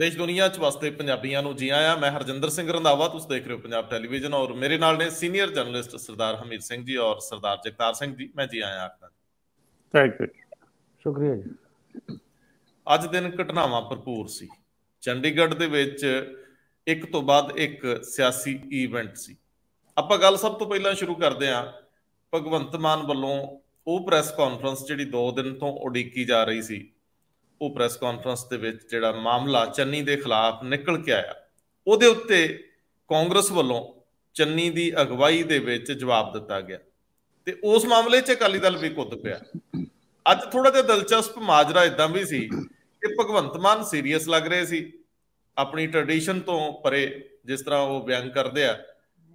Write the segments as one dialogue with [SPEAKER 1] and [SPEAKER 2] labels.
[SPEAKER 1] ਦੇਸ਼ ਦੁਨੀਆ 'ਚ ਵਸਦੇ ਪੰਜਾਬੀਆਂ ਨੂੰ ਜੀ ਆਇਆਂ ਮੈਂ ਹਰਜਿੰਦਰ ਸਿੰਘ ਰੰਧਾਵਾ ਤੁਸੀਂ ਦੇਖ ਰਹੇ ਹੋ ਪੰਜਾਬ ਟੈਲੀਵਿਜ਼ਨ ਔਰ ਮੇਰੇ ਨਾਲ ਨੇ ਸੀਨੀਅਰ ਜਰਨਲਿਸਟ ਸਰਦਾਰ ਹਮੀਰ ਸਿੰਘ ਜੀ ਔਰ ਸਰਦਾਰ ਜਗਤਾਰ ਸਿੰਘ ਜੀ ਮੈਂ ਜੀ ਆਇਆਂ ਆਖਦਾ
[SPEAKER 2] ਥੈਂਕ ਯੂ ਸ਼ੁਕਰੀਆ ਜੀ
[SPEAKER 1] ਅੱਜ ਦਿਨ ਘਟਨਾਵਾਂ ਭਰਪੂਰ ਸੀ ਚੰਡੀਗੜ੍ਹ ਦੇ ਵਿੱਚ ਇੱਕ ਤੋਂ ਬਾਅਦ ਇੱਕ ਸਿਆਸੀ ਈਵੈਂਟ ਸੀ ਆਪਾਂ ਗੱਲ ਸਭ ਤੋਂ ਪਹਿਲਾਂ ਸ਼ੁਰੂ ਕਰਦੇ ਹਾਂ ਭਗਵੰਤ ਮਾਨ ਵੱਲੋਂ ਉਹ ਪ੍ਰੈਸ ਕਾਨਫਰੰਸ ਜਿਹੜੀ 2 ਦਿਨ ਤੋਂ ਉਡੀਕੀ ਜਾ ਰਹੀ ਸੀ ਉਹ ਪ੍ਰੈਸ ਕਾਨਫਰੰਸ ਦੇ ਵਿੱਚ ਜਿਹੜਾ ਮਾਮਲਾ ਚੰਨੀ ਦੇ ਖਿਲਾਫ ਨਿਕਲ ਕੇ ਆਇਆ ਉਹਦੇ ਉੱਤੇ ਕਾਂਗਰਸ ਵੱਲੋਂ ਚੰਨੀ ਦੀ ਅਗਵਾਈ ਦੇ ਵਿੱਚ ਜਵਾਬ ਦਿੱਤਾ ਗਿਆ ਤੇ ਉਸ ਮਾਮਲੇ 'ਚ ਅਕਾਲੀ ਦਲ ਵੀ ਕੁੱਦ ਪਿਆ ਅੱਜ ਥੋੜਾ ਜਿਹਾ ਦਿਲਚਸਪ ਮਾਜਰਾ ਇਦਾਂ ਵੀ ਸੀ ਕਿ ਭਗਵੰਤ ਮਾਨ ਸੀਰੀਅਸ ਲੱਗ ਰਹੇ ਸੀ ਆਪਣੀ ਟ੍ਰੈਡੀਸ਼ਨ ਤੋਂ ਪਰੇ ਜਿਸ ਤਰ੍ਹਾਂ ਉਹ ਬਿਆਨ ਕਰਦੇ ਆ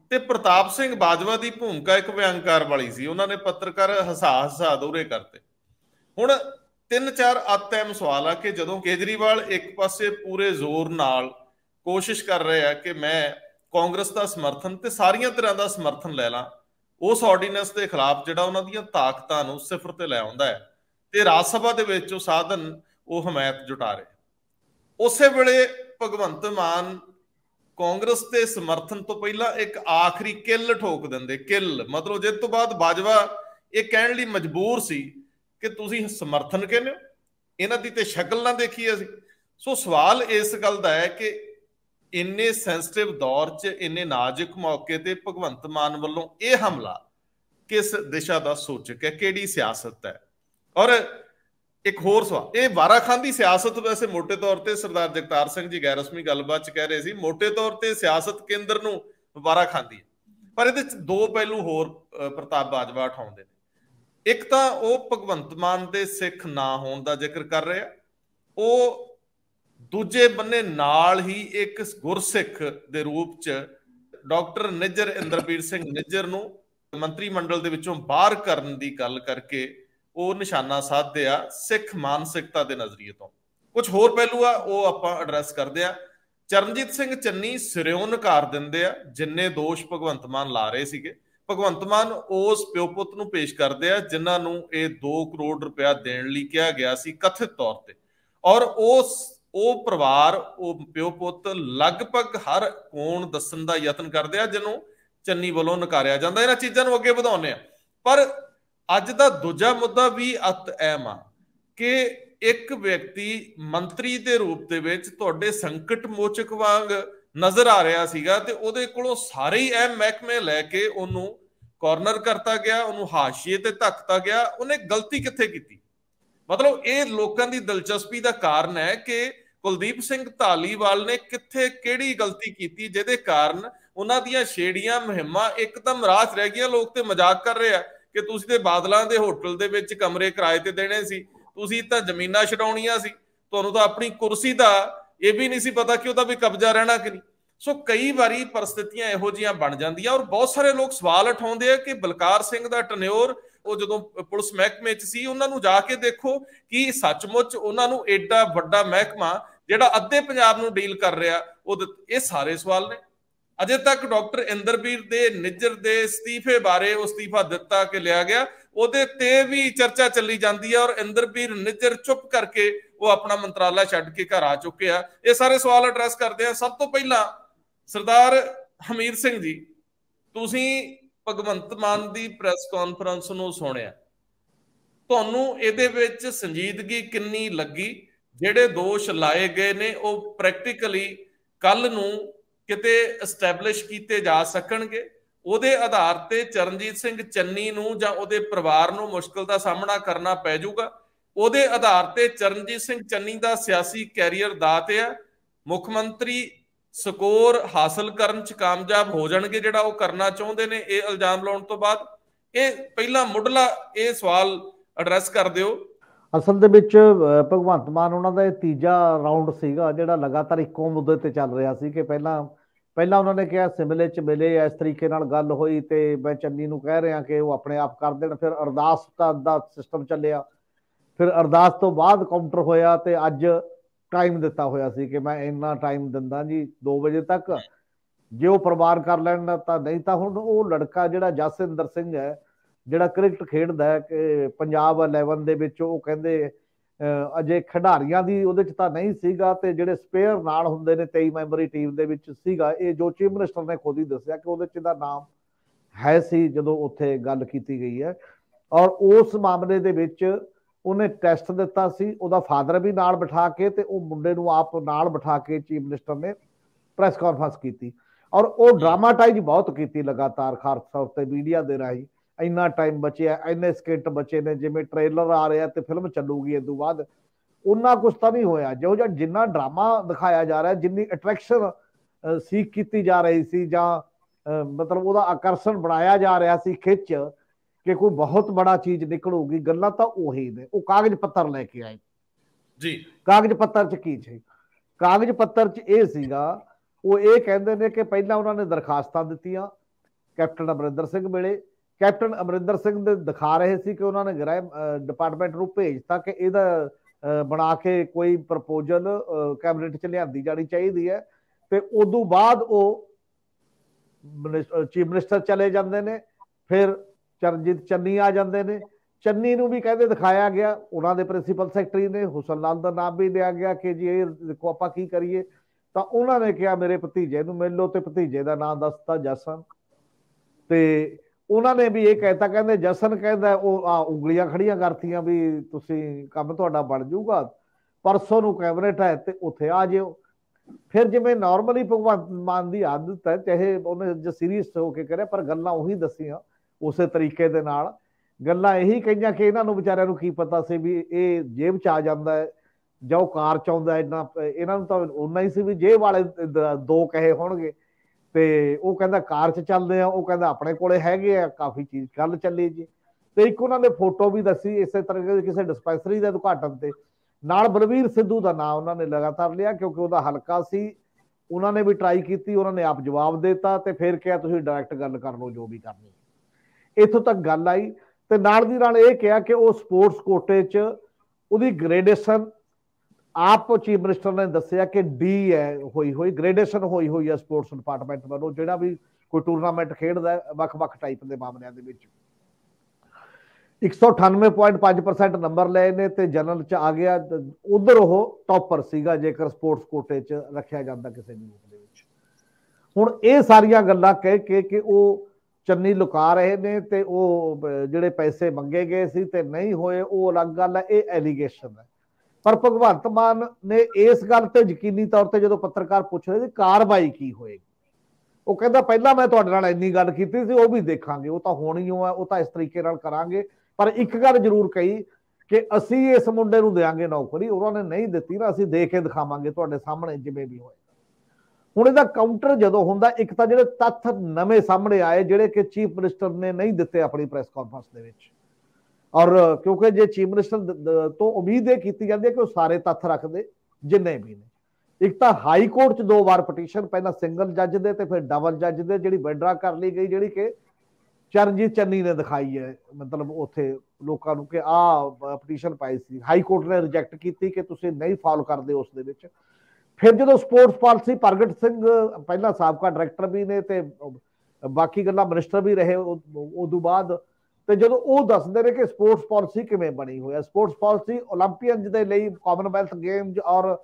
[SPEAKER 1] ਤੇ ਪ੍ਰਤਾਪ ਸਿੰਘ ਬਾਜਵਾ ਦੀ ਭੂਮਿਕਾ ਇੱਕ ਬਿਆਨਕਾਰ ਵਾਲੀ ਸੀ ਉਹਨਾਂ ਨੇ ਪੱਤਰਕਾਰ ਹਸਾ ਹਸਾ ਦੋਰੇ ਕਰਤੇ ਹੁਣ ਤਿੰਨ ਚਾਰ ਅਤਮ ਸਵਾਲ ਆ ਕਿ ਜਦੋਂ ਕੇਜਰੀਵਾਲ ਇੱਕ ਪਾਸੇ ਪੂਰੇ ਜ਼ੋਰ ਨਾਲ ਕੋਸ਼ਿਸ਼ ਕਰ ਰਿਹਾ ਕਿ ਮੈਂ ਕਾਂਗਰਸ ਦਾ ਸਮਰਥਨ ਤੇ ਸਾਰੀਆਂ ਤਰ੍ਹਾਂ ਦਾ ਸਮਰਥਨ ਲੈ ਲਾਂ ਉਸ ਆਰਡੀਨੈਂਸ ਦੇ ਖਿਲਾਫ ਜਿਹੜਾ ਉਹਨਾਂ ਦੀਆਂ ਤਾਕਤਾਂ ਨੂੰ ਸਿਫਰ ਤੇ ਲੈ ਆਉਂਦਾ ਹੈ ਤੇ ਰਾਜ ਸਭਾ ਦੇ ਵਿੱਚ ਉਹ ਸਾਧਨ ਉਹ ਹਮਾਇਤ ਜੁਟਾ ਰਹੇ ਉਸੇ ਵੇਲੇ ਭਗਵੰਤ ਮਾਨ ਕਾਂਗਰਸ ਦੇ ਸਮਰਥਨ ਤੋਂ ਪਹਿਲਾਂ ਇੱਕ ਆਖਰੀ ਕਿੱਲ ਠੋਕ ਦਿੰਦੇ ਕਿੱਲ ਮਤਲਬ ਜਿਸ ਤੋਂ ਬਾਅਦ ਬਾਜਵਾ ਇਹ ਕਹਿਣ ਲਈ ਮਜਬੂਰ ਸੀ ਕਿ ਤੁਸੀਂ ਸਮਰਥਨ ਕਹਿੰਦੇ ਹੋ ਇਹਨਾਂ ਦੀ ਤੇ ਸ਼ਕਲ ਨਾ ਦੇਖੀ ਅਸੀਂ ਸੋ ਸਵਾਲ ਇਸ ਗੱਲ ਦਾ ਹੈ ਕਿ ਇੰਨੇ ਸੈਂਸਿਟਿਵ ਦੌਰ 'ਚ ਇੰਨੇ ਨਾਜ਼ੁਕ ਮੌਕੇ ਤੇ ਭਗਵੰਤ ਮਾਨ ਵੱਲੋਂ ਇਹ ਹਮਲਾ ਕਿਸ ਦਿਸ਼ਾ ਦਾ ਸੂਚਕ ਹੈ ਕਿਹੜੀ ਸਿਆਸਤ ਹੈ ਔਰ ਇੱਕ ਹੋਰ ਸਵਾਲ ਇਹ ਵਾਰਾ ਖਾਨ ਦੀ ਸਿਆਸਤ ਵੈਸੇ ਮੋٹے ਤੌਰ ਤੇ ਸਰਦਾਰ ਜਗਤਾਰ ਸਿੰਘ ਜੀ ਗੈਰ ਰਸਮੀ ਗੱਲਬਾਤ 'ਚ ਕਹਿ ਰਹੇ ਸੀ ਮੋٹے ਤੌਰ ਤੇ ਸਿਆਸਤ ਕੇਂਦਰ ਨੂੰ ਵਾਰਾ ਖਾਂਦੀ ਹੈ ਪਰ ਇਹਦੇ 'ਚ ਦੋ ਪਹਿਲੂ ਹੋਰ ਪ੍ਰਤਾਪ ਬਾਜਵਾ ਉਠਾਉਂਦੇ ਨੇ ਇੱਕ ਤਾਂ ਉਹ ਭਗਵੰਤ ਮਾਨ ਦੇ ਸਿੱਖ ਨਾ ਹੋਣ ਦਾ ਜ਼ਿਕਰ ਕਰ ਰਿਹਾ ਉਹ ਦੂਜੇ ਬੰਨੇ ਨਾਲ ਹੀ ਇੱਕ ਗੁਰਸਿੱਖ ਦੇ ਰੂਪ 'ਚ ਡਾਕਟਰ ਨਿੱਜਰ ਇੰਦਰਪੀਰ ਸਿੰਘ ਨਿੱਜਰ ਨੂੰ ਮੰਤਰੀ ਮੰਡਲ ਦੇ ਵਿੱਚੋਂ ਬਾਹਰ ਕਰਨ ਦੀ ਗੱਲ ਕਰਕੇ ਉਹ ਨਿਸ਼ਾਨਾ ਸਾਧਦੇ ਆ ਸਿੱਖ ਮਾਨਸਿਕਤਾ ਦੇ ਨਜ਼ਰੀਏ ਤੋਂ ਕੁਝ ਹੋਰ ਪਹਿਲੂ ਆ ਉਹ ਆਪਾਂ ਐਡਰੈਸ ਕਰਦੇ ਆ ਚਰਨਜੀਤ ਸਿੰਘ ਚੰਨੀ ਸਿਰਿਓਂ ਦਿੰਦੇ ਆ ਜਿੰਨੇ ਦੋਸ਼ ਭਗਵੰਤ ਮਾਨ ਲਾ ਰਹੇ ਸੀਗੇ ਭਗਵੰਤ ਮਾਨ ਉਸ ਪੁੱਤ ਨੂੰ ਪੇਸ਼ ਕਰਦੇ ਆ ਜਿਨ੍ਹਾਂ ਨੂੰ ਇਹ 2 ਕਰੋੜ ਰੁਪਇਆ ਦੇਣ ਲਈ ਕਿਹਾ ਗਿਆ ਸੀ ਕਥਿਤ ਤੌਰ ਤੇ ਔਰ ਉਸ ਉਹ ਪਰਿਵਾਰ ਉਹ ਪੁੱਤ ਲਗਭਗ ਹਰ ਕੋਣ ਦੱਸਣ ਦਾ ਯਤਨ ਕਰਦੇ ਆ ਜਿਹਨੂੰ ਚੰਨੀ ਵੱਲੋਂ ਨਕਾਰਿਆ ਜਾਂਦਾ ਇਹਨਾਂ ਚੀਜ਼ਾਂ ਨੂੰ ਅੱਗੇ ਵਧਾਉਣੇ ਆ ਪਰ ਅੱਜ ਦਾ ਦੂਜਾ ਮੁੱਦਾ ਵੀ ਅਤ ਅਹਿਮ ਆ ਕਿ ਇੱਕ ਵਿਅਕਤੀ ਮੰਤਰੀ ਦੇ ਰੂਪ ਦੇ ਵਿੱਚ ਤੁਹਾਡੇ ਸੰਕਟ ਮੋਚਕ ਵਾਂਗ ਨਜ਼ਰ ਆ ਰਿਹਾ ਸੀਗਾ ਤੇ ਉਹਦੇ ਕੋਲੋਂ ਸਾਰੇ ਹੀ ਇਹ ਮਹਿਕਮੇ ਲੈ ਕੇ ਉਹਨੂੰ ਕਾਰਨਰ ਕਰਤਾ ਗਿਆ ਉਹਨੂੰ ਹਾਸ਼ੀਏ ਤੇ ਧੱਕਤਾ ਗਿਆ ਉਹਨੇ ਗਲਤੀ ਕਿੱਥੇ ਕੀਤੀ ਮਤਲਬ ਇਹ ਲੋਕਾਂ ਦੀ ਦਿਲਚਸਪੀ ਦਾ ਕਾਰਨ ਹੈ ਕਿ ਕੁਲਦੀਪ ਸਿੰਘ ਧਾਲੀਵਾਲ ਨੇ ਕਿੱਥੇ ਕਿਹੜੀ ਗਲਤੀ ਕੀਤੀ ਜਿਹਦੇ ਕਾਰਨ ਉਹਨਾਂ ਦੀਆਂ ਛੇੜੀਆਂ ਮਹਿਮਾ ਇੱਕਦਮ ਰਾਸ ਰਹਿ ਗਈਆਂ ਲੋਕ ਤੇ ਮਜ਼ਾਕ ਕਰ ਰਹੇ ਆ ਕਿ ਤੁਸੀਂ ਤੇ ਬਾਦਲਾਂ ਦੇ ਹੋਟਲ ਦੇ ਵਿੱਚ ਕਮਰੇ ਕਿਰਾਏ ਤੇ ਦੇਣੇ ਸੀ ਤੁਸੀਂ ਤਾਂ ਜ਼ਮੀਨਾਂ ਛਡਾਉਣੀਆਂ ਸੀ ਤੁਹਾਨੂੰ ਤਾਂ ਆਪਣੀ ਕੁਰਸੀ ਦਾ ਇਹ ਵੀ ਨਹੀਂ ਸੀ ਪਤਾ ਕਿ ਉਹਦਾ ਵੀ ਕਬਜ਼ਾ ਰਹਿਣਾ ਕਿ ਨਹੀਂ ਸੋ ਕਈ ਵਾਰੀ ਪਰਸਥਿਤੀਆਂ ਇਹੋ ਜੀਆਂ ਬਣ ਜਾਂਦੀਆਂ ਔਰ ਬਹੁਤ ਸਾਰੇ ਲੋਕ ਸਵਾਲ ਉਠਾਉਂਦੇ ਆ ਕਿ ਬਲਕਾਰ ਸਿੰਘ ਦਾ ਟਨਿਓਰ ਉਹ ਜਦੋਂ ਪੁਲਿਸ ਮਹਿਕਮੇ 'ਚ ਸੀ ਉਹਨਾਂ ਨੂੰ ਜਾ ਕੇ ਦੇਖੋ ਕਿ ਸੱਚਮੁੱਚ ਉਹਨਾਂ ਨੂੰ ਐਡਾ ਵੱਡਾ ਮਹਿਕਮਾ ਜਿਹੜਾ ਅੱਧੇ ਪੰਜਾਬ ਨੂੰ ਡੀਲ ਕਰ ਰਿਹਾ ਉਹ ਇਹ ਸਾਰੇ ਸਵਾਲ ਨੇ ਅਜੇ ਤੱਕ ਡਾਕਟਰ ਇੰਦਰਬੀਰ ਦੇ ਨਿੱਜਰ ਦੇ ਅਸਤੀਫੇ ਬਾਰੇ ਉਹ ਅਸਤੀਫਾ ਦਿੱਤਾ ਕਿ ਲਿਆ ਗਿਆ ਉਹਦੇ ਤੇ ਵੀ ਚਰਚਾ ਚੱਲੀ ਜਾਂਦੀ ਹੈ ਔਰ ਇੰਦਰਬੀਰ ਨਿੱਜਰ ਚੁੱਪ ਕਰਕੇ ਉਹ ਆਪਣਾ ਮੰਤਰਾਲਾ ਛੱਡ ਕੇ ਘਰ ਆ ਚੁੱਕੇ ਆ ਇਹ ਸਾਰੇ ਸਵਾਲ ਐਡਰੈਸ ਕਰਦੇ ਆ ਸਭ ਤੋਂ ਪਹਿਲਾਂ ਸਰਦਾਰ ਹਮੀਰ ਸਿੰਘ ਜੀ ਤੁਸੀਂ ਭਗਵੰਤ ਮਾਨ ਦੀ ਪ੍ਰੈਸ ਕਾਨਫਰੰਸ ਨੂੰ ਸੁਣਿਆ ਤੁਹਾਨੂੰ ਇਹਦੇ ਵਿੱਚ ਸੰਜੀਦਗੀ ਕਿੰਨੀ ਲੱਗੀ ਜਿਹੜੇ ਦੋਸ਼ ਲਾਏ ਗਏ ਨੇ ਉਹ ਪ੍ਰੈਕਟੀਕਲੀ ਕੱਲ ਨੂੰ ਕਿਤੇ ਐਸਟੈਬਲਿਸ਼ ਕੀਤੇ ਜਾ ਸਕਣਗੇ ਉਹਦੇ ਆਧਾਰ ਤੇ ਚਰਨਜੀਤ ਸਿੰਘ ਚੰਨੀ ਨੂੰ ਜਾਂ ਉਹਦੇ ਪਰਿਵਾਰ ਨੂੰ ਮੁਸ਼ਕਲ ਦਾ ਸਾਹਮਣਾ ਕਰਨਾ ਪੈ ਜਾਊਗਾ ਉਹਦੇ ਆਧਾਰ ਤੇ ਚਰਨਜੀਤ ਸਿੰਘ ਚੰਨੀ ਦਾ ਸਿਆਸੀ ਕੈਰੀਅਰ ਦਾਤ ਹੈ ਮੁੱਖ ਮੰਤਰੀ ਸਕੋਰ ਹਾਸਲ ਕਰਨ ਚ ਕਾਮਯਾਬ ਹੋ ਜਾਣਗੇ ਜਿਹੜਾ ਉਹ ਕਰਨਾ ਚਾਹੁੰਦੇ ਨੇ ਇਹ ਇਲਜ਼ਾਮ ਲਾਉਣ ਤੋਂ ਬਾਅਦ ਇਹ ਪਹਿਲਾ ਮੁੱਢਲਾ ਇਹ ਸਵਾਲ ਐਡਰੈਸ ਕਰ ਦਿਓ
[SPEAKER 3] ਅਸਲ ਦੇ ਵਿੱਚ ਭਗਵੰਤ ਮਾਨ ਉਹਨਾਂ ਦਾ ਇਹ ਤੀਜਾ ਰਾਉਂਡ ਸੀਗਾ ਜਿਹੜਾ ਲਗਾਤਾਰ ਇੱਕੋ ਮੁੱਦੇ ਤੇ ਚੱਲ ਰਿਹਾ ਸੀ ਕਿ ਪਹਿਲਾਂ ਪਹਿਲਾਂ ਉਹਨਾਂ ਨੇ ਕਿਹਾ ਸਿਮਲੇ ਚ ਮਿਲੇ ਇਸ ਤਰੀਕੇ ਨਾਲ ਗੱਲ ਹੋਈ ਤੇ ਮੈਂ ਚੰਨੀ ਨੂੰ ਕਹਿ ਰਿਹਾ ਕਿ ਉਹ ਆਪਣੇ ਆਪ ਕਰ ਦੇਣ ਫਿਰ ਅਰਦਾਸ ਦਾ ਸਿਸਟਮ ਚੱਲਿਆ ਫਿਰ ਅਰਦਾਸ ਤੋਂ ਬਾਅਦ ਕਾਊਂਟਰ ਹੋਇਆ ਤੇ ਅੱਜ ਟਾਈਮ ਦਿੱਤਾ ਹੋਇਆ ਸੀ ਕਿ ਮੈਂ ਇੰਨਾ ਟਾਈਮ ਦਿੰਦਾ ਜੀ 2 ਵਜੇ ਤੱਕ ਜੇ ਉਹ ਪਰਵਾਰ ਕਰ ਲੈਣ ਤਾਂ ਨਹੀਂ ਤਾਂ ਹੁਣ ਉਹ ਲੜਕਾ ਜਿਹੜਾ ਜਸਿੰਦਰ ਸਿੰਘ ਹੈ ਜਿਹੜਾ ਕ੍ਰਿਕਟ ਖੇਡਦਾ ਹੈ ਕਿ ਪੰਜਾਬ 11 ਦੇ ਵਿੱਚ ਉਹ ਕਹਿੰਦੇ ਅਜੇ ਖਿਡਾਰੀਆਂ ਦੀ ਉਹਦੇ ਚ ਤਾਂ ਨਹੀਂ ਸੀਗਾ ਤੇ ਜਿਹੜੇ ਸਪੇਅਰ ਨਾਲ ਹੁੰਦੇ ਨੇ 23 ਮੈਂਬਰੀ ਟੀਮ ਦੇ ਵਿੱਚ ਸੀਗਾ ਇਹ ਜੋ ਚੀਫ ਮਿਨਿਸਟਰ ਨੇ ਖੁਦ ਹੀ ਦੱਸਿਆ ਕਿ ਉਹਦੇ ਚ ਦਾ ਨਾਮ ਹੈ ਸੀ ਜਦੋਂ ਉੱਥੇ ਗੱਲ ਕੀਤੀ ਗਈ ਹੈ ਔਰ ਉਸ ਮਾਮਲੇ ਦੇ ਵਿੱਚ ਉਹਨੇ ਟੈਸਟ ਦਿੱਤਾ ਸੀ ਉਹਦਾ ਫਾਦਰ ਵੀ ਨਾਲ ਬਿਠਾ ਕੇ ਤੇ ਉਹ ਮੁੰਡੇ ਨੂੰ ਆਪ ਨਾਲ ਬਿਠਾ ਕੇ ਚੀਫ ਮਿਨਿਸਟਰ ਨੇ ਪ੍ਰੈਸ ਕਾਨਫਰੰਸ ਕੀਤੀ ਔਰ ਉਹ ਡਰਾਮਾਟਾਈਜ਼ ਬਹੁਤ ਕੀਤੀ ਲਗਾਤਾਰ ਖਾਸ ਤੌਰ ਤੇ ਮੀਡੀਆ ਦੇ ਰਾਹੀਂ ਇੰਨਾ ਟਾਈਮ ਬਚਿਆ ਇੰਨੇ ਸਕਿੰਟ ਬਚੇ ਨੇ ਜਿਵੇਂ ਟ੍ਰੇਲਰ ਆ ਰਿਹਾ ਤੇ ਫਿਲਮ ਚੱਲੂਗੀ ਇਸ ਤੋਂ ਬਾਅਦ ਉਹਨਾਂ ਕੁਝ ਤਾਂ ਨਹੀਂ ਹੋਇਆ ਜੋ ਜਿੰਨਾ ਡਰਾਮਾ ਦਿਖਾਇਆ ਜਾ ਰਿਹਾ ਜਿੰਨੀ ਅਟਰੈਕਸ਼ਨ ਸੀਕ ਕੀਤੀ ਜਾ ਰਹੀ ਸੀ ਜਾਂ ਮਤਲਬ ਉਹਦਾ ਆਕਰਸ਼ਣ ਬਣਾਇਆ ਜਾ ਰਿਹਾ ਸੀ ਖਿੱਚ ਕਿ ਕੋਈ ਬਹੁਤ ਬੜਾ ਚੀਜ਼ ਨਿਕਲੂਗੀ ਗੱਲਾਂ ਤਾਂ ਉਹੀ ਨੇ ਉਹ ਕਾਗਜ਼ ਪੱਤਰ ਲੈ ਕੇ ਆਏ ਜੀ ਕਾਗਜ਼ ਪੱਤਰ 'ਚ ਕੀ ਸੀ ਕਾਗਜ਼ ਪੱਤਰ 'ਚ ਇਹ ਸੀਗਾ ਉਹ ਇਹ ਕਹਿੰਦੇ ਨੇ ਕਿ ਪਹਿਲਾਂ ਉਹਨਾਂ ਨੇ ਦਰਖਾਸਤਾਂ ਦਿੱਤੀਆਂ ਕੈਪਟਨ ਅਮਰਿੰਦਰ ਸਿੰਘ ਮਿਲੇ ਕੈਪਟਨ ਅਮਰਿੰਦਰ ਸਿੰਘ ਦੇ ਦਿਖਾ ਰਹੇ ਸੀ ਕਿ ਉਹਨਾਂ ਨੇ ਗ੍ਰਹਿ ਡਿਪਾਰਟਮੈਂਟ ਨੂੰ ਭੇਜਤਾ ਕਿ ਇਹਦਾ ਬਣਾ ਕੇ ਕੋਈ ਪ੍ਰਪੋਜ਼ਲ ਕੈਬਨਿਟ 'ਚ ਲਿਆਂਦੀ ਜਾਣੀ ਚਾਹੀਦੀ ਹੈ ਤੇ ਉਦੋਂ ਬਾਅਦ ਉਹ ਚੀਫ ਮਿਨਿਸਟਰ ਚਲੇ ਜਾਂਦੇ ਨੇ ਫਿਰ ਚਰਨਜੀਤ ਚੰਨੀ ਆ ਜਾਂਦੇ ਨੇ ਚੰਨੀ ਨੂੰ ਵੀ ਕਹਿੰਦੇ ਦਿਖਾਇਆ ਗਿਆ ਉਹਨਾਂ ਦੇ ਪ੍ਰਿੰਸੀਪਲ ਸੈਕਟਰੀ ਨੇ ਹੁਸਨ ਲਾਲ ਦਾ ਨਾਮ ਵੀ ਲਿਆ ਗਿਆ ਕਿ ਜੀ ਇਹ ਦੇਖੋ ਆਪਾਂ ਕੀ ਕਰੀਏ ਤਾਂ ਉਹਨਾਂ ਨੇ ਕਿਹਾ ਮੇਰੇ ਭਤੀਜੇ ਨੂੰ ਮਿਲ ਲੋ ਤੇ ਭਤੀਜੇ ਦਾ ਨਾਮ ਦੱਸਤਾ ਜਸਨ ਤੇ ਉਹਨਾਂ ਨੇ ਵੀ ਇਹ ਕਹਿਤਾ ਕਹਿੰਦੇ ਜਸਨ ਕਹਿੰਦਾ ਉਹ ਆ ਉਂਗਲੀਆਂ ਖੜੀਆਂ ਕਰਤੀਆਂ ਵੀ ਤੁਸੀਂ ਕੰਮ ਤੁਹਾਡਾ ਬਣ ਜਾਊਗਾ ਪਰਸੋਂ ਨੂੰ ਕੈਬਨਿਟ ਹੈ ਤੇ ਉੱਥੇ ਆ ਜਿਓ ਫਿਰ ਜਿਵੇਂ ਨਾਰਮਲੀ ਭਗਵਾਨ ਮਾਨ ਦੀ ਆਦਤ ਹੈ ਚਾਹੇ ਉਹਨੇ ਜੋ ਸੀਰੀਅਸ ਹੋ ਕੇ ਕਰੇ ਪਰ ਗੱਲਾਂ ਉਹੀ ਦਸੀਆਂ ਉਸੇ ਤਰੀਕੇ ਦੇ ਨਾਲ ਗੱਲਾਂ ਇਹੀ ਕਹੀਆਂ ਕਿ ਇਹਨਾਂ ਨੂੰ ਵਿਚਾਰਿਆਂ ਨੂੰ ਕੀ ਪਤਾ ਸੀ ਵੀ ਇਹ ਜੇਬ ਚ ਆ ਜਾਂਦਾ ਹੈ ਜਾਂ ਉਹ ਕਾਰ ਚ ਆਉਂਦਾ ਇਹਨਾਂ ਇਹਨਾਂ ਨੂੰ ਤਾਂ ਉਹਨਾਂ ਹੀ ਸੀ ਵੀ ਜੇਬ ਵਾਲੇ ਦੋ ਕਹੇ ਹੋਣਗੇ ਤੇ ਉਹ ਕਹਿੰਦਾ ਕਾਰ 'ਚ ਚੱਲਦੇ ਆ ਉਹ ਕਹਿੰਦਾ ਆਪਣੇ ਕੋਲੇ ਹੈਗੇ ਆ ਕਾਫੀ ਚੀਜ਼ ਗੱਲ ਚੱਲੀ ਜੀ ਤੇ ਇੱਕ ਉਹਨਾਂ ਨੇ ਫੋਟੋ ਵੀ ਦੱਸੀ ਇਸੇ ਤਰ੍ਹਾਂ ਕਿਸੇ ਡਿਸਪੈਂਸਰੀ ਦੇ ਉਦਘਾਟਨ ਤੇ ਨਾਲ ਬਲਵੀਰ ਸਿੱਧੂ ਦਾ ਨਾਮ ਉਹਨਾਂ ਨੇ ਲਗਾਤਾਰ ਲਿਆ ਕਿਉਂਕਿ ਉਹਦਾ ਹਲਕਾ ਸੀ ਉਹਨਾਂ ਨੇ ਵੀ ਟਰਾਈ ਕੀਤੀ ਉਹਨਾਂ ਨੇ ਆਪ ਜਵਾਬ ਦਿੱਤਾ ਤੇ ਫਿਰ ਕਿਹਾ ਤੁਸੀਂ ਡਾਇਰੈਕਟ ਗੱਲ ਕਰ ਲਓ ਜੋ ਵੀ ਕਰਨੀ ਹੈ ਇਥੋਂ ਤੱਕ ਗੱਲ ਆਈ ਤੇ ਨਾਲ ਦੀ ਨਾਲ ਇਹ ਕਿਹਾ ਕਿ ਉਹ ਸਪੋਰਟਸ ਕੋਟੇ 'ਚ ਉਹਦੀ ਗ੍ਰੇਡੇਸ਼ਨ ਆਪ ਚੀਫ ਮਿਨਿਸਟਰ ਨੇ ਦੱਸਿਆ ਕਿ ਡੀ ਹੈ ਹੋਈ ਹੋਈ ਗ੍ਰੇਡੇਸ਼ਨ ਹੋਈ ਹੋਈ ਹੈ ਸਪੋਰਟਸ ਡਿਪਾਰਟਮੈਂਟ ਵੱਲੋਂ ਜਿਹੜਾ ਵੀ ਕੋਈ ਟੂਰਨਾਮੈਂਟ ਖੇਡਦਾ ਵੱਖ-ਵੱਖ ਟਾਈਪ ਦੇ ਮਾਮਲਿਆਂ ਦੇ ਵਿੱਚ 198.5% ਨੰਬਰ ਲਏ ਨੇ ਤੇ ਜਨਰਲ ਚ ਆ ਗਿਆ ਉਧਰ ਉਹ ਟੌਪਰ ਸੀਗਾ ਜੇਕਰ ਸਪੋਰਟਸ ਕੋਟੇ ਚ ਰੱਖਿਆ ਜਾਂਦਾ ਕਿਸੇ ਵੀ ਰੂਪ ਦੇ ਵਿੱਚ ਹੁਣ ਇਹ ਸਾਰੀਆਂ ਗੱਲਾਂ ਕਹਿ ਕੇ ਕਿ ਉਹ ਚੰਨੀ ਲੁਕਾ ਰਹੇ ਨੇ ਤੇ ਉਹ ਜਿਹੜੇ ਪੈਸੇ ਮੰਗੇ ਗਏ ਸੀ ਤੇ ਨਹੀਂ ਹੋਏ ਉਹ ਅਲੱਗ ਗੱਲ ਹੈ ਇਹ ਐਲੀਗੇਸ਼ਨ ਹੈ ਪਰ ਭਗਵੰਤ ਮਾਨ ਨੇ ਇਸ ਗੱਲ ਤੇ ਯਕੀਨੀ ਤੌਰ ਤੇ ਜਦੋਂ ਪੱਤਰਕਾਰ ਪੁੱਛ ਰਹੇ ਸੀ ਕਾਰਵਾਈ ਕੀ ਹੋਏਗੀ ਉਹ ਕਹਿੰਦਾ ਪਹਿਲਾਂ ਮੈਂ ਤੁਹਾਡੇ ਨਾਲ ਇੰਨੀ ਗੱਲ ਕੀਤੀ ਸੀ ਉਹ ਵੀ ਦੇਖਾਂਗੇ ਉਹ ਤਾਂ ਹੋਣੀ ਹੋ ਹੈ ਉਹ ਤਾਂ ਇਸ ਤਰੀਕੇ ਨਾਲ ਕਰਾਂਗੇ ਪਰ ਇੱਕ ਗੱਲ ਜ਼ਰੂਰ ਕਹੀ ਕਿ ਅਸੀਂ ਇਸ ਮੁੰਡੇ ਨੂੰ ਦੇਾਂਗੇ ਨੌਕਰੀ ਉਹਨਾਂ ਨੇ ਨਹੀਂ ਦਿੱਤੀ ਨਾ ਅਸੀਂ ਦੇ ਕੇ ਦਿਖਾਵਾਂਗੇ ਤੁਹਾਡੇ ਸਾਹਮਣੇ ਜਿਵੇਂ ਵੀ ਹੋਏ ਹੁਣ ਇਹਦਾ ਕਾਊਂਟਰ ਜਦੋਂ ਹੁੰਦਾ ਇੱਕ ਤਾਂ ਜਿਹੜੇ ਤੱਥ ਨਵੇਂ ਸਾਹਮਣੇ ਆਏ ਜਿਹੜੇ ਕਿ ਚੀਫ ਮਿਨਿਸਟਰ ਨੇ ਨਹੀਂ ਦਿੱਤੇ ਆਪਣੀ ਪ੍ਰੈਸ ਕਾਨਫਰੰਸ ਦੇ ਵਿੱਚ ਔਰ ਕਿਉਂਕਿ ਜੇ ਚੀਫ ਮਿਨਿਸਟਰ ਤੋਂ ਉਮੀਦ ਇਹ ਕੀਤੀ ਜਾਂਦੀ ਹੈ ਕਿ ਉਹ ਸਾਰੇ ਤੱਥ ਰੱਖਦੇ ਜਿੰਨੇ ਵੀ ਨੇ ਇੱਕ ਤਾਂ ਹਾਈ ਕੋਰਟ 'ਚ ਦੋ ਵਾਰ ਪਟੀਸ਼ਨ ਪਹਿਲਾਂ ਸਿੰਗਲ ਜੱਜ ਦੇ ਤੇ ਫਿਰ ਡਬਲ ਜੱਜ ਦੇ ਜਿਹੜੀ ਵਿਡਰਾ ਕਰ ਲਈ ਗਈ ਜਿਹੜੀ ਕਿ ਚਰਨਜੀਤ ਚੰਨੀ ਨੇ ਦਿਖਾਈ ਹੈ ਮਤਲਬ ਉੱਥੇ ਲੋਕਾਂ ਨੂੰ ਕਿ ਆ ਪਟੀਸ਼ਨ ਪਾਈ ਸੀ ਹਾਈ ਕੋਰਟ ਨੇ ਰਿਜੈਕਟ ਕੀਤੀ ਕਿ ਤੁਸੀਂ ਨਹੀਂ ਫਾਲੋ ਕਰਦੇ ਉਸ ਦੇ ਵਿੱਚ ਫਿਰ ਜਦੋਂ ਸਪੋਰਟਸ ਪਾਲਿਸੀ ਪ੍ਰਗਟ ਸਿੰਘ ਪਹਿਲਾਂ ਸਾਬਕਾ ਡਾਇਰੈਕਟਰ ਵੀ ਨੇ ਤੇ ਬਾਕੀ ਗੱਲਾਂ ਮਿਨਿਸਟਰ ਵੀ ਰਹੇ ਉਸ ਤੋਂ ਬਾਅਦ ਤੇ ਜਦੋਂ ਉਹ ਦੱਸਦੇ ਨੇ ਕਿ ਸਪੋਰਟਸ ਪਾਲਿਸੀ ਕਿਵੇਂ ਬਣੀ ਹੋਈ ਹੈ ਸਪੋਰਟਸ ਪਾਲਿਸੀ 올림픽ਸ ਦੇ ਲਈ ਕਾਮਨਵੈਲਥ ਗੇਮਸ ਔਰ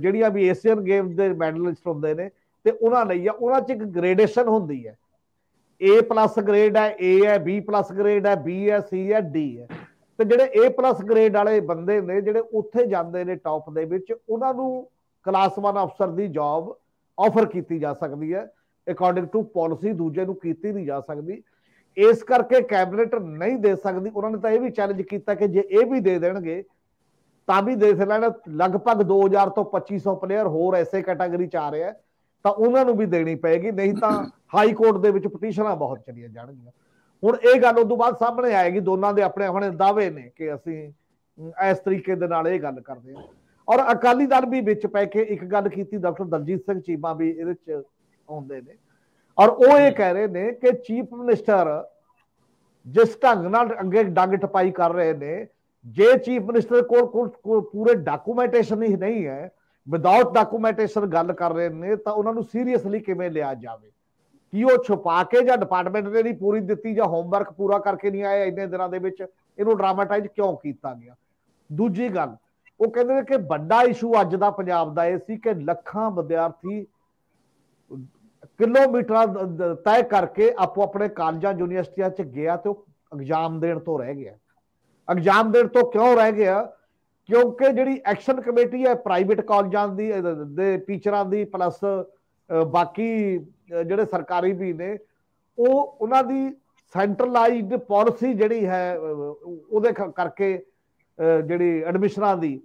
[SPEAKER 3] ਜਿਹੜੀਆਂ ਵੀ ਏਸ਼ੀਅਨ ਗੇਮਸ ਦੇ ਮੈਡਲਿਸਟ ਹੁੰਦੇ ਨੇ ਤੇ ਉਹਨਾਂ ਲਈ ਆ ਉਹਨਾਂ 'ਚ ਇੱਕ ਗ੍ਰੇਡੇਸ਼ਨ ਹੁੰਦੀ ਹੈ A+ ਗ੍ਰੇਡ ਹੈ A ਹੈ B+ ਗ੍ਰੇਡ ਹੈ B ਹੈ C ਹੈ D ਹੈ ਤੇ ਜਿਹੜੇ A+ ਗ੍ਰੇਡ ਵਾਲੇ ਬੰਦੇ ਨੇ ਜਿਹੜੇ ਉੱਥੇ ਜਾਂਦੇ ਨੇ ਟੌਪ ਦੇ ਵਿੱਚ ਉਹਨਾਂ ਨੂੰ ਕਲਾਸ 1 ਅਫਸਰ ਦੀ ਜੌਬ ਆਫਰ ਕੀਤੀ ਜਾ ਸਕਦੀ ਹੈ ਅਕੋਰਡਿੰਗ ਟੂ ਪਾਲਿਸੀ ਦੂਜੇ ਨੂੰ ਕੀਤੀ ਨਹੀਂ ਜਾ ਸਕਦੀ ਇਸ ਕਰਕੇ ਕੈਬਨਿਟ ਨਹੀਂ ਦੇ ਸਕਦੀ ਉਹਨਾਂ ਨੇ ਤਾਂ ਇਹ ਵੀ ਚੈਲੰਜ ਕੀਤਾ ਕਿ ਜੇ ਇਹ ਵੀ ਦੇ ਦੇਣਗੇ ਤਾਂ ਵੀ ਦੇਖ ਲੈਣਾ ਲਗਭਗ 2000 ਤੋਂ 2500 ਪਲੇਅਰ ਹੋਰ ਐਸੇ ਕੈਟਾਗਰੀ ਚ ਆ ਰਿਹਾ ਤਾਂ ਉਹਨਾਂ ਨੂੰ ਵੀ ਦੇਣੀ ਪੈਗੀ ਨਹੀਂ ਤਾਂ ਹਾਈ ਕੋਰਟ ਦੇ ਵਿੱਚ ਪਟੀਸ਼ਨਾਂ ਬਹੁਤ ਚਲੀਆਂ ਜਾਣਗੀਆਂ ਹੁਣ ਇਹ ਗੱਲ ਉਦੋਂ ਬਾਅਦ ਸਾਹਮਣੇ ਆਏਗੀ ਦੋਨਾਂ ਦੇ ਆਪਣੇ ਆਪਣੇ ਦਾਅਵੇ ਨੇ ਕਿ ਅਸੀਂ ਇਸ ਤਰੀਕੇ ਦੇ ਨਾਲ ਇਹ ਗੱਲ ਕਰਦੇ ਹਾਂ ਔਰ ਅਕਾਲੀ ਦਲ ਵੀ ਵਿੱਚ ਪੈ ਕੇ ਇੱਕ ਗੱਲ ਕੀਤੀ ਡਾਕਟਰ ਦਲਜੀਤ ਸਿੰਘ ਚੀਮਾ ਵੀ ਇਹਦੇ ਚ ਆਉਂਦੇ ਨੇ ਔਰ ਉਹ ਇਹ ਕਹਿ ਰਹੇ ਨੇ ਕਿ ਚੀਫ ਮਿਨਿਸਟਰ ਜਿਸ ਢੰਗ ਨਾਲ ਅੱਗੇ ਡੰਗ ਟਪਾਈ ਕਰ ਰਹੇ ਨੇ ਜੇ ਚੀਫ ਮਿਨਿਸਟਰ ਕੋਲ ਪੂਰੇ ਡਾਕੂਮੈਂਟੇਸ਼ਨ ਹੀ ਨਹੀਂ ਹੈ ਵਿਦਆਊਟ ਡਾਕੂਮੈਂਟੇਸ਼ਨ ਗੱਲ ਕਰ ਰਹੇ ਨੇ ਤਾਂ ਉਹਨਾਂ ਨੂੰ ਸੀਰੀਅਸਲੀ ਕਿਵੇਂ ਲਿਆ ਜਾਵੇ ਕੀ ਉਹ ਛੁਪਾ ਕੇ ਜਾਂ ਡਿਪਾਰਟਮੈਂਟ ਨੇ ਨਹੀਂ ਪੂਰੀ ਦਿੱਤੀ ਜਾਂ ਹੋਮਵਰਕ ਪੂਰਾ ਕਰਕੇ ਨਹੀਂ ਆਏ ਇੰਨੇ ਦਿਨਾਂ ਦੇ ਵਿੱਚ ਇਹਨੂੰ ਡਰਾਮਾਟਾਈਜ਼ ਕਿਉਂ ਕੀਤਾ ਗਿਆ ਦੂਜੀ ਗੱਲ ਉਹ ਕਹਿੰਦੇ ਨੇ ਕਿ ਵੱਡਾ ਇਸ਼ੂ ਅੱਜ ਦਾ ਪੰਜਾਬ ਦਾ ਇਹ ਸੀ ਕਿ ਲੱਖਾਂ ਵਿਦਿਆਰਥੀ ਕਿਲੋਮੀਟਰ ਤੈਅ ਕਰਕੇ ਆਪੋ ਆਪਣੇ ਕਾਲਜਾਂ ਯੂਨੀਵਰਸਿਟੀਆਂ 'ਚ ਗਿਆ ਤੇ ਉਹ ਐਗਜ਼ਾਮ ਦੇਣ ਤੋਂ ਰਹਿ ਗਿਆ ਐਗਜ਼ਾਮ ਦੇਣ ਤੋਂ ਕਿਉਂ ਰਹਿ ਗਿਆ ਕਿਉਂਕਿ ਜਿਹੜੀ ਐਕਸ਼ਨ ਕਮੇਟੀ ਹੈ ਪ੍ਰਾਈਵੇਟ ਕਾਲਜਾਂ ਦੀ ਦੇ ਟੀਚਰਾਂ ਦੀ ਪਲੱਸ ਬਾਕੀ ਜਿਹੜੇ ਸਰਕਾਰੀ ਵੀ ਨੇ ਉਹ ਉਹਨਾਂ ਦੀ ਸੈਂਟਰਲਾਈਜ਼ਡ ਪਾਲਿਸੀ ਜਿਹੜੀ ਹੈ ਉਹਦੇ ਕਰਕੇ ਜਿਹੜੀ ਐਡਮਿਸ਼ਨਾਂ ਦੀ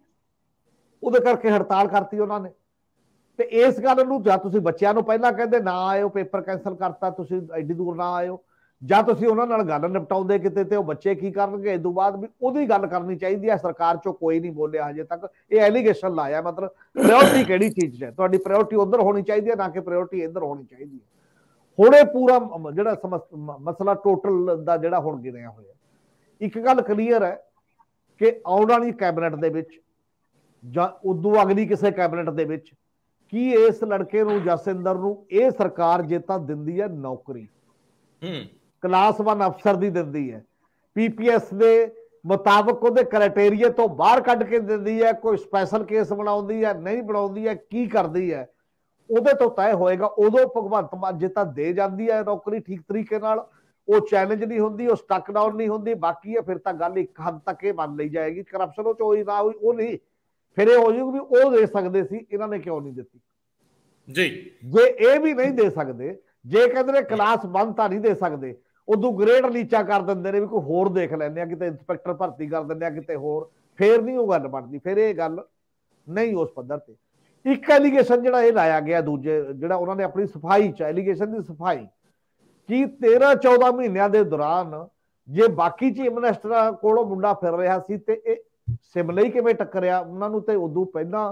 [SPEAKER 3] ਉਹਦੇ ਕਰਕੇ ਹੜਤਾਲ ਕਰਤੀ ਉਹਨਾਂ ਨੇ ਤੇ ਇਸ ਗੱਲ ਨੂੰ ਜਾਂ ਤੁਸੀਂ ਬੱਚਿਆਂ ਨੂੰ ਪਹਿਲਾਂ ਕਹਿੰਦੇ ਨਾ ਆਇਓ ਪੇਪਰ ਕੈਨਸਲ ਕਰਤਾ ਤੁਸੀਂ ਐਡੀ ਦੂਰ ਨਾ ਆਇਓ ਜਾਂ ਤੁਸੀਂ ਉਹਨਾਂ ਨਾਲ ਗੱਲ ਨਿਪਟਾਉਂਦੇ ਕਿਤੇ ਤੇ ਉਹ ਬੱਚੇ ਕੀ ਕਰਨਗੇ ਇਸ ਤੋਂ ਬਾਅਦ ਵੀ ਉਹਦੀ ਗੱਲ ਕਰਨੀ ਚਾਹੀਦੀ ਹੈ ਸਰਕਾਰ ਚੋਂ ਕੋਈ ਨਹੀਂ ਬੋਲਿਆ ਹਜੇ ਤੱਕ ਇਹ ਐਲੀਗੇਸ਼ਨ ਲਾਇਆ ਮਤਲਬ ਪ੍ਰਾਇੋਰਟੀ ਕਿਹੜੀ ਚੀਜ਼ ਹੈ ਤੁਹਾਡੀ ਪ੍ਰਾਇੋਰਟੀ ਉਧਰ ਹੋਣੀ ਚਾਹੀਦੀ ਹੈ ਨਾ ਕਿ ਪ੍ਰਾਇੋਰਟੀ ਇੱਧਰ ਹੋਣੀ ਚਾਹੀਦੀ ਹੈ ਹੁਣੇ ਪੂਰਾ ਜਿਹੜਾ ਮਸਲਾ ਟੋਟਲ ਦਾ ਜਿਹੜਾ ਹੁਣ ਗਿਰਿਆ ਹੋਇਆ ਇੱਕ ਗੱਲ ਕਲੀਅਰ ਹੈ ਕਿ ਆਉਣ ਵਾਲੀ ਕੈਬਨਿਟ ਦੇ ਵਿੱਚ ਜਾਂ ਉਦੋਂ ਅਗਲੀ ਕਿਸੇ ਕੈਬਨਿਟ ਦੇ ਵਿੱਚ ਕੀ ਇਸ ਲੜਕੇ ਨੂੰ ਜਸਿੰਦਰ ਨੂੰ ਇਹ ਸਰਕਾਰ ਜੇ ਤਾਂ ਦਿੰਦੀ ਹੈ ਨੌਕਰੀ ਹੂੰ ਕਲਾਸ 1 ਅਫਸਰ ਦੀ ਦਿੰਦੀ ਹੈ ਪੀਪੀਐਸ ਦੇ ਮੁਤਾਬਕ ਉਹਦੇ ਕ੍ਰਾਈਟੇਰੀਆ ਤੋਂ ਬਾਹਰ ਕੱਢ ਕੇ ਦਿੰਦੀ ਹੈ ਕੋਈ ਸਪੈਸ਼ਲ ਕੇਸ ਬਣਾਉਂਦੀ ਹੈ ਨਹੀਂ ਬਣਾਉਂਦੀ ਹੈ ਕੀ ਕਰਦੀ ਹੈ ਉਹਦੇ ਤੋਂ ਤੈਅ ਹੋਏਗਾ ਉਦੋਂ ਭਗਵੰਤ ਮਾਨ ਜੇ ਤਾਂ ਦੇ ਜਾਂਦੀ ਹੈ ਨੌਕਰੀ ਠੀਕ ਤਰੀਕੇ ਨਾਲ ਉਹ ਚੈਲੰਜ ਨਹੀਂ ਹੁੰਦੀ ਉਹ ਸਟਕ ਡਾਊਨ ਨਹੀਂ ਹੁੰਦੀ ਬਾਕੀ ਹੈ ਫਿਰ ਤਾਂ ਗੱਲ ਇੱਕ ਹੱਦ ਤੱਕ ਇਹ ਮੰਨ ਲਈ ਜਾਏਗੀ ਕਰਪਸ਼ਨ ਉਹ ਚੋਰੀ ਨਾ ਹੋਈ ਉਹ ਨਹੀਂ ਫਿਰ ਇਹ ਹੋ ਜੂ ਵੀ ਉਹ ਦੇ ਸਕਦੇ ਸੀ ਇਹਨਾਂ ਨੇ ਕਿਉਂ ਨਹੀਂ ਦਿੱਤੀ ਜੀ ਜੇ ਇਹ ਵੀ ਨਹੀਂ ਦੇ ਸਕਦੇ ਜੇ ਕਹਿੰਦੇ ਨੇ ਕਲਾਸ 1 ਤਾਂ ਨਹੀਂ ਦੇ ਸਕਦੇ ਉਦੋਂ ਗ੍ਰੇਡ ਨੀਚਾ ਕਰ ਦਿੰਦੇ ਨੇ ਵੀ ਕੋਈ ਹੋਰ ਦੇਖ ਲੈਂਦੇ ਆ ਕਿਤੇ ਇੰਸਪੈਕਟਰ ਭਰਤੀ ਕਰ ਦਿੰਦੇ ਆ ਕਿਤੇ ਹੋਰ ਫੇਰ ਨਹੀਂ ਉਹ ਗੱਲ ਬਣਦੀ ਫਿਰ ਇਹ ਗੱਲ ਨਹੀਂ ਉਸ ਪੱਧਰ ਤੇ ਇੱਕ ਐਲੀਗੇਸ਼ਨ ਜਿਹੜਾ ਇਹ ਲਾਇਆ ਗਿਆ ਦੂਜੇ ਜਿਹੜਾ ਉਹਨਾਂ ਨੇ ਆਪਣੀ ਸਫਾਈ ਚ ਐਲੀਗੇਸ਼ਨ ਦੀ ਸਫਾਈ ਕਿ 13 14 ਮਹੀਨਿਆਂ ਦੇ ਦੌਰਾਨ ਜੇ ਬਾਕੀ ਚ ਮਿਨਿਸਟਰ ਕੋਲੋਂ ਮੁੰਡਾ ਫਿਰ ਰਿਹਾ ਸੀ ਤੇ ਇਹ ਸਿਮਲਈ ਕਿਵੇਂ ਟੱਕਰਿਆ ਉਹਨਾਂ ਨੂੰ ਤੇ ਉਦੋਂ ਪਹਿਲਾਂ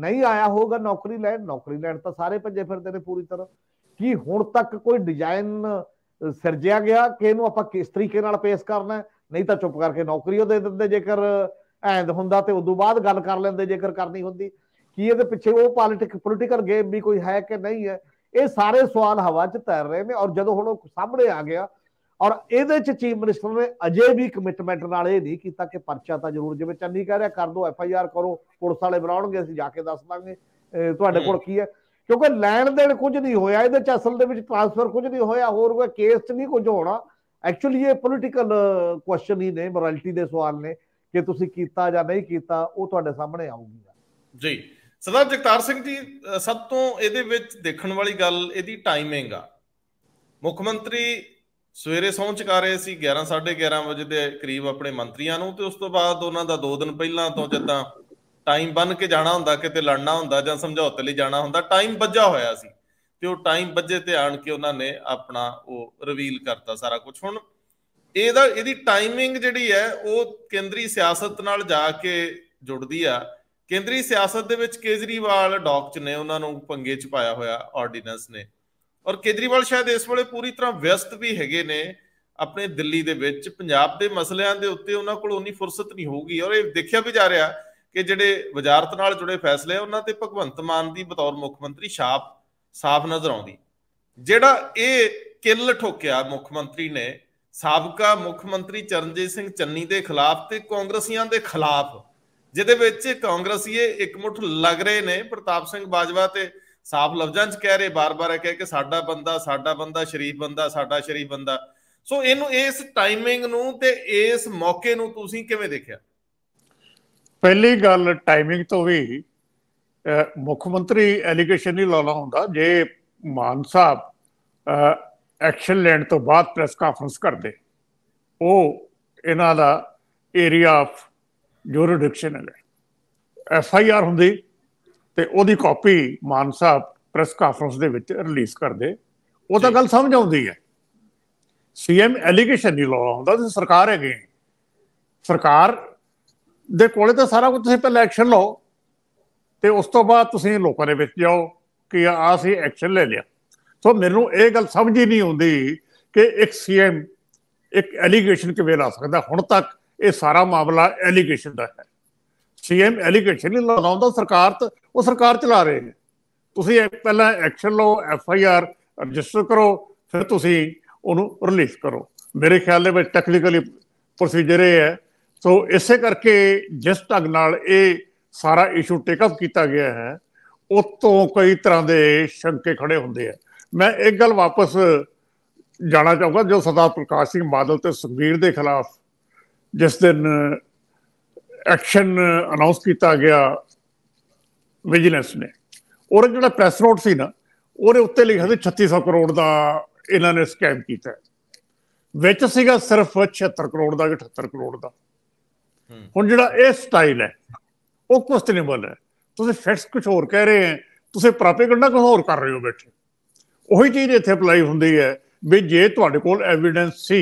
[SPEAKER 3] ਨਹੀਂ ਆਇਆ ਹੋਗਾ ਨੌਕਰੀ ਲੈਣ ਨੌਕਰੀ ਲੈਣ ਤਾਂ ਸਾਰੇ ਭੱਜੇ ਫਿਰਦੇ ਨੇ ਪੂਰੀ ਤਰ੍ਹਾਂ ਕੀ ਹੁਣ ਤੱਕ ਕੋਈ ਡਿਜ਼ਾਈਨ ਸਿਰਜਿਆ ਗਿਆ ਕਿ ਇਹਨੂੰ ਆਪਾਂ ਕਿਸ ਤਰੀਕੇ ਨਾਲ ਪੇਸ਼ ਕਰਨਾ ਨਹੀਂ ਤਾਂ ਚੁੱਪ ਕਰਕੇ ਨੌਕਰੀ ਉਹ ਦੇ ਦਿੰਦੇ ਜੇਕਰ ਐਂਦ ਹੁੰਦਾ ਤੇ ਉਦੋਂ ਬਾਅਦ ਗੱਲ ਕਰ ਲੈਂਦੇ ਜੇਕਰ ਕਰਨੀ ਹੁੰਦੀ ਕੀ ਇਹਦੇ ਪਿੱਛੇ ਉਹ ਪੋਲਿਟਿਕ ਪੋਲਿਟੀਕਲ ਗੇਮ ਵੀ ਕੋਈ ਹੈ ਕਿ ਨਹੀਂ ਹੈ ਇਹ ਸਾਰੇ ਸਵਾਲ ਹਵਾ 'ਚ ਤੈਰ ਰਹੇ ਨੇ ਔਰ ਜਦੋਂ ਹੁਣ ਉਹ ਸਾਹਮਣੇ ਆ ਗਿਆ ਔਰ ਇਹਦੇ ਚ ਚੀਫ ਮਿਨਿਸਟਰ ਨੇ ਅਜੇ ਵੀ ਕਮਿਟਮੈਂਟ ਨਾਲ ਇਹ ਨਹੀਂ ਕੀਤਾ ਕਿ ਪਰਚਾ ਤਾਂ ਜ਼ਰੂਰ ਜਿਵੇਂ ਚੰਨੀ ਕਹਿ ਰਿਹਾ ਕਰ ਦੋ ਐਫ ਆਈ ਆਰ ਕਰੋ ਪੁਲਿਸ ਵਾਲੇ ਬਣਾਉਣਗੇ ਅਸੀਂ ਜਾ ਕੇ ਦੱਸ ਦਾਂਗੇ ਤੁਹਾਡੇ ਕੋਲ ਕੀ ਹੈ ਕਿਉਂਕਿ ਲੈਣ ਦੇਣ ਕੁਝ ਨਹੀਂ ਹੋਇਆ ਇਹਦੇ ਚ ਅਸਲ ਦੇ ਵਿੱਚ ਟ੍ਰਾਂਸਫਰ ਕੁਝ ਨਹੀਂ ਹੋਇਆ ਹੋਰ ਕੋਈ ਕੇਸ ਚ ਨਹੀਂ ਕੁਝ ਹੋਣਾ ਐਕਚੁਅਲੀ ਇਹ ਪੋਲੀਟੀਕਲ ਕੁਐਸਚਨ ਹੀ ਨੇ ਮੋਰੈਲਿਟੀ ਦੇ ਸਵਾਲ ਨੇ ਕਿ ਤੁਸੀਂ ਕੀਤਾ ਜਾਂ ਨਹੀਂ ਕੀਤਾ ਉਹ ਤੁਹਾਡੇ ਸਾਹਮਣੇ ਆਊਗੀ
[SPEAKER 1] ਜੀ ਸਰਦਾਰ ਜਗਤਾਰ ਸਿੰਘ ਜੀ ਸਭ ਤੋਂ ਇਹਦੇ ਵਿੱਚ ਦੇਖਣ ਵਾਲੀ ਗੱਲ ਇਹਦੀ ਟਾਈਮਿੰਗ ਆ ਮੁੱਖ ਮੰਤਰੀ ਸਵੇਰੇ ਸੌਂ ਚੁਕਾ ਰਹੇ ਸੀ 11 11:30 ਵਜੇ ਦੇ ਕਰੀਬ ਆਪਣੇ ਮੰਤਰੀਆਂ ਨੂੰ ਤੇ ਉਸ ਤੋਂ ਬਾਅਦ ਉਹਨਾਂ ਦਾ 2 ਦਿਨ ਪਹਿਲਾਂ ਤੋਂ ਜਿੱਦਾਂ ਟਾਈਮ ਬਣ ਕੇ ਜਾਣਾ ਹੁੰਦਾ ਕਿਤੇ ਲੜਨਾ ਹੁੰਦਾ ਜਾਂ ਸਮਝੌਤੇ ਲਈ ਜਾਣਾ ਹੁੰਦਾ ਟਾਈਮ ਵੱਜਾ ਹੋਇਆ ਸੀ ਤੇ ਉਹ ਟਾਈਮ ਵੱਜੇ ਤੇ ਆਣ ਕੇ ਉਹਨਾਂ ਨੇ ਆਪਣਾ ਉਹ ਰਿਵੀਲ ਕਰਤਾ ਸਾਰਾ ਕੁਝ ਹੁਣ ਇਹਦਾ ਇਹਦੀ ਟਾਈਮਿੰਗ ਜਿਹੜੀ ਹੈ ਉਹ ਕੇਂਦਰੀ ਸਿਆਸਤ ਨਾਲ ਜਾ ਕੇ ਜੁੜਦੀ ਆ ਕੇਂਦਰੀ ਸਿਆਸਤ ਦੇ ਵਿੱਚ ਕੇਜਰੀਵਾਲ ਡਾਕਚ ਚ ਨੇ ਉਹਨਾਂ ਨੂੰ ਪੰਗੇ ਚ ਪਾਇਆ ਹੋਇਆ ਆਰਡੀਨੈਂਸ ਨੇ ਔਰ ਕੇਜਰੀਵਾਲ ਸ਼ਾਇਦ ਇਸ ਵੇਲੇ ਪੂਰੀ ਤਰ੍ਹਾਂ ਵਿਅਸਤ ਵੀ ਹੈਗੇ ਨੇ ਆਪਣੇ ਦਿੱਲੀ ਦੇ ਵਿੱਚ ਪੰਜਾਬ ਦੇ ਮਸਲਿਆਂ ਦੇ ਉੱਤੇ ਉਹਨਾਂ ਕੋਲ ਉਨੀ ਫੁਰਸਤ ਨਹੀਂ ਹੋਊਗੀ ਔਰ ਇਹ ਦੇਖਿਆ ਵੀ ਜਾ ਰਿਹਾ ਕਿ ਜਿਹੜੇ ਵਜ਼ਾਰਤ ਨਾਲ ਜੁੜੇ ਫੈਸਲੇ ਉਹਨਾਂ ਤੇ ਭਗਵੰਤ ਮਾਨ ਦੀ ਬਤੌਰ ਮੁੱਖ ਮੰਤਰੀ ਛਾਪ ਸਾਫ਼ ਨਜ਼ਰ ਆਉਂਦੀ ਜਿਹੜਾ ਇਹ ਕਿੱਲ ਠੋਕਿਆ ਮੁੱਖ ਮੰਤਰੀ ਨੇ ਸਾਬਕਾ ਮੁੱਖ ਮੰਤਰੀ ਚਰਨਜੀਤ ਸਿੰਘ ਚੰਨੀ ਦੇ ਖਿਲਾਫ ਤੇ ਕਾਂਗਰਸੀਆਂ ਦੇ ਖਿਲਾਫ ਜਿਹਦੇ ਵਿੱਚ ਕਾਂਗਰਸੀਏ ਮੁੱਠ ਲੱਗ ਰਹੇ ਨੇ ਪ੍ਰਤਾਪ ਸਿੰਘ ਬਾਜਵਾ ਤੇ ਸਾਫ਼ ਲਫ਼ਜ਼ਾਂ 'ਚ ਕਹਿ ਰਹੇ ਬਾਰ-ਬਾਰ ਇਹ ਕਹਿ ਕੇ ਸਾਡਾ ਬੰਦਾ ਸਾਡਾ ਬੰਦਾ ਸ਼ਰੀਫ ਬੰਦਾ ਸਾਡਾ ਸ਼ਰੀਫ ਬੰਦਾ ਸੋ ਇਹਨੂੰ ਇਸ ਟਾਈਮਿੰਗ ਨੂੰ ਤੇ ਇਸ ਮੌਕੇ ਨੂੰ ਤੁਸੀਂ ਕਿਵੇਂ ਦੇਖਿਆ
[SPEAKER 2] ਪਹਿਲੀ ਗੱਲ ਟਾਈਮਿੰਗ ਤੋਂ ਵੀ ਮੁੱਖ ਮੰਤਰੀ ਐਲੀਗੇਸ਼ਨ ਨਹੀਂ ਲਾਉਣਾ ਹੁੰਦਾ ਜੇ ਮਾਨ ਸਾਹਿਬ ਐਕਸ਼ਨ ਲੈਣ ਤੋਂ ਬਾਅਦ ਪ੍ਰੈਸ ਕਾਨਫਰੰਸ ਕਰਦੇ ਉਹ ਇਹਨਾਂ ਦਾ ਏਰੀਆ ਆਫ ਜੁਰਿਡਿਕਸ਼ਨ ਹੈ ਐਫ ਆਈ ਆਰ ਹੁੰਦੀ ਤੇ ਉਹਦੀ ਕਾਪੀ ਮਾਨਸਾ ਪ੍ਰੈਸ ਕਾਨਫਰੰਸ ਦੇ ਵਿੱਚ ਰਿਲੀਜ਼ ਕਰਦੇ ਉਹ ਤਾਂ ਗੱਲ ਸਮਝ ਆਉਂਦੀ ਹੈ ਸੀਐਮ ਐਲੀਗੇਸ਼ਨ ਨਹੀਂ ਲਾਉਂਦਾ ਤੇ ਸਰਕਾਰ ਗਈ ਸਰਕਾਰ ਦੇ ਕੋਲੇ ਤਾਂ ਸਾਰਾ ਕੁਝ ਤੁਸੀਂ ਪਹਿਲਾਂ ਐਕਸ਼ਨ ਲਓ ਤੇ ਉਸ ਤੋਂ ਬਾਅਦ ਤੁਸੀਂ ਲੋਕਾਂ ਦੇ ਵਿੱਚ ਜਾਓ ਕਿ ਆ ਅਸੀਂ ਐਕਸ਼ਨ ਲੈ ਲਿਆ ਸੋ ਮੈਨੂੰ ਇਹ ਗੱਲ ਸਮਝ ਹੀ ਨਹੀਂ ਆਉਂਦੀ ਕਿ ਇੱਕ ਸੀਐਮ ਇੱਕ ਐਲੀਗੇਸ਼ਨ ਕਿਵੇਂ ਲਾ ਸਕਦਾ ਹੁਣ ਤੱਕ ਇਹ ਸਾਰਾ ਮਾਮਲਾ ਐਲੀਗੇਸ਼ਨ ਦਾ ਹੈ ਸੀਐਮ ਐਲੀਗੇਸ਼ਨ ਨਹੀਂ ਲਾਉਂਦਾ ਸਰਕਾਰ ਤਾਂ ਉਹ ਸਰਕਾਰ ਚਲਾ ਰਹੇ ਨੇ ਤੁਸੀਂ ਪਹਿਲਾਂ ਐਕਸ਼ਨ ਲਓ ਐਫ ਆਈ ਆਰ ਰਜਿਸਟਰ ਕਰੋ ਫਿਰ ਤੁਸੀਂ ਉਹਨੂੰ ਰਿਲੀਜ਼ ਕਰੋ ਮੇਰੇ ਖਿਆਲ ਦੇ ਵਿੱਚ ਟੈਕਨੀਕਲੀ ਪ੍ਰੋਸੀਜਰ ਇਹ ਹੈ ਸੋ ਇਸੇ ਕਰਕੇ ਜਿਸ ਢੰਗ ਨਾਲ ਇਹ ਸਾਰਾ ਇਸ਼ੂ ਟੇਕ ਅਪ ਕੀਤਾ ਗਿਆ ਹੈ ਉਤੋਂ ਤੋਂ ਕਈ ਤਰ੍ਹਾਂ ਦੇ ਸ਼ੰਕੇ ਖੜੇ ਹੁੰਦੇ ਆ ਮੈਂ ਇੱਕ ਗੱਲ ਵਾਪਸ ਜਾਣਾ ਚਾਹੁੰਗਾ ਜੋ ਸਰਦਾਰ ਪ੍ਰਕਾਸ਼ ਸਿੰਘ ਬਾਦਲ ਤੇ ਸੁਖਬੀਰ ਦੇ ਖਿਲਾਫ ਜਿਸ ਦਿਨ ਐਕਸ਼ਨ ਅਨਾਉਂਸ uh, ਕੀਤਾ ਗਿਆ ਵਿਜੀਲੈਂਸ ਨੇ ਔਰ ਜਿਹੜਾ ਪ੍ਰੈਸ ਨੋਟ ਸੀ ਨਾ ਉਹਦੇ ਉੱਤੇ ਲਿਖਿਆ ਸੀ 3600 ਕਰੋੜ ਦਾ ਇਹਨਾਂ ਨੇ ਸਕੈਮ ਕੀਤਾ ਵਿੱਚ ਸੀਗਾ ਸਿਰਫ 76 ਕਰੋੜ ਦਾ ਕਿ 78 ਕਰੋੜ ਦਾ ਹੁਣ ਜਿਹੜਾ ਇਹ ਸਟਾਈਲ ਹੈ ਉਹ ਕੁਐਸਚਨੇਬਲ ਹੈ ਤੁਸੀਂ ਫੈਕਟਸ ਕੁਝ ਹੋਰ ਕਹਿ ਰਹੇ ਹੋ ਤੁਸੀਂ ਪ੍ਰੋਪਾਗੈਂਡਾ ਕੁਝ ਹੋਰ ਕਰ ਰਹੇ ਹੋ ਬੈਠੇ ਉਹੀ ਚੀਜ਼ ਇੱਥੇ ਅਪਲਾਈ ਹੁੰਦੀ ਹੈ ਵੀ ਜੇ ਤੁਹਾਡੇ ਕੋਲ ਐਵੀਡੈਂਸ ਸੀ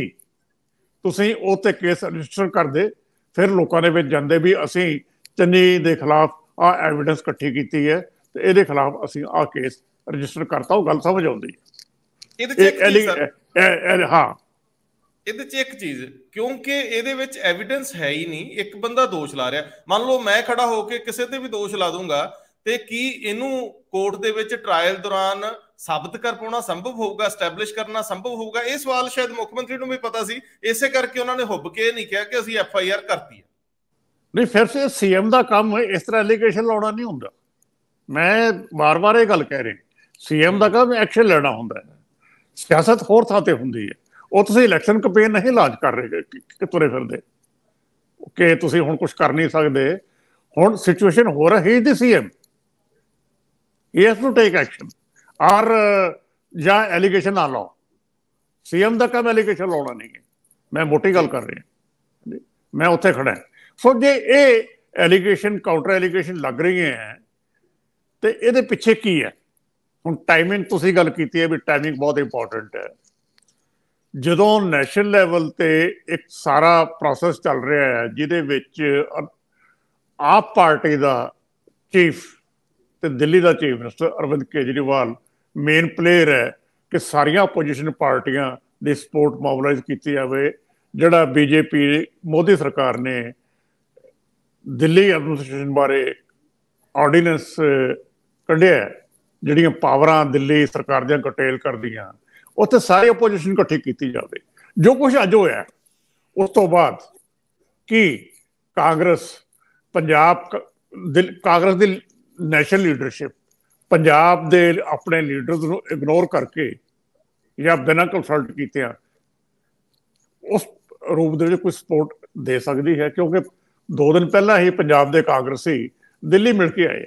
[SPEAKER 2] ਤੁਸੀਂ ਉਹ ਤੇ ਕੇਸ ਰਜਿਸਟਰ ਕਰਦੇ ਫਿਰ ਲੋਕਾਂ ਦੇ ਵਿੱਚ ਜਾਂਦੇ ਵੀ ਅਸੀਂ ਚੰਨੀ ਦੇ ਖਿਲਾਫ ਆ ਐਵੀਡੈਂਸ ਇਕੱਠੀ ਕੀਤੀ ਹੈ ਤੇ ਇਹਦੇ ਖਿਲਾਫ ਅਸੀਂ ਆ ਕੇਸ ਰਜਿਸਟਰ ਕਰਤਾ ਉਹ ਗੱਲ ਸਮਝ ਆਉਂਦੀ ਹੈ ਇਹਦੇ ਚ ਇੱਕ ਹਾਂ
[SPEAKER 1] ਇਹਦੇ ਚ ਇੱਕ ਚੀਜ਼ ਕਿਉਂਕਿ ਇਹਦੇ ਵਿੱਚ ਐਵੀਡੈਂਸ ਹੈ ਹੀ ਨਹੀਂ ਇੱਕ ਬੰਦਾ ਦੋਸ਼ ਲਾ ਰਿਹਾ ਮੰਨ ਲਓ ਮੈਂ ਖੜਾ ਹੋ ਕੇ ਕਿਸੇ ਤੇ ਵੀ ਦੋਸ਼ ਲਾ ਦੂੰਗਾ ਤੇ ਕੀ ਇਹਨੂੰ ਕੋਰਟ ਦੇ ਵਿੱਚ ਟ੍ਰਾਇਲ ਦੌਰਾਨ ਸਾਬਤ ਕਰ ਪਾਉਣਾ ਸੰਭਵ ਹੋਊਗਾ ਸਟੈਬਲਿਸ਼ ਕਰਨਾ ਸੰਭਵ ਹੋਊਗਾ ਇਹ ਸਵਾਲ ਸ਼ਾਇਦ ਮੁੱਖ ਮੰਤਰੀ ਨੂੰ ਵੀ ਪਤਾ ਸੀ ਇਸੇ ਕਰਕੇ ਉਹਨਾਂ ਨੇ ਹੁੱਬ ਕੇ ਨਹੀਂ ਕਿਹਾ ਕਿ ਅਸੀਂ ਐਫ ਆਈ ਆਰ ਕਰਤੀ ਹੈ
[SPEAKER 2] ਨਹੀਂ ਫਿਰ ਸੇ ਸੀਐਮ ਦਾ ਕੰਮ ਇਸ ਤਰ੍ਹਾਂ ਐਲੀਗੇਸ਼ਨ ਲਾਉਣਾ ਨਹੀਂ ਹੁੰਦਾ ਮੈਂ ਵਾਰ-ਵਾਰ ਇਹ ਗੱਲ ਕਹਿ ਰਿਹਾ ਸੀਐਮ ਦਾ ਕੰਮ ਐਕਸ਼ਨ ਲੈਣਾ ਹੁੰਦਾ ਹੈ ਸਿਆਸਤ ਹੋਰ ਥਾਂ ਤੇ ਹੁੰਦੀ ਹੈ ਉਹ ਤੁਸੀਂ ਇਲੈਕਸ਼ਨ ਕੈਂਪੇਨ ਨਹੀਂ ਲਾਜ ਕਰ ਰਹੇ ਕਿ ਤੁਰੇ ਫਿਰਦੇ ਕਿ ਤੁਸੀਂ ਹੁਣ ਕੁਝ ਕਰ ਨਹੀਂ ਸਕਦੇ ਹੁਣ ਸਿਚੁਏਸ਼ਨ ਹੋ ਰਹੀ ਦੀ ਸੀਐਮ ਇਹ ਹੈਸ ਟੂ ਟੇਕ ਐਕਸ਼ਨ ਔਰ ਜਾਂ ਐਲੀਗੇਸ਼ਨ ਨਾ ਲਾਓ ਸੀਐਮ ਦਾ ਕੰਮ ਐਲੀਗੇਸ਼ਨ ਲਾਉਣਾ ਨਹੀਂ ਹੈ ਮੈਂ ਮੋਟੀ ਗੱਲ ਕਰ ਰਿਹਾ ਮੈਂ ਉੱਥੇ ਖੜਾ ਸੋ ਜੇ ਇਹ ਐਲੀਗੇਸ਼ਨ ਕਾਊਂਟਰ ਐਲੀਗੇਸ਼ਨ ਲੱਗ ਰਹੀਆਂ ਹੈ ਤੇ ਇਹਦੇ ਪਿੱਛੇ ਕੀ ਹੈ ਹੁਣ ਟਾਈਮਿੰਗ ਤੁਸੀਂ ਗੱਲ ਕੀਤੀ ਹੈ ਵੀ ਟਾਈਮਿੰਗ ਬਹੁਤ ਇੰਪੋਰਟੈਂਟ ਹੈ ਜਦੋਂ ਨੈਸ਼ਨਲ ਲੈਵਲ ਤੇ ਇੱਕ ਸਾਰਾ ਪ੍ਰੋਸੈਸ ਚੱਲ ਰਿਹਾ ਹੈ ਜਿਹਦੇ ਵਿੱਚ ਆਪ ਪਾਰਟੀ ਦਾ ਚੀਫ ਤੇ ਦਿੱਲੀ ਦਾ chief minister Arvind Kejriwal main player ਹੈ ਕਿ ਸਾਰੀਆਂ ਆਪੋਜੀਸ਼ਨ ਪਾਰਟੀਆਂ ਦੀ ਸਪੋਰਟ ਮੋਬਿਲਾਈਜ਼ ਕੀਤੀ ਜਾਵੇ ਜਿਹੜਾ ਬੀਜੇਪੀ ਮੋਦੀ ਸਰਕਾਰ ਨੇ ਦਿੱਲੀ ਐਡਮਿਨਿਸਟ੍ਰੇਸ਼ਨ ਬਾਰੇ ਆਰਡੀਨੈਂਸ ਕੱਢਿਆ ਜਿਹੜੀਆਂ ਪਾਵਰਾਂ ਦਿੱਲੀ ਸਰਕਾਰ ਦੀਆਂ ਕਟੇਲ ਕਰਦੀਆਂ ਉੱਥੇ ਸਾਰੀ ਆਪੋਜੀਸ਼ਨ ਇਕੱਠੀ ਕੀਤੀ ਜਾਵੇ ਜੋ ਕੁਝ ਅੱਜ ਹੋਇਆ ਉਸ ਤੋਂ ਬਾਅਦ ਕਿ ਕਾਂਗਰਸ ਪੰਜਾਬ ਕਾਂਗਰਸ ਦੀ ਨੈਸ਼ਨਲ ਲੀਡਰਸ਼ਿਪ ਪੰਜਾਬ ਦੇ ਆਪਣੇ ਲੀਡਰਸ ਨੂੰ ਇਗਨੋਰ ਕਰਕੇ ਜਾਂ ਬਿਨਾਂ ਕੰਸਲਟ ਆ ਉਸ ਰੂਪ ਦੇ ਵਿੱਚ ਕੋਈ ਸਪੋਰਟ ਦੇ ਸਕਦੀ ਹੈ ਕਿਉਂਕਿ ਦੋ ਦਿਨ ਪਹਿਲਾਂ ਹੀ ਪੰਜਾਬ ਦੇ ਕਾਂਗਰਸੀ ਦਿੱਲੀ ਮਿਲ ਕੇ ਆਏ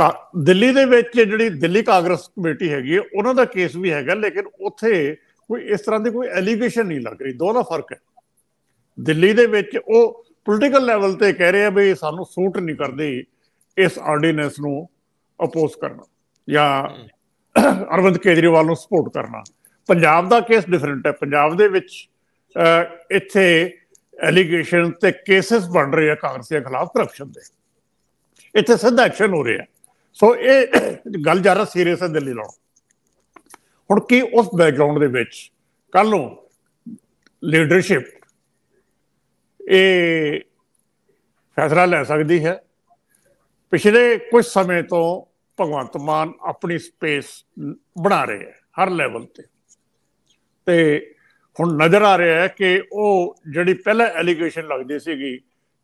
[SPEAKER 2] ਆ ਦਿੱਲੀ ਦੇ ਵਿੱਚ ਜਿਹੜੀ ਦਿੱਲੀ ਕਾਂਗਰਸ ਕਮੇਟੀ ਹੈਗੀ ਹੈ ਉਹਨਾਂ ਦਾ ਕੇਸ ਵੀ ਹੈਗਾ ਲੇਕਿਨ ਉੱਥੇ ਕੋਈ ਇਸ ਤਰ੍ਹਾਂ ਦੀ ਕੋਈ ਐਲੀਗੇਸ਼ਨ ਨਹੀਂ ਲੱਗ ਰਹੀ ਦੋਨਾਂ ਫਰਕ ਹੈ ਦਿੱਲੀ ਦੇ ਵਿੱਚ ਉਹ ਪੋਲੀਟੀਕਲ ਲੈਵਲ ਤੇ ਕਹਿ ਰਹੇ ਆ ਵੀ ਸਾਨੂੰ ਸੂਟ ਨਹੀਂ ਕਰਦੇ ਇਸ ਆਰਡੀਨੈਂਸ ਨੂੰ ਅਪੋਜ਼ ਕਰਨਾ ਜਾਂ ਅਰਵਿੰਦ ਕੇਜਰੀਵਾਲ ਨੂੰ ਸਪੋਰਟ ਕਰਨਾ ਪੰਜਾਬ ਦਾ ਕੇਸ ਡਿਫਰੈਂਟ ਹੈ ਪੰਜਾਬ ਦੇ ਵਿੱਚ ਇੱਥੇ ਐਲੀਗੇਸ਼ਨ ਤੇ ਕੇਸਸ ਬਣ ਰਹੇ ਆ ਦੇ ਖਿਲਾਫ ਕਰਪਸ਼ਨ ਦੇ ਇੱਥੇ ਸਿੱਧਾ ਐਕਸ਼ਨ ਹੋ ਰਿਹਾ ਸੋ ਇਹ ਗੱਲ ਰਹੀ ਸੀਰੀਅਸ ਹੈ ਦਿੱਲੀ ਨਾਲੋਂ ਹੁਣ ਕੀ ਉਸ ਬੈਕਗ੍ਰਾਉਂਡ ਦੇ ਵਿੱਚ ਕੱਲ ਨੂੰ ਲੀਡਰਸ਼ਿਪ ਇਹ ਫੈਸਲਾ ਲੈ ਸਕਦੀ ਹੈ ਪਿਛਲੇ ਕੁਝ ਸਮੇਂ ਤੋਂ ਭਗਵੰਤ ਮਾਨ ਆਪਣੀ ਸਪੇਸ ਬਣਾ ਰਹੇ ਹੈ ਹਰ ਲੈਵਲ ਤੇ ਤੇ ਹੁਣ ਨਜ਼ਰ ਆ ਰਿਹਾ ਹੈ ਕਿ ਉਹ ਜਿਹੜੀ ਪਹਿਲਾਂ ਐਲੀਗੇਸ਼ਨ ਲੱਗਦੀ ਸੀਗੀ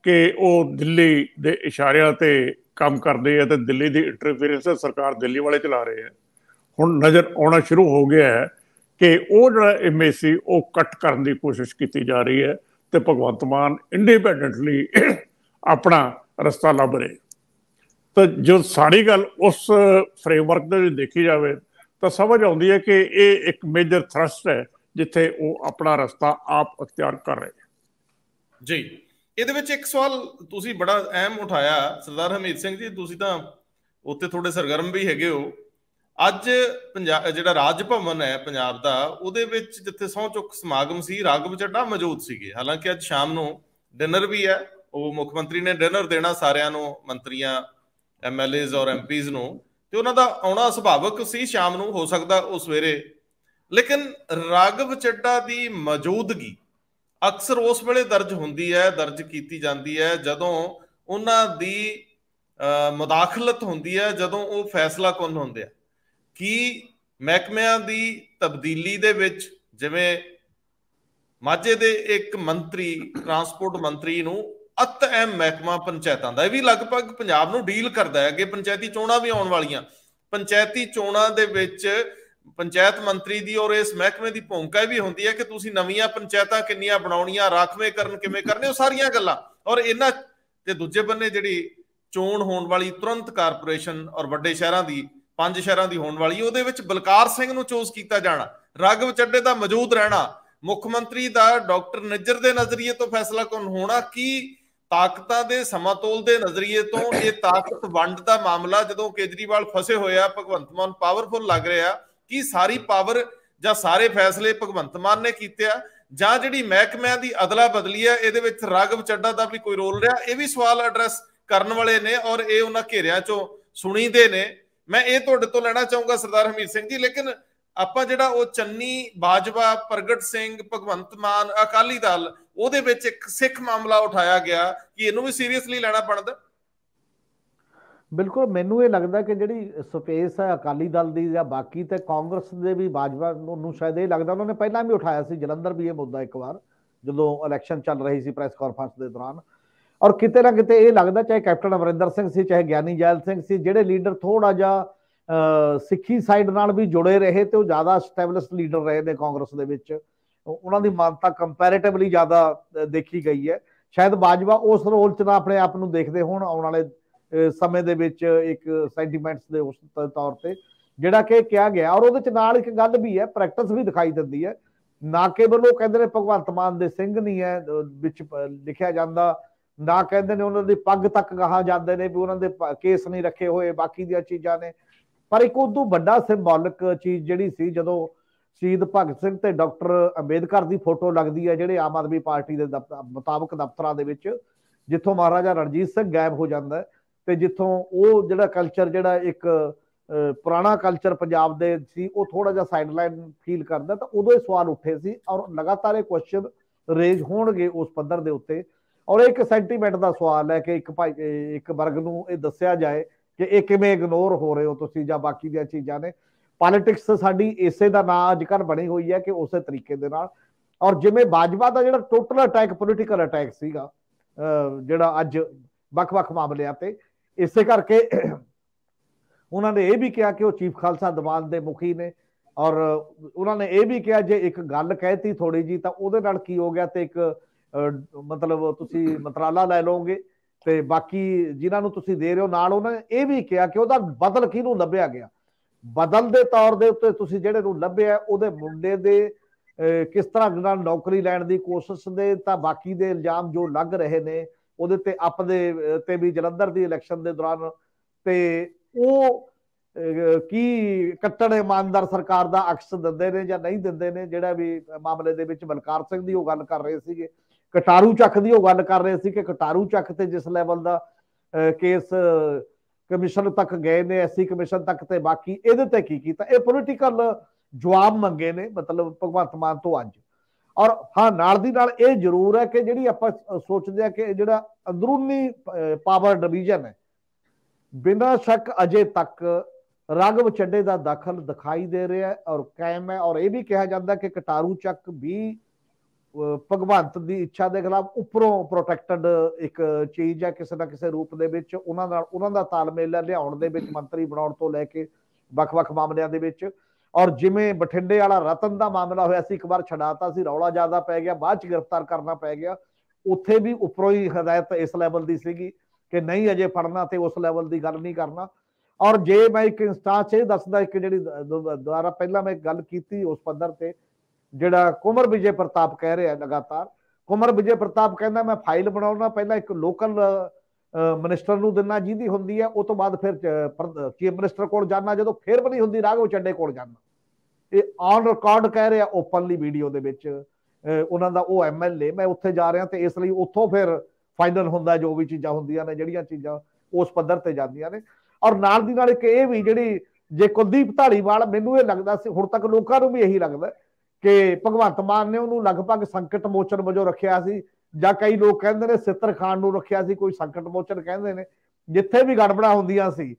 [SPEAKER 2] ਕਿ ਉਹ ਦਿੱਲੀ ਦੇ ਇਸ਼ਾਰਿਆਂ ਤੇ ਕੰਮ ਕਰਦੇ ਆ ਤੇ ਦਿੱਲੀ ਦੀ ਇੰਟਰਫੀਰੈਂਸ ਸਰਕਾਰ ਦਿੱਲੀ ਵਾਲੇ ਚਲਾ ਰਹੇ ਆ ਹੁਣ ਨਜ਼ਰ ਆਉਣਾ ਸ਼ੁਰੂ ਹੋ ਗਿਆ ਹੈ ਕਿ ਉਹ ਜਿਹੜਾ ਐਮਏਸੀ ਉਹ ਕੱਟ ਕਰਨ ਦੀ ਕੋਸ਼ਿਸ਼ ਕੀਤੀ ਜਾ ਰਹੀ ਹੈ ਤੇ ਭਗਵੰਤ ਮਾਨ ਇੰਡੀਪੈਂਡੈਂਟਲੀ ਆਪਣਾ ਰਸਤਾ ਲੱਭ ਰਹੇ ਤਾਂ ਜੋ ਸਾਰੀ ਗੱਲ ਉਸ ਫਰੇਮਵਰਕ ਦੇ ਵਿੱਚ ਦੇਖੀ ਜਾਵੇ ਤਾਂ ਸਮਝ ਆਉਂਦੀ ਹੈ ਕਿ ਇਹ ਇੱਕ ਮੇਜਰ ਥ੍ਰਸਟ ਹੈ ਜਿੱਥੇ ਉਹ ਆਪਣਾ ਰਸਤਾ ਆਪ ਅਖਤਿਆਰ ਕਰ ਰਹੇ
[SPEAKER 1] ਜੀ ਇਹਦੇ ਵਿੱਚ ਇੱਕ ਸਵਾਲ ਤੁਸੀਂ ਬੜਾ ਅਹਿਮ ਉਠਾਇਆ ਸਰਦਾਰ ਹਮੀਦ ਸਿੰਘ ਜੀ ਤੁਸੀਂ ਤਾਂ ਉੱਤੇ ਥੋੜੇ ਸਰਗਰਮ ਵੀ ਹੈਗੇ ਹੋ ਅੱਜ ਪੰਜਾਬ ਜਿਹੜਾ ਰਾਜ ਭਵਨ ਹੈ ਪੰਜਾਬ ਦਾ ਉਹਦੇ ਵਿੱਚ ਜਿੱਥੇ ਸੌ ਚੁੱਕ ਸਮਾਗਮ ਸੀ ਰਾਗਵ ਚੱਡਾ ਮੌਜੂਦ ਸੀਗੇ ਹਾਲਾਂਕਿ ਅੱਜ ਸ਼ਾਮ ਨੂੰ ਡਿਨਰ ਵੀ ਹੈ ਉਹ ਮੁੱਖ ਮੰਤਰੀ ਨੇ ਡਿਨਰ ਦੇਣਾ ਸਾਰਿਆਂ ਨੂੰ ਮੰਤਰੀਆਂ ਐਮਐਲਏਜ਼ ਔਰ ਐਮਪੀਜ਼ ਨੂੰ ਤੇ ਉਹਨਾਂ ਦਾ ਆਉਣਾ ਸੁਭਾਵਕ ਸੀ ਸ਼ਾਮ ਨੂੰ ਹੋ ਸਕਦਾ ਉਹ ਸਵੇਰੇ ਲੇਕਿਨ ਰਾਗਵ ਚੱਡਾ ਦੀ ਮੌਜੂਦਗੀ ਅਕਸਰ ਉਸ ਵੇਲੇ ਦਰਜ ਹੁੰਦੀ ਹੈ ਦਰਜ ਕੀਤੀ ਜਾਂਦੀ ਹੈ ਜਦੋਂ ਉਹਨਾਂ ਦੀ ਮਦਾਖਲਤ ਹੁੰਦੀ ਹੈ ਜਦੋਂ ਉਹ ਫੈਸਲਾ ਕੁੰਨ ਹੁੰਦੇ ਆ ਕਿ ਮਹਿਕਮਿਆਂ ਦੀ ਤਬਦੀਲੀ ਦੇ ਵਿੱਚ ਜਿਵੇਂ ਮਾਝੇ ਦੇ ਇੱਕ ਮੰਤਰੀ ਟਰਾਂਸਪੋਰਟ ਮੰਤਰੀ ਨੂੰ ਅਤ ਐਮ ਮਹਿਕਮਾ ਪੰਚਾਇਤਾਂ ਦਾ ਇਹ ਵੀ ਲਗਭਗ ਪੰਜਾਬ ਨੂੰ ਡੀਲ ਕਰਦਾ ਹੈ ਅੱਗੇ ਪੰਚਾਇਤੀ ਚੋਣਾਂ ਵੀ ਆਉਣ ਵਾਲੀਆਂ ਪੰਚਾਇਤੀ ਚੋਣਾਂ ਦੇ ਵਿੱਚ ਪੰਚਾਇਤ ਮੰਤਰੀ ਦੀ ਔਰ ਇਸ ਮਹਿਕਮੇ ਦੀ ਭੂਮਿਕਾ ਵੀ ਹੁੰਦੀ ਹੈ ਕਿ ਤੁਸੀਂ ਨਵੀਆਂ ਪੰਚਾਇਤਾਂ ਕਿੰਨੀਆਂ ਬਣਾਉਣੀਆਂ ਰਾਖਵੇਂ ਕਰਨ ਕਿਵੇਂ ਕਰਨੇ ਉਹ ਸਾਰੀਆਂ ਗੱਲਾਂ ਔਰ ਇਹਨਾਂ ਤੇ ਦੂਜੇ ਬੰਨੇ ਜਿਹੜੀ ਚੋਣ ਹੋਣ ਵਾਲੀ ਤੁਰੰਤ ਕਾਰਪੋਰੇਸ਼ਨ ਔਰ ਵੱਡੇ ਸ਼ਹਿਰਾਂ ਦੀ ਪੰਜ ਸ਼ਹਿਰਾਂ ਦੀ ਹੋਣ ਵਾਲੀ ਉਹਦੇ ਵਿੱਚ ਬਲਕਾਰ ਸਿੰਘ ਨੂੰ ਚੋਜ਼ ਕੀਤਾ ਜਾਣਾ ਰਗਵ ਚੱਡੇ ਦਾ ਮੌਜੂਦ ਰਹਿਣਾ ਮੁੱਖ ਮੰਤਰੀ ਦਾ ਡਾਕਟਰ ਨਜਰ ਦੇ ਨਜ਼ਰੀਏ ਤੋਂ ਫੈਸਲਾ ਕੌਣ ਹੋਣਾ ਕੀ ਤਾਕਤਾਂ ਦੇ ਸਮਤੋਲ ਦੇ ਨਜ਼ਰੀਏ ਤੋਂ ਇਹ ਤਾਕਤ ਵੰਡ ਦਾ ਮਾਮਲਾ ਜਦੋਂ ਕੇਜਰੀਵਾਲ ਫਸੇ ਹੋਇਆ ਭਗਵੰਤ ਮਾਨ ਪਾਵਰਫੁਲ ਲੱਗ ਰਿਹਾ ਕਿ ਸਾਰੀ ਪਾਵਰ ਜਾਂ ਸਾਰੇ ਫੈਸਲੇ ਭਗਵੰਤ ਮਾਨ ਨੇ ਕੀਤੇ ਆ ਜਾਂ ਜਿਹੜੀ ਮਹਿਕਮਿਆਂ ਦੀ ਅਦਲਾ ਬਦਲੀ ਆ ਇਹਦੇ ਵਿੱਚ ਰਾਗਵ ਚੱਡਾ ਦਾ ਵੀ ਕੋਈ ਰੋਲ ਰਿਹਾ ਇਹ ਵੀ ਸਵਾਲ ਐਡਰੈਸ ਕਰਨ ਵਾਲੇ ਨੇ ਔਰ ਇਹ ਉਹਨਾਂ ਘੇਰਿਆਂ ਚੋਂ ਸੁਣੀਦੇ ਨੇ ਮੈਂ ਇਹ ਤੁਹਾਡੇ ਤੋਂ ਲੈਣਾ ਚਾਹੂੰਗਾ ਸਰਦਾਰ ਹਮੀਰ ਸਿੰਘ ਜੀ ਲੇਕਿਨ ਆਪਾਂ ਜਿਹੜਾ ਉਹ ਚੰਨੀ ਬਾਜਵਾ ਪ੍ਰਗਟ ਸਿੰਘ ਭਗਵੰਤ ਮਾਨ ਅਕਾਲੀ ਦਲ ਉਹਦੇ ਵਿੱਚ ਇੱਕ ਸਿੱਖ ਮਾਮਲਾ ਉਠਾਇਆ ਗਿਆ ਕਿ ਇਹਨੂੰ ਵੀ ਸੀਰੀਅਸਲੀ ਲੈਣਾ ਪੜਦਾ
[SPEAKER 3] ਬਿਲਕੁਲ ਮੈਨੂੰ ਇਹ ਲੱਗਦਾ ਕਿ ਜਿਹੜੀ ਸਪੇਸ ਹੈ ਅਕਾਲੀ ਦਲ ਦੀ ਜਾਂ ਬਾਕੀ ਤੇ ਕਾਂਗਰਸ ਦੇ ਵੀ ਬਾਜਵਾ ਨੂੰ ਸ਼ਾਇਦ ਇਹ ਲੱਗਦਾ ਉਹਨਾਂ ਨੇ ਪਹਿਲਾਂ ਵੀ ਉਠਾਇਆ ਸੀ ਜਲੰਧਰ ਵੀ ਇਹ ਮੁੱਦਾ ਇੱਕ ਵਾਰ ਜਦੋਂ ਇਲੈਕਸ਼ਨ ਚੱਲ ਰਹੀ ਸੀ ਪ੍ਰੈਸ ਕਾਨਫਰੰਸ ਦੇ ਦੌਰਾਨ ਔਰ ਕਿਤੇ ਨਾ ਕਿਤੇ ਇਹ ਲੱਗਦਾ ਚਾਹੇ ਕੈਪਟਨ ਅਮਰਿੰਦਰ ਸਿੰਘ ਸੀ ਚਾਹੇ ਗਿਆਨੀ ਜੈਲ ਸਿੰਘ ਸੀ ਜਿਹੜੇ ਲੀਡਰ ਥੋੜਾ ਜਿਹਾ ਸਿੱਖੀ ਸਾਈਡ ਨਾਲ ਵੀ ਜੁੜੇ ਰਹੇ ਤੇ ਉਹ ਜ਼ਿਆਦਾ ਸਟੈਬਲਿਸ਼ਡ ਲੀਡਰ ਰਹੇ ਨੇ ਕਾਂਗਰਸ ਦੇ ਵਿੱਚ ਉਹਨਾਂ ਦੀ ਮਾਨਤਾ ਕੰਪੈਰੀਟਿਵਲੀ ਜ਼ਿਆਦਾ ਦੇਖੀ ਗਈ ਹੈ ਸ਼ਾਇਦ ਬਾਜਵਾ ਉਸ ਰੋਲ 'ਚ ਨਾ ਆਪਣੇ ਆਪ ਨੂੰ ਦੇਖਦੇ ਹੋਣ ਆਉਣ ਵਾਲੇ ਸਮੇਂ ਦੇ ਵਿੱਚ ਇੱਕ ਸੈਂਟੀਮੈਂਟਸ ਦੇ ਉਸ ਤੌਰ ਤੇ ਜਿਹੜਾ ਕਿ ਕਿਹਾ ਗਿਆ ਔਰ ਉਹਦੇ 'ਚ ਨਾਲ ਇੱਕ ਗੱਲ ਵੀ ਹੈ ਪ੍ਰੈਕਟਿਸ ਵੀ ਦਿਖਾਈ ਦਿੰਦੀ ਹੈ ਨਾ ਕਿ ਬਲੋ ਕਹਿੰਦੇ ਨੇ ਭਗਵੰਤ ਮਾਨ ਦੇ ਸਿੰਘ ਨਹੀਂ ਹੈ ਵਿੱਚ ਲਿਖਿਆ ਜਾਂਦਾ ਨਾ ਕਹਿੰਦੇ ਨੇ ਉਹਨਾਂ ਦੀ ਪੱਗ ਤੱਕ ਕਹਾ ਜਾਂਦੇ ਨੇ ਵੀ ਉਹਨਾਂ ਦੇ ਕੇਸ ਨਹੀਂ ਰੱਖੇ ਹੋਏ ਬਾਕੀ ਦੀਆਂ ਚੀਜ਼ਾਂ ਨੇ ਪਰ ਇੱਕ ਉਦੋਂ ਵੱਡਾ ਸਿੰਬੋਲਿਕ ਚੀਜ਼ ਜਿਹੜੀ ਸੀ ਜਦੋਂ ਸ਼ਹੀਦ ਭਗਤ ਸਿੰਘ ਤੇ ਡਾਕਟਰ ਅੰਬੇਦਕਰ ਦੀ ਫੋਟੋ ਲੱਗਦੀ ਹੈ ਜਿਹੜੇ ਆਮ ਆਦਮੀ ਪਾਰਟੀ ਦੇ ਮੁਤਾਬਕ ਦਫ਼ਤਰਾਂ ਦੇ ਵਿੱਚ ਜਿੱਥੋਂ ਮਹਾਰਾਜਾ ਰਣਜੀਤ ਸਿੰਘ ਗਾਇਬ ਹੋ ਜਾਂਦਾ ਹੈ ਤੇ ਜਿੱਥੋਂ ਉਹ ਜਿਹੜਾ ਕਲਚਰ ਜਿਹੜਾ ਇੱਕ ਪੁਰਾਣਾ ਕਲਚਰ ਪੰਜਾਬ ਦੇ ਸੀ ਉਹ ਥੋੜਾ ਜਿਹਾ ਸਾਈਡਲਾਈਨ ਫੀਲ ਕਰਦਾ ਤਾਂ ਉਦੋਂ ਇਹ ਸਵਾਲ ਉੱਠੇ ਸੀ ਔਰ ਲਗਾਤਾਰ ਇਹ ਕੁਐਸਚਨ ਰੇਜ ਹੋਣਗੇ ਉਸ ਪੱਧਰ ਦੇ ਉੱਤੇ ਔਰ ਇੱਕ ਸੈਂਟੀਮੈਂਟ ਦਾ ਸਵਾਲ ਹੈ ਕਿ ਇੱਕ ਭਾਈ ਇੱਕ ਵਰਗ ਨੂੰ ਇਹ ਦੱਸਿਆ ਜਾਏ ਕਿ ਇਹ ਕਿਵੇਂ ਇਗਨੋਰ ਹੋ ਰਹੇ ਹੋ ਤੁਸੀਂ ਜਾਂ ਬਾਕੀ ਦੀਆਂ ਚੀਜ਼ਾਂ ਨੇ ਪੋਲਿਟਿਕਸ ਸਾਡੀ ਇਸੇ ਦਾ ਨਾਂ ਅੱਜਕੱਲ ਬਣੀ ਹੋਈ ਹੈ ਕਿ ਉਸੇ ਤਰੀਕੇ ਦੇ ਨਾਲ ਔਰ ਜਿਵੇਂ ਬਾਜਵਾ ਦਾ ਜਿਹੜਾ ਟੋਟਲ ਅਟੈਕ ਪੋਲਿਟੀਕਲ ਅਟੈਕ ਸੀਗਾ ਜਿਹੜਾ ਅੱਜ ਵੱਖ-ਵੱਖ ਮਾਮਲਿਆਂ ਤੇ ਇਸੇ ਕਰਕੇ ਉਹਨਾਂ ਨੇ ਇਹ ਵੀ ਕਿਹਾ ਕਿ ਉਹ ਚੀਫ ਖਾਲਸਾ ਦੀਵਾਨ ਦੇ ਮੁਖੀ ਨੇ ਔਰ ਉਹਨਾਂ ਨੇ ਇਹ ਵੀ ਕਿਹਾ ਜੇ ਇੱਕ ਗੱਲ ਕਹਿਤੀ ਥੋੜੀ ਜੀ ਤਾਂ ਉਹਦੇ ਨਾਲ ਕੀ ਹੋ ਗਿਆ ਤੇ ਇੱਕ ਮਤਲਬ ਤੁਸੀਂ ਮੰਤਰਾਲਾ ਲੈ ਲਓਗੇ ਤੇ ਬਾਕੀ ਜਿਨ੍ਹਾਂ ਨੂੰ ਤੁਸੀਂ ਦੇ ਰਹੇ ਹੋ ਨਾਲ ਉਹਨਾਂ ਇਹ ਵੀ ਕਿਹਾ ਕਿ ਉਹਦਾ ਬਦਲ ਕਿਹਨੂੰ ਲੱਭਿਆ ਗਿਆ ਬਦਲ ਦੇ ਤੌਰ ਦੇ ਉੱਤੇ ਤੁਸੀਂ ਜਿਹੜੇ ਨੂੰ ਲੱਭਿਆ ਉਹਦੇ ਮੁੰਡੇ ਦੇ ਕਿਸ ਤਰ੍ਹਾਂ ਨਾਲ ਨੌਕਰੀ ਲੈਣ ਦੀ ਕੋਸ਼ਿਸ਼ ਦੇ ਤਾਂ ਬਾਕੀ ਦੇ ਇਲਜ਼ਾਮ ਜੋ ਲੱਗ ਰਹੇ ਨੇ ਉਹਦੇ ਤੇ ਆਪਦੇ ਦੇ ਤੇ ਵੀ ਜਲੰਧਰ ਦੀ ਇਲੈਕਸ਼ਨ ਦੇ ਦੌਰਾਨ ਤੇ ਉਹ ਕੀ ਕੱਟੜ ਇਮਾਨਦਾਰ ਸਰਕਾਰ ਦਾ ਅਕਸ ਦਿੰਦੇ ਨੇ ਜਾਂ ਨਹੀਂ ਦਿੰਦੇ ਨੇ ਜਿਹੜਾ ਵੀ ਮਾਮਲੇ ਦੇ ਵਿੱਚ ਬਲਕਾਰ ਸਿੰਘ ਦੀ ਉਹ ਗੱਲ ਕਰ ਰਹੇ ਸੀਗੇ ਕਟਾਰੂ ਚੱਕ ਦੀ ਉਹ ਗੱਲ ਕਰ ਰਹੇ ਸੀ ਕਿ ਕਟਾਰੂ ਚੱਕ ਤੇ ਜਿਸ ਲੈਵਲ ਦਾ ਕੇਸ ਕਮਿਸ਼ਨ ਤੱਕ ਗਏ ਨੇ ਐਸਸੀ ਕਮਿਸ਼ਨ ਤੱਕ ਤੇ ਬਾਕੀ ਇਹਦੇ ਤੇ ਕੀ ਕੀਤਾ ਇਹ ਪੋਲੀਟੀਕਲ ਜਵਾਬ ਮੰਗੇ ਨੇ ਮਤਲਬ ਭਗਵੰਤ ਮਾਨ ਤੋਂ ਅੱਜ ਔਰ ਹਾਂ ਨਾਲ ਦੀ ਨਾਲ ਇਹ ਜ਼ਰੂਰ ਹੈ ਕਿ ਜਿਹੜੀ ਆਪਾਂ ਸੋਚਦੇ ਆ ਕਿ ਜਿਹੜਾ ਅੰਦਰੂਨੀ ਪਾਵਰ ਡਿਵੀਜ਼ਨ ਹੈ ਬਿਨਾਂ ਸ਼ੱਕ ਅਜੇ ਤੱਕ ਰਗਵ ਚੱਡੇ ਦਾ ਦਖਲ ਦਿਖਾਈ ਦੇ ਰਿਹਾ ਹੈ ਔਰ ਕਾਇਮ ਹੈ ਔਰ ਇਹ ਵੀ ਕਿਹਾ ਜਾਂਦਾ ਕਿ ਕਟਾਰੂ ਚੱਕ ਵੀ ਭਗਵੰਤ ਦੀ ਇੱਛਾ ਦੇ ਖਿਲਾਫ ਉੱਪਰੋਂ ਪ੍ਰੋਟੈਕਟਡ ਇੱਕ ਚੀਜ਼ ਹੈ ਕਿਸੇ ਨਾ ਕਿਸੇ ਰੂਪ ਦੇ ਵਿੱਚ ਉਹਨਾਂ ਨਾਲ ਉਹਨਾਂ ਦਾ ਤਾਲਮੇਲ ਲਿਆਉਣ ਦੇ ਵਿੱਚ ਮੰਤਰੀ ਬਣਾਉਣ ਤੋਂ ਲੈ ਕੇ ਵੱਖ-ਵੱਖ ਮਾਮਲਿਆਂ ਦੇ ਵਿੱਚ ਔਰ ਜਿਵੇਂ ਬਠਿੰਡੇ ਵਾਲਾ ਰਤਨ ਦਾ ਮਾਮਲਾ ਹੋਇਆ ਸੀ ਇੱਕ ਵਾਰ ਛਡਾਤਾ ਸੀ ਰੌਲਾ ਜ਼ਿਆਦਾ ਪੈ ਗਿਆ ਬਾਅਦ ਚ ਗ੍ਰਿਫਤਾਰ ਕਰਨਾ ਪੈ ਗਿਆ ਉੱਥੇ ਵੀ ਉੱਪਰੋਂ ਹੀ ਹਦਾਇਤ ਇਸ ਲੈਵਲ ਦੀ ਸੀਗੀ ਕਿ ਨਹੀਂ ਅਜੇ ਫੜਨਾ ਤੇ ਉਸ ਲੈਵਲ ਦੀ ਗੱਲ ਨਹੀਂ ਕਰਨਾ ਔਰ ਜੇ ਮੈਂ ਇੱਕ ਇਨਸਟਾਂਸ ਇਹ ਦੱਸਦਾ ਇੱਕ ਜਿਹੜੀ ਦੁਆਰਾ ਪਹਿਲਾਂ ਮੈਂ ਗੱਲ ਕੀਤੀ ਉਸ ਪੱਧਰ ਤੇ ਜਿਹੜਾ ਕੁਮਰ ਵਿਜੇ ਪ੍ਰਤਾਪ ਕਹਿ ਰਿਹਾ ਲਗਾਤਾਰ ਕੁਮਰ ਵਿਜੇ ਪ੍ਰਤਾਪ ਕਹਿੰਦਾ ਮੈਂ ਫਾਈਲ ਬਣਾਉਣਾ ਪਹਿਲਾਂ ਇੱਕ ਲੋਕਲ ਮਿਨਿਸਟਰ ਨੂੰ ਦਿੰਨਾ ਜਿਹਦੀ ਹੁੰਦੀ ਹੈ ਉਹ ਤੋਂ ਬਾਅਦ ਫਿਰ ਚੀਫ ਮਿਨਿਸਟਰ ਕੋਲ ਜਾਣਾ ਜਦੋਂ ਫਿਰ ਵੀ ਨਹੀਂ ਹੁੰਦੀ ਰਾਘਵ ਚੰਡੇ ਕੋਲ ਜਾਣਾ ਇਹ ਆਨ ਰਿਕਾਰਡ ਕਹਿ ਰਿਹਾ ਓਪਨਲੀ ਵੀਡੀਓ ਦੇ ਵਿੱਚ ਉਹਨਾਂ ਦਾ ਉਹ ਐਮਐਲਏ ਮੈਂ ਉੱਥੇ ਜਾ ਰਿਹਾ ਤੇ ਇਸ ਲਈ ਉੱਥੋਂ ਫਿਰ ਫਾਈਨਲ ਹੁੰਦਾ ਜੋ ਵੀ ਚੀਜ਼ਾਂ ਹੁੰਦੀਆਂ ਨੇ ਜਿਹੜੀਆਂ ਚੀਜ਼ਾਂ ਉਸ ਪੱਧਰ ਤੇ ਜਾਂਦੀਆਂ ਨੇ ਔਰ ਨਾਲ ਦੀ ਨਾਲ ਇੱਕ ਇਹ ਵੀ ਜਿਹੜੀ ਜੇ ਕੁਲਦੀਪ ਢਾਲੀਵਾਲ ਮੈਨੂੰ ਇਹ ਲੱਗਦਾ ਸੀ ਹੁਣ ਤੱਕ ਲੋਕਾਂ ਨੂੰ ਵੀ ਇਹੀ ਲੱਗਦਾ ਕਿ ਭਗਵੰਤ ਮਾਨ ਨੇ ਉਹਨੂੰ ਲਗਭਗ ਸੰਕਟ ਮੋਚਨ ਵਜੋਂ ਰੱਖਿਆ ਸੀ ਜਾਂ ਕਈ ਲੋਕ ਕਹਿੰਦੇ ਨੇ ਸਿੱਤਰ ਖਾਨ ਨੂੰ ਰੱਖਿਆ ਸੀ ਕੋਈ ਸੰਕਟ ਮੋਚਨ ਕਹਿੰਦੇ ਨੇ ਜਿੱਥੇ ਵੀ ਗੜਬੜਾ ਹੁੰਦੀਆਂ ਸੀ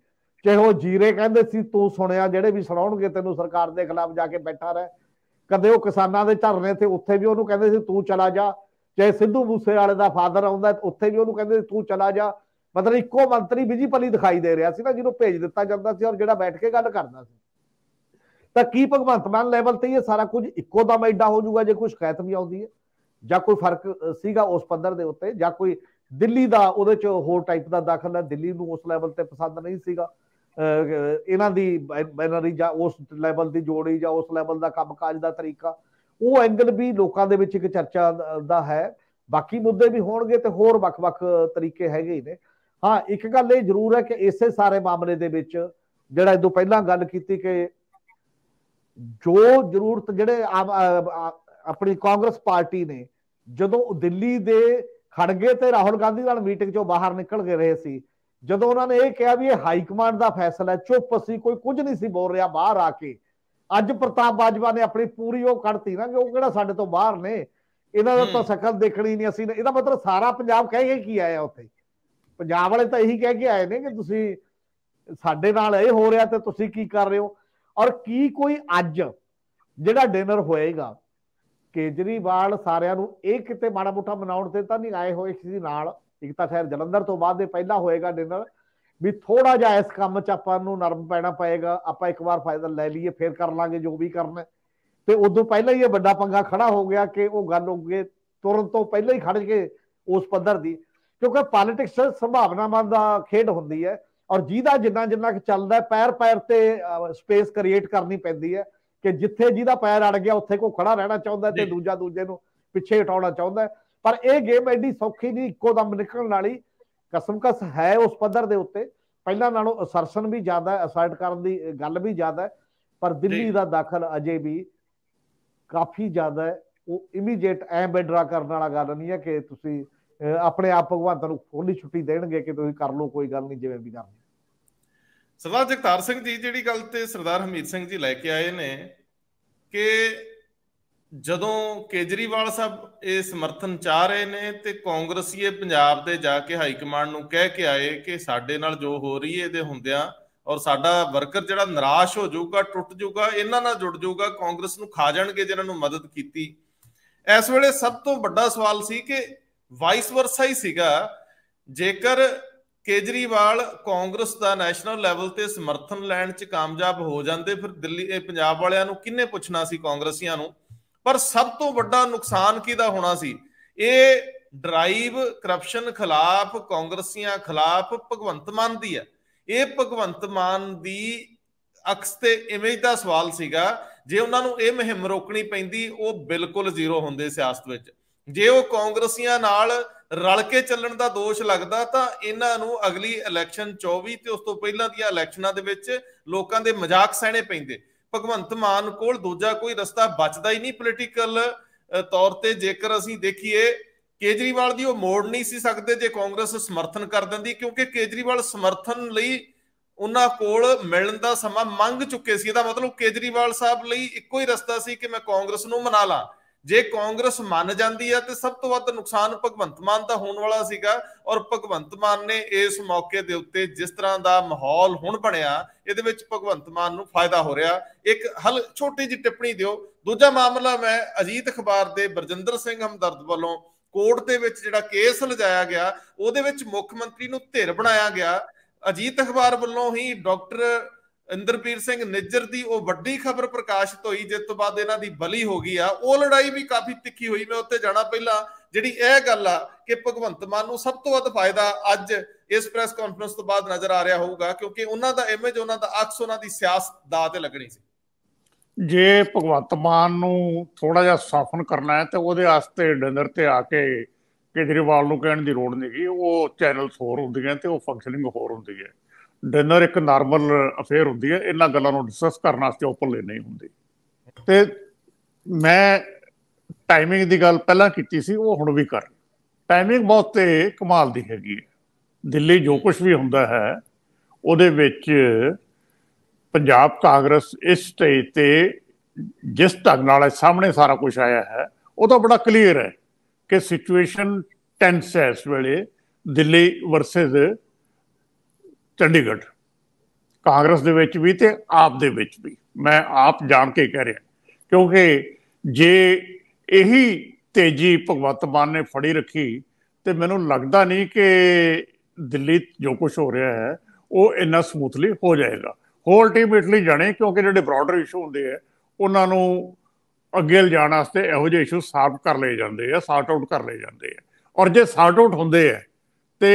[SPEAKER 3] ਚਾਹੇ ਉਹ ਜੀਰੇ ਕਹਿੰਦੇ ਸੀ ਤੂੰ ਸੁਣਿਆ ਜਿਹੜੇ ਵੀ ਸੁਣਾਉਣਗੇ ਤੈਨੂੰ ਸਰਕਾਰ ਦੇ ਖਿਲਾਫ ਜਾ ਕੇ ਬੈਠਾ ਰਹਿ ਕਦੇ ਉਹ ਕਿਸਾਨਾਂ ਦੇ ਧਰਨੇ ਤੇ ਉੱਥੇ ਵੀ ਉਹਨੂੰ ਕਹਿੰਦੇ ਸੀ ਤੂੰ ਚਲਾ ਜਾ ਚਾਹੇ ਸਿੱਧੂ ਮੂਸੇ ਵਾਲੇ ਦਾ ਫਾਦਰ ਆਉਂਦਾ ਉੱਥੇ ਵੀ ਉਹਨੂੰ ਕਹਿੰਦੇ ਤੂੰ ਚਲਾ ਜਾ ਮਤਲਬ ਇੱਕੋ ਮੰਤਰੀ ਵਿਜੀਪਲੀ ਦਿਖਾਈ ਦੇ ਰਿਹਾ ਸੀ ਨਾ ਜਿਹਨੂੰ ਭੇਜ ਦਿੱਤਾ ਜਾਂਦਾ ਸੀ ਔਰ ਜਿਹੜਾ ਬੈਠ ਕੇ ਗੱਲ ਕਰਦਾ ਸੀ ਤਾਂ ਕੀ ਭਗਵੰਤ ਮਾਨ ਲੈਵਲ ਤੇ ਇਹ ਸਾਰਾ ਕੁਝ ਇੱਕੋ ਦਮ ਐਡਾ ਹੋ ਜਾਊਗਾ ਜੇ ਕੋਈ ਸ਼ਿਕਾਇਤ ਵੀ ਆਉਂਦੀ ਹੈ ਜਾਂ ਕੋਈ ਫਰਕ ਸੀਗਾ ਉਸ ਪੰਦਰ ਦੇ ਉੱਤੇ ਜਾਂ ਕੋਈ ਦਿੱਲੀ ਦਾ ਉਹਦੇ ਚ ਹੋਰ ਟਾਈਪ ਦਾ ਦਾਖਲ ਹੈ ਦਿੱਲੀ ਨੂੰ ਉਸ ਲੈਵਲ ਤੇ ਪਸੰਦ ਨਹੀਂ ਸੀਗਾ ਇਹਨਾਂ ਦੀ ਬੈਨਰੀ ਜਾਂ ਉਸ ਲੈਵਲ ਦੀ ਜੋੜੀ ਜਾਂ ਉਸ ਲੈਵਲ ਦਾ ਕੰਮਕਾਜ ਦਾ ਤਰੀਕਾ ਉਹ ਐਂਗਲ ਵੀ ਲੋਕਾਂ ਦੇ ਵਿੱਚ ਇੱਕ ਚਰਚਾ ਦਾ ਹੈ ਬਾਕੀ ਮੁੱਦੇ ਵੀ ਹੋਣਗੇ ਤੇ ਹੋਰ ਵੱਖ-ਵੱਖ ਤਰੀਕੇ ਹੈਗੇ ਹੀ ਨੇ ਹਾਂ ਇੱਕ ਗੱਲ ਇਹ ਜ਼ਰੂਰ ਹੈ ਕਿ ਇਸੇ ਸਾਰੇ ਮਾਮਲੇ ਦੇ ਵਿੱਚ ਜਿਹੜਾ ਇਹ ਤੋਂ ਪਹਿਲਾਂ ਗੱਲ ਕੀਤੀ ਕਿ ਜੋ ਜ਼ਰੂਰਤ ਜਿਹੜੇ ਆਪਣੀ ਕਾਂਗਰਸ ਪਾਰਟੀ ਨੇ ਜਦੋਂ ਦਿੱਲੀ ਦੇ ਖੜਗੇ ਤੇ ਰਾਹੁਲ ਗਾਂਧੀ ਨਾਲ ਮੀਟਿੰਗ ਚੋਂ ਬਾਹਰ ਨਿਕਲ ਗਏ ਰਹੇ ਸੀ ਜਦੋਂ ਉਹਨਾਂ ਨੇ ਇਹ ਕਿਹਾ ਵੀ ਇਹ ਹਾਈ ਕਮਾਂਡ ਦਾ ਫੈਸਲਾ ਹੈ ਚੁੱਪ ਸੀ ਕੋਈ ਕੁਝ ਨਹੀਂ ਸੀ ਬੋਲ ਰਿਹਾ ਬਾਹਰ ਆ ਕੇ ਅੱਜ ਪ੍ਰਤਾਪ ਬਾਜਵਾ ਨੇ ਆਪਣੀ ਪੂਰੀ ਉਹ ਕੱਢਤੀ ਨਾ ਕਿ ਉਹ ਕਿਹੜਾ ਸਾਡੇ ਤੋਂ ਬਾਹਰ ਨੇ ਇਹਨਾਂ ਦਾ ਤਾਂ ਸ਼ਕਲ ਦੇਖਣੀ ਨਹੀਂ ਅਸੀਂ ਇਹਦਾ ਮਤਲਬ ਸਾਰਾ ਪੰਜਾਬ ਕਹਿ ਕੇ ਕੀ ਆਇਆ ਉੱਥੇ ਪੰਜਾਬ ਵਾਲੇ ਤਾਂ ਇਹੀ ਕਹਿ ਕੇ ਆਏ ਨੇ ਕਿ ਤੁਸੀਂ ਸਾਡੇ ਨਾਲ ਇਹ ਹੋ ਰਿਹਾ ਤੇ ਤੁਸੀਂ ਕੀ ਕਰ ਰਹੇ ਹੋ ਔਰ ਕੀ ਕੋਈ ਅੱਜ ਜਿਹੜਾ ਡਿਨਰ ਹੋਏਗਾ ਕੇਜਰੀਵਾਲ ਸਾਰਿਆਂ ਨੂੰ ਇਹ ਕਿਤੇ ਮਾੜਾ ਮੋਟਾ ਮਨਾਉਣ ਤੇ ਤਾਂ ਨਹੀਂ ਆਏ ਹੋਏ ਕਿਸੇ ਨਾਲ ਇੱਕ ਤਾਂ ਖੈਰ ਜਲੰਧਰ ਤੋਂ ਬਾਅਦ ਦੇ ਪਹਿਲਾ ਹੋਏਗਾ ਡਿਨਰ ਵੀ ਥੋੜਾ ਜਿਹਾ ਇਸ ਕੰਮ 'ਚ ਆਪਾਂ ਨੂੰ ਨਰਮ ਪੈਣਾ ਪਏਗਾ ਆਪਾਂ ਇੱਕ ਵਾਰ ਫਾਇਦਾ ਲੈ ਲਈਏ ਫਿਰ ਕਰ ਲਾਂਗੇ ਜੋ ਵੀ ਕਰਨਾ ਤੇ ਉਦੋਂ ਪਹਿਲਾਂ ਹੀ ਇਹ ਵੱਡਾ ਪੰਗਾ ਖੜਾ ਹੋ ਗਿਆ ਕਿ ਉਹ ਗੱਲ ਹੋ ਗਈ ਤੁਰਨ ਤੋਂ ਪਹਿਲਾਂ ਹੀ ਖੜ ਕੇ ਉਸ ਪੱਧਰ ਦੀ ਕਿਉਂਕਿ ਪੋਲਿਟਿਕਸ ਸੰਭਾਵਨਾਵਾਂ ਦਾ ਖੇਡ ਹੁੰਦੀ ਹੈ ਔਰ ਜਿਹਦਾ ਜਿੰਨਾ ਜਿੰਨਾ ਕਿ ਚੱਲਦਾ ਪੈਰ ਪੈਰ ਤੇ ਸਪੇਸ ਕ੍ਰੀਏਟ ਕਰਨੀ ਪੈਂਦੀ ਹੈ ਕਿ ਜਿੱਥੇ ਜਿਹਦਾ ਪੈਰ ਅੜ ਗਿਆ ਉੱਥੇ ਕੋ ਖੜਾ ਰਹਿਣਾ ਚਾਹੁੰਦਾ ਤੇ ਦੂਜਾ ਦੂਜੇ ਨੂੰ ਪਿੱਛੇ ਹਟਾਉਣਾ ਚਾਹੁੰਦਾ ਪਰ ਇਹ ਗੇਮ ਐਡੀ ਸੌਖੀ ਨਹੀਂ ਇੱਕੋ ਦਮ ਨਿਕਲਣ ਵਾਲੀ ਕਸਮਕਸ ਹੈ ਉਸ ਪੱਧਰ ਦੇ ਉੱਤੇ ਪਹਿਲਾਂ ਨਾਲੋਂ ਅਸਰਸ਼ਨ ਵੀ ਜ਼ਿਆਦਾ ਅਸਰਟ ਕਰਨ ਦੀ ਗੱਲ ਵੀ ਜ਼ਿਆਦਾ ਪਰ ਦਿੱਲੀ ਦਾ ਦਾਖਲ ਅਜੇ ਵੀ ਕਾਫੀ ਜ਼ਿਆਦਾ ਹੈ ਉਹ ਇਮੀਡੀਏਟ ਐਂਬੈਡਰਾ ਕਰਨ ਵਾਲਾ ਗੱਲ ਨਹੀਂ ਹੈ ਕਿ ਤੁਸੀਂ ਆਪਣੇ ਆਪ ਭਗਵਾਨ ਤੁਹਾਨੂੰ ਖੋਲੀ ਛੁੱਟੀ ਦੇਣਗੇ ਕਿ ਤੁਸੀਂ ਕਰ ਲਓ ਕੋਈ ਗੱਲ ਨਹੀਂ ਜਿਵੇਂ ਵੀ ਕਰਨੀ
[SPEAKER 1] ਸਰਦਾਰ ਜਗਤਾਰ ਸਿੰਘ ਜੀ ਜਿਹੜੀ ਗੱਲ ਤੇ ਸਰਦਾਰ ਹਮੀਦ ਸਿੰਘ ਜੀ ਲੈ ਕੇ ਆਏ ਨੇ ਕਿ ਜਦੋਂ ਕੇਜਰੀਵਾਲ ਸਾਹਿਬ ਇਹ ਸਮਰਥਨ ਚਾਹ ਰਹੇ ਨੇ ਤੇ ਕਾਂਗਰਸੀਏ ਪੰਜਾਬ ਦੇ ਜਾ ਕੇ ਹਾਈ ਕਮਾਂਡ ਨੂੰ ਕਹਿ ਕੇ ਆਏ ਕਿ ਸਾਡੇ ਨਾਲ ਜੋ ਹੋ ਰਹੀ ਹੈ ਇਹਦੇ ਹੁੰਦਿਆਂ ਔਰ ਸਾਡਾ ਵਰਕਰ ਜਿਹੜਾ ਨਿਰਾਸ਼ ਹੋ ਜਾਊਗਾ ਟੁੱਟ ਜਾਊਗਾ ਇਹਨਾਂ ਨਾਲ ਜੁੜ ਜਾਊਗਾ ਕਾਂਗਰਸ ਨੂੰ ਖਾ ਜਾਣਗੇ ਜਿਨ੍ਹਾਂ ਨੂੰ ਮਦਦ ਕੀਤੀ ਇਸ ਵੇਲੇ ਸਭ ਤੋਂ ਵੱਡਾ ਸਵਾਲ ਸੀ ਕਿ ਵਾਈਸ ਵਰਸਾ ਹੀ ਸੀਗਾ ਜੇਕਰ ਕੇਜਰੀਵਾਲ ਕਾਂਗਰਸ ਦਾ ਨੈਸ਼ਨਲ ਲੈਵਲ ਤੇ ਸਮਰਥਨ ਲੈਣ ਚ ਕਾਮਯਾਬ ਹੋ ਜਾਂਦੇ ਫਿਰ ਦਿੱਲੀ ਇਹ ਪੰਜਾਬ ਵਾਲਿਆਂ ਨੂੰ ਕਿੰਨੇ ਪੁੱਛਣਾ ਸੀ ਕਾਂਗਰਸੀਆਂ ਨੂੰ ਪਰ ਸਭ ਤੋਂ ਵੱਡਾ ਨੁਕਸਾਨ ਕਿਹਦਾ ਹੋਣਾ ਸੀ ਇਹ ਡਰਾਈਵ ਕਰਪਸ਼ਨ ਖਿਲਾਫ ਕਾਂਗਰਸੀਆਂ ਖਿਲਾਫ ਭਗਵੰਤ ਮਾਨ ਦੀ ਹੈ ਇਹ ਭਗਵੰਤ ਮਾਨ ਦੀ ਅਕਸ ਤੇ ਇਮੇਜ ਦਾ ਸਵਾਲ ਸੀਗਾ ਜੇ ਉਹਨਾਂ ਨੂੰ ਇਹ ਮਹਿੰਮ ਰੋਕਣੀ ਪੈਂਦੀ ਉਹ ਬਿਲਕੁਲ ਜ਼ੀਰੋ ਹੁੰਦੇ ਸਿਆਸਤ ਵਿੱਚ ਜੇ ਉਹ ਕਾਂਗਰਸੀਆਂ ਨਾਲ ਰਲ ਕੇ ਚੱਲਣ ਦਾ ਦੋਸ਼ ਲੱਗਦਾ ਤਾਂ ਇਹਨਾਂ ਨੂੰ ਅਗਲੀ ਇਲੈਕਸ਼ਨ 24 ਤੇ ਉਸ ਤੋਂ ਪਹਿਲਾਂ ਦੀਆਂ ਇਲੈਕਸ਼ਨਾਂ ਦੇ ਵਿੱਚ ਲੋਕਾਂ ਦੇ ਮਜ਼ਾਕ ਸਹਿਣੇ ਪੈਂਦੇ ਭਗਵੰਤ ਮਾਨ ਕੋਲ ਦੂਜਾ ਕੋਈ ਰਸਤਾ ਬਚਦਾ ਹੀ ਨਹੀਂ ਪੋਲੀਟੀਕਲ ਤੌਰ ਤੇ ਜੇਕਰ ਅਸੀਂ ਦੇਖੀਏ ਕੇਜਰੀਵਾਲ ਦੀ ਉਹ ਮੋੜ ਨਹੀਂ ਸੀ ਸਕਦੇ ਜੇ ਕਾਂਗਰਸ ਸਮਰਥਨ ਕਰ ਦਿੰਦੀ ਕਿਉਂਕਿ ਕੇਜਰੀਵਾਲ ਸਮਰਥਨ ਲਈ ਉਹਨਾਂ ਕੋਲ ਮਿਲਣ ਦਾ ਸਮਾਂ ਮੰਗ ਚੁੱਕੇ ਸੀ ਇਹਦਾ ਮਤਲਬ ਕੇਜਰੀਵਾਲ ਸਾਹਿਬ ਲਈ ਇੱਕੋ ਹੀ ਰਸਤਾ ਸੀ ਕਿ ਮੈਂ ਕਾਂਗਰਸ ਨੂੰ ਮਨਾ ਲਾਂ ਜੇ ਕਾਂਗਰਸ ਮੰਨ ਜਾਂਦੀ ਹੈ ਤੇ ਸਭ ਤੋਂ ਵੱਧ ਨੁਕਸਾਨ ਭਗਵੰਤ ਮਾਨ ਦਾ ਹੋਣ ਵਾਲਾ ਸੀਗਾ ਔਰ ਭਗਵੰਤ ਮਾਨ ਨੇ ਇਸ ਮੌਕੇ ਦੇ ਉੱਤੇ ਜਿਸ ਤਰ੍ਹਾਂ ਦਾ ਮਾਹੌਲ ਹੁਣ ਬਣਿਆ ਇਹਦੇ ਵਿੱਚ ਭਗਵੰਤ ਮਾਨ ਨੂੰ ਫਾਇਦਾ ਹੋ ਰਿਹਾ ਇੱਕ ਹਲ ਛੋਟੀ ਜਿਹੀ ਟਿੱਪਣੀ ਦਿਓ ਦੂਜਾ ਮਾਮਲਾ ਮੈਂ ਅਜੀਤ ਅਖਬਾਰ ਦੇ ਬਰਜਿੰਦਰ ਸਿੰਘ ਹਮਦਰਦ ਵੱਲੋਂ ਕੋਰਟ ਦੇ ਵਿੱਚ ਜਿਹੜਾ ਕੇਸ ਲਜਾਇਆ ਗਿਆ ਉਹਦੇ ਵਿੱਚ ਮੁੱਖ ਮੰਤਰੀ ਨੂੰ ਧਿਰ ਬਣਾਇਆ ਗਿਆ ਅਜੀਤ ਅਖਬਾਰ ਵੱਲੋਂ ਹੀ ਡਾਕਟਰ ਇੰਦਰਪੀਰ ਸਿੰਘ ਨਿੱਜਰ ਦੀ ਉਹ ਵੱਡੀ ਖਬਰ ਪ੍ਰਕਾਸ਼ਿਤ ਹੋਈ ਜਿਸ ਤੋਂ ਬਾਅਦ ਇਹਨਾਂ ਦੀ ਬਲੀ ਹੋ ਗਈ ਆ ਉਹ ਲੜਾਈ ਵੀ ਕਾਫੀ ਤਿੱਖੀ ਹੋਈ ਮੈਂ ਉੱਤੇ ਜਾਣਾ ਪਹਿਲਾਂ ਜਿਹੜੀ ਇਹ ਗੱਲ ਆ ਕਿ ਭਗਵੰਤ ਮਾਨ ਨੂੰ ਸਭ ਤੋਂ ਵੱਧ ਫਾਇਦਾ ਅੱਜ ਇਸ ਪ੍ਰੈਸ ਕਾਨਫਰੰਸ ਤੋਂ ਬਾਅਦ ਨਜ਼ਰ ਆ ਰਿਹਾ ਹੋਊਗਾ ਕਿਉਂਕਿ ਉਹਨਾਂ ਦਾ ਇਮੇਜ ਉਹਨਾਂ ਦਾ ਅਕਸ ਉਹਨਾਂ ਦੀ ਸਿਆਸਤ ਦਾ ਤੇ ਲੱਗਣੀ ਸੀ
[SPEAKER 2] ਜੇ ਭਗਵੰਤ ਮਾਨ ਨੂੰ ਥੋੜਾ ਜਿਹਾ ਸਾਫਨ ਕਰਨਾ ਹੈ ਤੇ ਉਹਦੇ ਵਾਸਤੇ ਡਿਨਰ ਤੇ ਆ ਕੇ ਕੇਜਰੀਵਾਲ ਨੂੰ ਕਹਿਣ ਦੀ ਲੋੜ ਨਹੀਂ ਗਈ ਉਹ ਚੈਨਲ ਹੋਰ ਹੁੰਦੀਆਂ ਤੇ ਉਹ ਫੰਕਸ਼ਨਿੰਗ ਹੋਰ ਹੁੰਦੀ ਹੈ ਡਿਨਰ ਇੱਕ ਨਾਰਮਲ ਅਫੇਅਰ ਹੁੰਦੀ ਹੈ ਇਹਨਾਂ ਗੱਲਾਂ ਨੂੰ ਡਿਸਕਸ ਕਰਨ ਵਾਸਤੇ ਓਪਨਲੀ ਨਹੀਂ ਹੁੰਦੀ ਤੇ ਮੈਂ ਟਾਈਮਿੰਗ ਦੀ ਗੱਲ ਪਹਿਲਾਂ ਕੀਤੀ ਸੀ ਉਹ ਹੁਣ ਵੀ ਕਰ ਟਾਈਮਿੰਗ ਬਹੁਤ ਤੇ ਕਮਾਲ ਦੀ ਹੈਗੀ ਹੈ ਦਿੱਲੀ ਜੋ ਕੁਝ ਵੀ ਹੁੰਦਾ ਹੈ ਉਹਦੇ ਵਿੱਚ ਪੰਜਾਬ ਕਾਂਗਰਸ ਇਸ ਸਟੇਜ ਤੇ ਜਿਸ ਢੰਗ ਨਾਲ ਸਾਹਮਣੇ ਸਾਰਾ ਕੁਝ ਆਇਆ ਹੈ ਉਹ ਤਾਂ ਬੜਾ ਕਲੀਅਰ ਹੈ ਕਿ ਸਿਚੁਏਸ਼ਨ ਟੈਂਸ ਹੈ ਇਸ ਵੇਲੇ ਦਿੱਲੀ ਵਰਸਸ ਚੰਡੀਗੜ੍ਹ ਕਾਂਗਰਸ ਦੇ ਵਿੱਚ ਵੀ ਤੇ ਆਪ ਦੇ ਵਿੱਚ ਵੀ ਮੈਂ ਆਪ ਜਾਣ ਕੇ ਕਹਿ ਰਿਹਾ ਕਿਉਂਕਿ ਜੇ ਇਹੀ ਤੇਜ਼ੀ ਭਗਵੰਤ ਮਾਨ ਨੇ ਫੜੀ ਰੱਖੀ ਤੇ ਮੈਨੂੰ ਲੱਗਦਾ ਨਹੀਂ ਕਿ ਦਿੱਲੀ ਜੋ ਕੁਝ ਹੋ ਰਿਹਾ ਹੈ ਉਹ ਇੰਨਾ ਸਮੂਥਲੀ ਹੋ ਜਾਏਗਾ ਹੋ ਅਲਟੀਮੇਟਲੀ ਜਾਣੇ ਕਿਉਂਕਿ ਜਿਹੜੇ ਬ੍ਰਾਡਰ ਇਸ਼ੂ ਹੁੰਦੇ ਆ ਉਹਨਾਂ ਨੂੰ ਅੱਗੇ ਲਿਜਾਣ ਵਾਸਤੇ ਇਹੋ ਜਿਹੇ ਇਸ਼ੂ ਸਾਫ਼ ਕਰ ਲਏ ਜਾਂਦੇ ਆ ਸਾਰਟ ਆਊਟ ਕਰ ਲਏ ਜਾਂਦੇ ਆ ਔਰ ਜੇ ਸਾਰਟ ਆਊਟ ਹੁੰਦੇ ਆ ਤੇ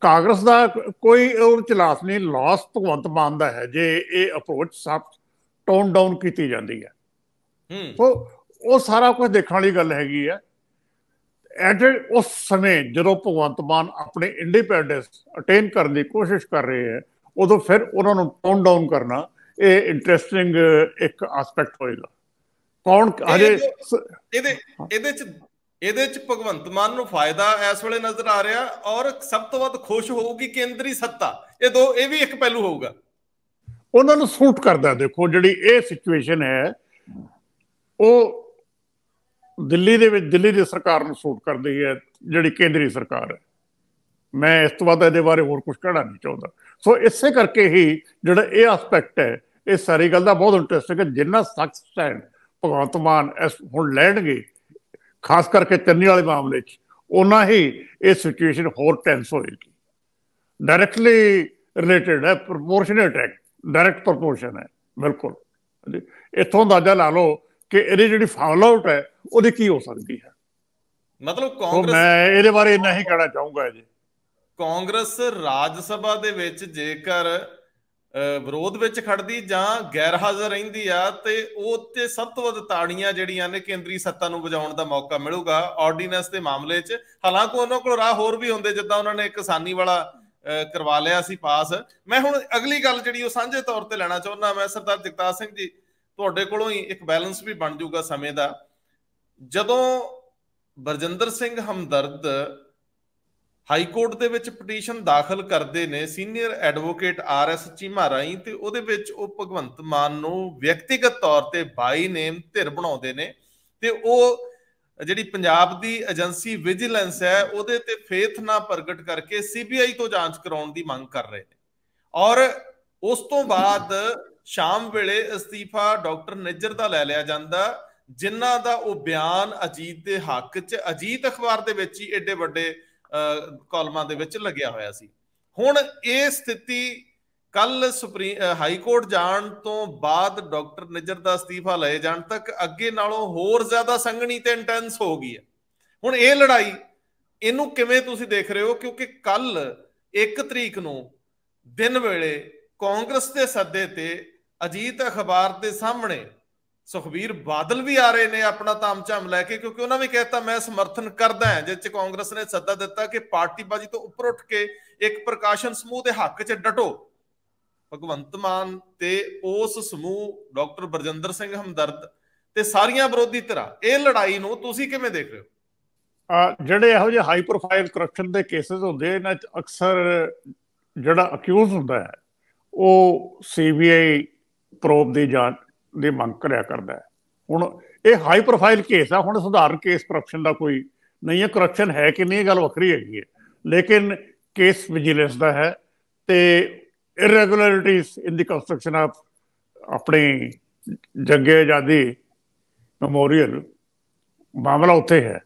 [SPEAKER 2] ਕਾਂਗਰਸ ਦਾ ਕੋਈ ਉਹ ਚਲਾਸ ਨਹੀਂ ਲਾਸ ਭਗਵੰਤ ਮਾਨ ਦਾ ਹੈ ਜੇ ਇਹ ਅਪਰੋਚ ਸਭ ਟੋਨ ਡਾਊਨ ਕੀਤੀ ਜਾਂਦੀ ਹੈ ਹੂੰ ਉਹ ਉਹ ਸਾਰਾ ਕੁਝ ਦੇਖਣ ਵਾਲੀ ਗੱਲ ਹੈਗੀ ਹੈ ਐਟ ਉਸ ਸਮੇਂ ਜਦੋਂ ਭਗਵੰਤ ਮਾਨ ਆਪਣੇ ਇੰਡੀਪੈਂਡੈਂਸ ਅਟੇਨ ਕਰਨ ਦੀ ਕੋਸ਼ਿਸ਼ ਕਰ ਰਹੇ ਹੈ ਉਦੋਂ ਫਿਰ ਉਹਨਾਂ ਨੂੰ ਟੋਨ ਡਾਊਨ ਕਰਨਾ ਇਹ ਇੰਟਰਸਟਿੰਗ ਇੱਕ ਐਸਪੈਕਟ ਹੋਏਗਾ ਕੌਣ ਅਜੇ
[SPEAKER 1] ਇਹਦੇ ਇਹਦੇ ਚ ਇਹਦੇ ਚ ਭਗਵੰਤ ਮਾਨ ਨੂੰ ਫਾਇਦਾ ਇਸ ਵੇਲੇ ਨਜ਼ਰ ਆ ਰਿਹਾ ਔਰ ਸਭ ਤੋਂ ਵੱਧ ਖੁਸ਼ ਹੋਊਗੀ ਕੇਂਦਰੀ ਸੱਤਾ ਇਹ ਦੋ ਇਹ ਵੀ ਇੱਕ ਪਹਿਲੂ ਹੋਊਗਾ
[SPEAKER 2] ਉਹਨਾਂ ਨੂੰ ਸੂਟ ਕਰਦਾ ਦੇਖੋ ਜਿਹੜੀ ਇਹ ਸਿਚੁਏਸ਼ਨ ਹੈ ਉਹ ਦਿੱਲੀ ਦੇ ਵਿੱਚ ਦਿੱਲੀ ਦੀ ਸਰਕਾਰ ਨੂੰ ਸੂਟ ਕਰਦੀ ਹੈ ਜਿਹੜੀ ਕੇਂਦਰੀ ਸਰਕਾਰ ਹੈ ਮੈਂ ਇਸ ਤੋਂ ਬਾਅਦ ਇਹਦੇ ਬਾਰੇ ਹੋਰ ਕੁਝ ਕਹਿਣਾ ਨਹੀਂ ਚਾਹੁੰਦਾ ਸੋ ਇਸੇ ਕਰਕੇ ਹੀ ਜਿਹੜਾ ਇਹ ਐਸਪੈਕਟ ਹੈ ਇਹ ਸਾਰੀ ਗੱਲ ਦਾ ਬਹੁਤ ਇੰਟਰਸਟਿੰਗ ਹੈ ਜਿੰਨਾ ਸਖਤ ਸਟੈਂਡ ਭਗਵੰਤ ਮਾਨ ਹੁਣ ਲੈਣਗੇ ਖਾਸ ਕਰਕੇ ਚੰਨੀ ਵਾਲੇ ਮਾਮਲੇ 'ਚ ਉਹਨਾਂ ਹੀ ਇਹ ਸਿਚੁਏਸ਼ਨ ਹੋਰ ਟੈਂਸ ਹੋਏਗੀ ਡਾਇਰੈਕਟਲੀ ਰਿਲੇਟਡ ਹੈ ਪ੍ਰੋਪੋਰਸ਼ਨਲ ਹੈ ਡਾਇਰੈਕਟ ਪ੍ਰੋਪੋਰਸ਼ਨ ਹੈ ਬਿਲਕੁਲ ਇਥੋਂ ਅੰਦਾਜ਼ਾ ਲਾ ਲਓ ਕਿ ਇਹਦੀ ਜਿਹੜੀ ਫਾਲ ਆਊਟ ਹੈ ਉਹਦੀ ਕੀ ਹੋ ਸਕਦੀ ਹੈ ਮਤਲਬ ਕਾਂਗਰਸ ਮੈਂ ਇਹਦੇ ਬਾਰੇ ਇੰਨਾ ਹੀ ਕਹਿਣਾ ਚਾਹੂੰਗਾ ਜੀ
[SPEAKER 1] ਕਾਂਗਰਸ ਰਾਜ ਸਭਾ ਦੇ ਵਿੱਚ ਜੇਕਰ ਵਿਰੋਧ ਵਿੱਚ ਖੜਦੀ ਜਾਂ ਗੈਰ ਹਾਜ਼ਰ ਰਹਿੰਦੀ ਆ ਤੇ ਉਹ ਤੇ ਸਭ ਤੋਂ ਵੱਧ ਤਾੜੀਆਂ ਜਿਹੜੀਆਂ ਨੇ ਕੇਂਦਰੀ ਸੱਤਾ ਨੂੰ ਵਜਾਉਣ ਦਾ ਮੌਕਾ ਮਿਲੂਗਾ ਆਰਡੀਨੈਂਸ ਦੇ ਮਾਮਲੇ 'ਚ ਹਾਲਾਂਕਿ ਉਹਨਾਂ ਕੋਲ ਰਾਹ ਹੋਰ ਵੀ ਹੁੰਦੇ ਜਿੱਦਾਂ ਉਹਨਾਂ ਨੇ ਕਿਸਾਨੀ ਵਾਲਾ ਕਰਵਾ ਲਿਆ ਸੀ ਪਾਸ ਮੈਂ ਹੁਣ ਅਗਲੀ ਗੱਲ ਜਿਹੜੀ ਉਹ ਸਾਂਝੇ ਤੌਰ ਤੇ ਲੈਣਾ ਚਾਹੁੰਦਾ ਮੈਂ ਸਰਦਾਰ ਜਗਤਾਰ ਸਿੰਘ ਜੀ ਤੁਹਾਡੇ ਕੋਲੋਂ ਹੀ ਇੱਕ ਬੈਲੈਂਸ ਵੀ ਬਣ ਜਾਊਗਾ ਸਮੇਂ ਦਾ ਜਦੋਂ ਬਰਜਿੰਦਰ ਸਿੰਘ ਹਮਦਰਦ ਹਾਈ ਕੋਰਟ ਦੇ ਵਿੱਚ ਪਟੀਸ਼ਨ ਦਾਖਲ ਕਰਦੇ ਨੇ senior advocate R S Cheema ਰਾਈ ਤੇ ਉਹਦੇ ਵਿੱਚ ਉਹ ਭਗਵੰਤ ਮਾਨ ਨੂੰ ਵਿਅਕਤੀਗਤ ਤੌਰ ਤੇ ਬਾਈ ਨੇਮ ਧਿਰ ਬਣਾਉਂਦੇ ਨੇ ਤੇ ਉਹ ਜਿਹੜੀ ਪੰਜਾਬ ਦੀ ਏਜੰਸੀ ਵਿਜੀਲੈਂਸ ਹੈ ਉਹਦੇ ਤੇ ਫੇਥ ਨਾ ਪ੍ਰਗਟ ਕਰਕੇ ਸੀਬੀਆਈ ਤੋਂ ਜਾਂਚ ਕਰਾਉਣ ਦੀ ਮੰਗ ਕਰ ਰਹੇ ਨੇ ਔਰ ਉਸ ਤੋਂ ਬਾਅਦ ਸ਼ਾਮ ਵੇਲੇ ਅਸਤੀਫਾ ਡਾਕਟਰ ਨਿੱਜਰ ਦਾ ਲੈ ਲਿਆ ਜਾਂਦਾ ਜਿਨ੍ਹਾਂ ਦਾ ਉਹ ਬਿਆਨ ਅਜੀਤ ਦੇ ਹੱਕ 'ਚ ਅਜੀਤ ਅਖਬਾਰ ਦੇ ਵਿੱਚ ਹੀ ਏਡੇ ਵੱਡੇ ਕਾਲਮਾਂ ਦੇ ਵਿੱਚ ਲੱਗਿਆ ਹੋਇਆ ਸੀ ਹੁਣ ਇਹ ਸਥਿਤੀ ਕੱਲ ਸੁਪਰੀਮ ਹਾਈ ਕੋਰਟ ਜਾਣ ਤੋਂ ਬਾਅਦ ਡਾਕਟਰ ਨਜਰ ਦਾ ਅਸਤੀਫਾ ਲਏ ਜਾਣ ਤੱਕ ਅੱਗੇ ਨਾਲੋਂ ਹੋਰ ਜ਼ਿਆਦਾ ਸੰਘਣੀ ਤੇ ਇੰਟੈਂਸ ਹੋ ਗਈ ਹੈ ਹੁਣ ਇਹ ਲੜਾਈ ਇਹਨੂੰ ਕਿਵੇਂ ਤੁਸੀਂ ਦੇਖ ਰਹੇ ਹੋ ਕਿਉਂਕਿ ਕੱਲ 1 ਤਰੀਕ ਨੂੰ ਦਿਨ ਵੇਲੇ ਕਾਂਗਰਸ ਦੇ ਸੱਦੇ ਤੇ ਅਜੀਤ ਅਖਬਾਰ ਦੇ ਸਾਹਮਣੇ ਸੁਖਬੀਰ ਬਾਦਲ ਵੀ ਆ ਰਹੇ ਨੇ ਆਪਣਾ ਝਾਮ ਲੈ ਕੇ ਕਿਉਂਕਿ ਉਹਨਾਂ ਵੀ ਕਹਿਤਾ ਮੈਂ ਸਮਰਥਨ ਕਰਦਾ ਹਾਂ ਜਿੱਚ ਚ ਕਾਂਗਰਸ ਨੇ ਸੱਦਾ ਦਿੱਤਾ ਕਿ ਬਾਜੀ ਤੋਂ ਉੱਪਰ ਉੱਠ ਕੇ ਇੱਕ ਪ੍ਰਕਾਸ਼ਨ ਸਮੂਹ ਦੇ ਹੱਕ 'ਚ ਡਟੋ ਭਗਵੰਤ ਮਾਨ ਤੇ ਉਸ ਸਮੂਹ ਡਾਕਟਰ ਬਰਜਿੰਦਰ ਸਿੰਘ ਹਮਦਰਦ ਤੇ ਸਾਰੀਆਂ ਵਿਰੋਧੀ ਧਿਰਾਂ ਇਹ ਲੜਾਈ ਨੂੰ ਤੁਸੀਂ ਕਿਵੇਂ ਦੇਖ ਰਹੇ
[SPEAKER 2] ਹੋ ਜਿਹੜੇ ਇਹੋ ਜਿਹੇ ਹਾਈ ਪ੍ਰੋਫਾਈਲ ਕਰਪਸ਼ਨ ਦੇ ਕੇਸਸ ਹੁੰਦੇ ਇਹਨਾਂ 'ਚ ਅਕਸਰ ਜਿਹੜਾ ਅਕਿਊਜ਼ ਹੁੰਦਾ ਹੈ ਉਹ ਸੀਬੀਆਈ ਪ੍ਰੋਬ ਦੀ ਜਾਂਚ ਦੀ ਮੰਗ ਕਰਿਆ ਕਰਦਾ ਹੈ ਹੁਣ ਇਹ ਹਾਈ ਪ੍ਰੋਫਾਈਲ ਕੇਸ ਆ ਹੁਣ ਸੁਧਾਰਨ ਕੇਸ ਕਰਪਸ਼ਨ ਦਾ ਕੋਈ ਨਹੀਂ ਹੈ ਕਰਪਸ਼ਨ ਹੈ ਕਿ ਨਹੀਂ ਇਹ ਗੱਲ ਵੱਖਰੀ ਹੈਗੀ ਹੈ ਲੇਕਿਨ ਕੇਸ ਵਿਜੀਲੈਂਸ ਦਾ ਹੈ ਤੇ irregularities in the construction of ਆਪਣੀ ਜੱਗੇ ਆਜ਼ਾਦੀ ਮੈਮੋਰੀਅਲ ਮਾਮਲਾ ਉੱਥੇ ਹੈ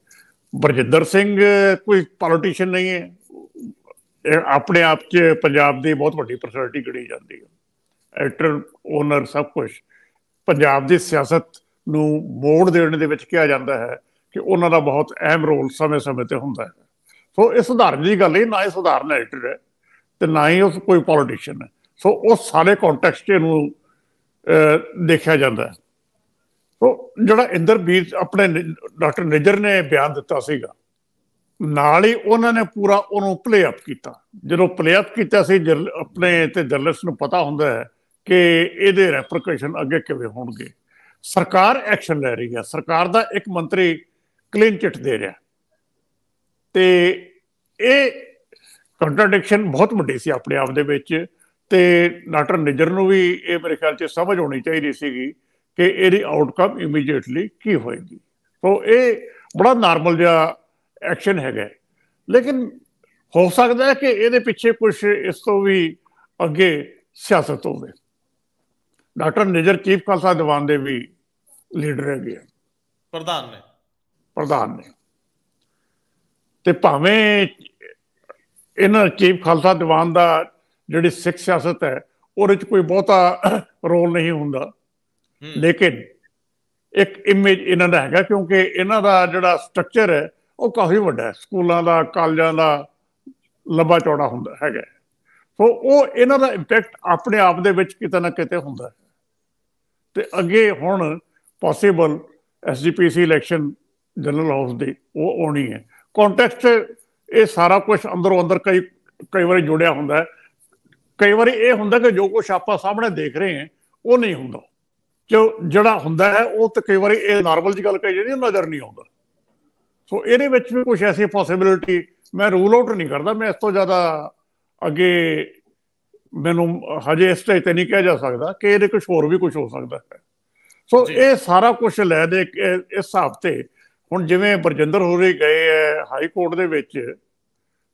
[SPEAKER 2] ਬਰਜਿੰਦਰ ਸਿੰਘ ਕੋਈ ਪੋਲੀਟੀਸ਼ੀਅਨ ਨਹੀਂ ਹੈ ਆਪਣੇ ਆਪ 'ਚ ਪੰਜਾਬ ਦੀ ਬਹੁਤ ਵੱਡੀ ਪਰਸਨੈਲਿਟੀ ਗੜੀ ਜਾਂਦੀ ਹੈ ਐਕਟਰ ਓਨਰ ਸਭ ਕੁਝ ਪੰਜਾਬ ਦੀ ਸਿਆਸਤ ਨੂੰ ਮੋੜ ਦੇਣ ਦੇ ਵਿੱਚ ਕਿਹਾ ਜਾਂਦਾ ਹੈ ਕਿ ਉਹਨਾਂ ਦਾ ਬਹੁਤ ਅਹਿਮ ਰੋਲ ਸਮੇਂ-ਸਮੇਂ ਤੇ ਹੁੰਦਾ ਹੈ ਸੋ ਇਹ ਸੁਧਾਰਨ ਦੀ ਗੱਲ ਨਹੀਂ ਨਾ ਇਹ ਸੁਧਾਰਨ ਐਕਟਰ ਹੈ ਤੇ ਨਾ ਹੀ ਉਸ ਕੋਈ ਪੋਲੀਟੀਸ਼ੀਅਨ ਹੈ ਸੋ ਉਹ ਸਾਰੇ ਕੰਟੈਕਸਟ ਨੂੰ ਦੇਖਿਆ ਜਾਂਦਾ ਹੈ ਸੋ ਜਿਹੜਾ ਇੰਦਰਬੀਰ ਆਪਣੇ ਡਾਕਟਰ ਨਿਜਰ ਨੇ ਬਿਆਨ ਦਿੱਤਾ ਸੀਗਾ ਨਾਲ ਹੀ ਉਹਨਾਂ ਨੇ ਪੂਰਾ ਉਹਨੂੰ ਪਲੇ ਅਪ ਕੀਤਾ ਜਦੋਂ ਪਲੇ ਅਪ ਕੀਤਾ ਸੀ ਆਪਣੇ ਤੇ ਜਰਨਲਿਸਟ ਨੂੰ ਪਤਾ ਹੁੰਦਾ ਹੈ ਕਿ ਇਹਦੇ ਰੈਪਰਕਸ਼ਨ ਅੱਗੇ ਕਿਵੇਂ ਹੋਣਗੇ ਸਰਕਾਰ ਐਕਸ਼ਨ ਲੈ ਰਹੀ ਹੈ ਸਰਕਾਰ ਦਾ ਇੱਕ ਮੰਤਰੀ ਕਲੀਨ ਚਿੱਟ ਦੇ ਰਿਹਾ ਤੇ ਇਹ ਕੰਟਰਡਿਕਸ਼ਨ ਬਹੁਤ ਵੱਡੀ ਸੀ ਆਪਣੇ ਆਪ ਦੇ ਵਿੱਚ ਤੇ ਡਾਕਟਰ ਨਿਜਰ ਨੂੰ ਵੀ ਇਹ ਮੇਰੇ ਖਿਆਲ 'ਚ ਸਮਝ ਹੋਣੀ ਚਾਹੀਦੀ ਸੀਗੀ ਕਿ ਇਹਦੀ ਆਊਟਕਮ ਇਮੀਡੀਏਟਲੀ ਕੀ ਹੋਏਗੀ ਸੋ ਇਹ ਬੜਾ ਨਾਰਮਲ ਜਿਹਾ ਐਕਸ਼ਨ ਹੈਗਾ ਲੇਕਿਨ ਹੋ ਸਕਦਾ ਹੈ ਕਿ ਇਹਦੇ ਪਿੱਛੇ ਕੁਝ ਇਸ ਤੋਂ ਵੀ ਅੱਗੇ ਸਿਆਸਤ ਹੋਵੇ ਡਾਕਟਰ ਨਿਜਰ ਚੀਫ ਖਾਲਸਾ ਦੀਵਾਨ ਦੇ ਵੀ ਲੀਡਰ ਹੈਗੇ ਪ੍ਰਧਾਨ ਨੇ ਪ੍ਰਧਾਨ ਨੇ ਤੇ ਭਾਵੇਂ ਇਹਨਾਂ ਚੀਫ ਖਾਲਸਾ ਦੀਵਾਨ ਦਾ ਜਿਹੜੀ ਸਿੱਖ ਸਿਆਸਤ ਹੈ ਉਹਦੇ ਵਿੱਚ ਕੋਈ ਬਹੁਤਾ ਰੋਲ ਨਹੀਂ ਹੁੰਦਾ ਲੇਕਿਨ ਇੱਕ ਇਮੇਜ ਇਹਨਾਂ ਦਾ ਹੈਗਾ ਕਿਉਂਕਿ ਇਹਨਾਂ ਦਾ ਜਿਹੜਾ ਸਟਰਕਚਰ ਹੈ ਉਹ ਕਾਫੀ ਵੱਡਾ ਹੈ ਸਕੂਲਾਂ ਦਾ ਕਾਲਜਾਂ ਦਾ ਲੰਬਾ ਚੌੜਾ ਹੁੰਦਾ ਹੈਗਾ ਸੋ ਉਹ ਇਹਨਾਂ ਦਾ ਇੰਪੈਕਟ ਆਪਣੇ ਆਪ ਦੇ ਵਿੱਚ ਕਿਤੇ ਨਾ ਕਿਤੇ ਹੁੰਦਾ ਹੈ ਤੇ ਅੱਗੇ ਹੁਣ possible SGPC election general house ਦੀ ਉਹ ਆਉਣੀ ਹੈ ਕੰਟੈਕਸਟ ਇਹ ਸਾਰਾ ਕੁਝ ਅੰਦਰੋਂ ਅੰਦਰ ਕਈ ਕਈ ਵਾਰੀ ਜੁੜਿਆ ਹੁੰਦਾ ਕਈ ਵਾਰੀ ਇਹ ਹੁੰਦਾ ਕਿ ਜੋ ਕੁਝ ਆਪਾਂ ਸਾਹਮਣੇ ਦੇਖ ਰਹੇ ਹਾਂ ਉਹ ਨਹੀਂ ਹੁੰਦਾ ਜੋ ਜਿਹੜਾ ਹੁੰਦਾ ਹੈ ਉਹ ਤਾਂ ਕਈ ਵਾਰੀ ਇਹ ਨਾਰਮਲ ਜੀ ਗੱਲ ਕਹੀ ਜਾਂਦੀ ਨਜ਼ਰ ਨਹੀਂ ਆਉਂਦਾ ਸੋ ਇਹਦੇ ਵਿੱਚ ਵੀ ਕੁਝ ਐਸੀ ਪੋਸਿਬਿਲਿਟੀ ਮੈਂ ਰੂਲ ਆਊਟ ਨਹੀਂ ਕਰਦਾ ਮੈਂ ਇਸ ਤੋਂ ਜ਼ਿਆਦਾ ਅੱਗੇ ਮੈਨੂੰ ਹਜੇ ਇਸ ਤੇ ਨਹੀਂ ਕਿਹਾ ਜਾ ਸਕਦਾ ਕਿ ਇਹਦੇ ਕੁਝ ਹੋਰ ਵੀ ਕੁਝ ਹੋ ਸਕਦਾ ਹੈ ਸੋ ਇਹ ਸਾਰਾ ਕੁਝ ਲੈ ਦੇ ਇਸ ਹਫਤੇ ਹੁਣ ਜਿਵੇਂ ਬਰਜਿੰਦਰ ਰਹੀ ਗਏ ਹੈ ਹਾਈ ਕੋਰਟ ਦੇ ਵਿੱਚ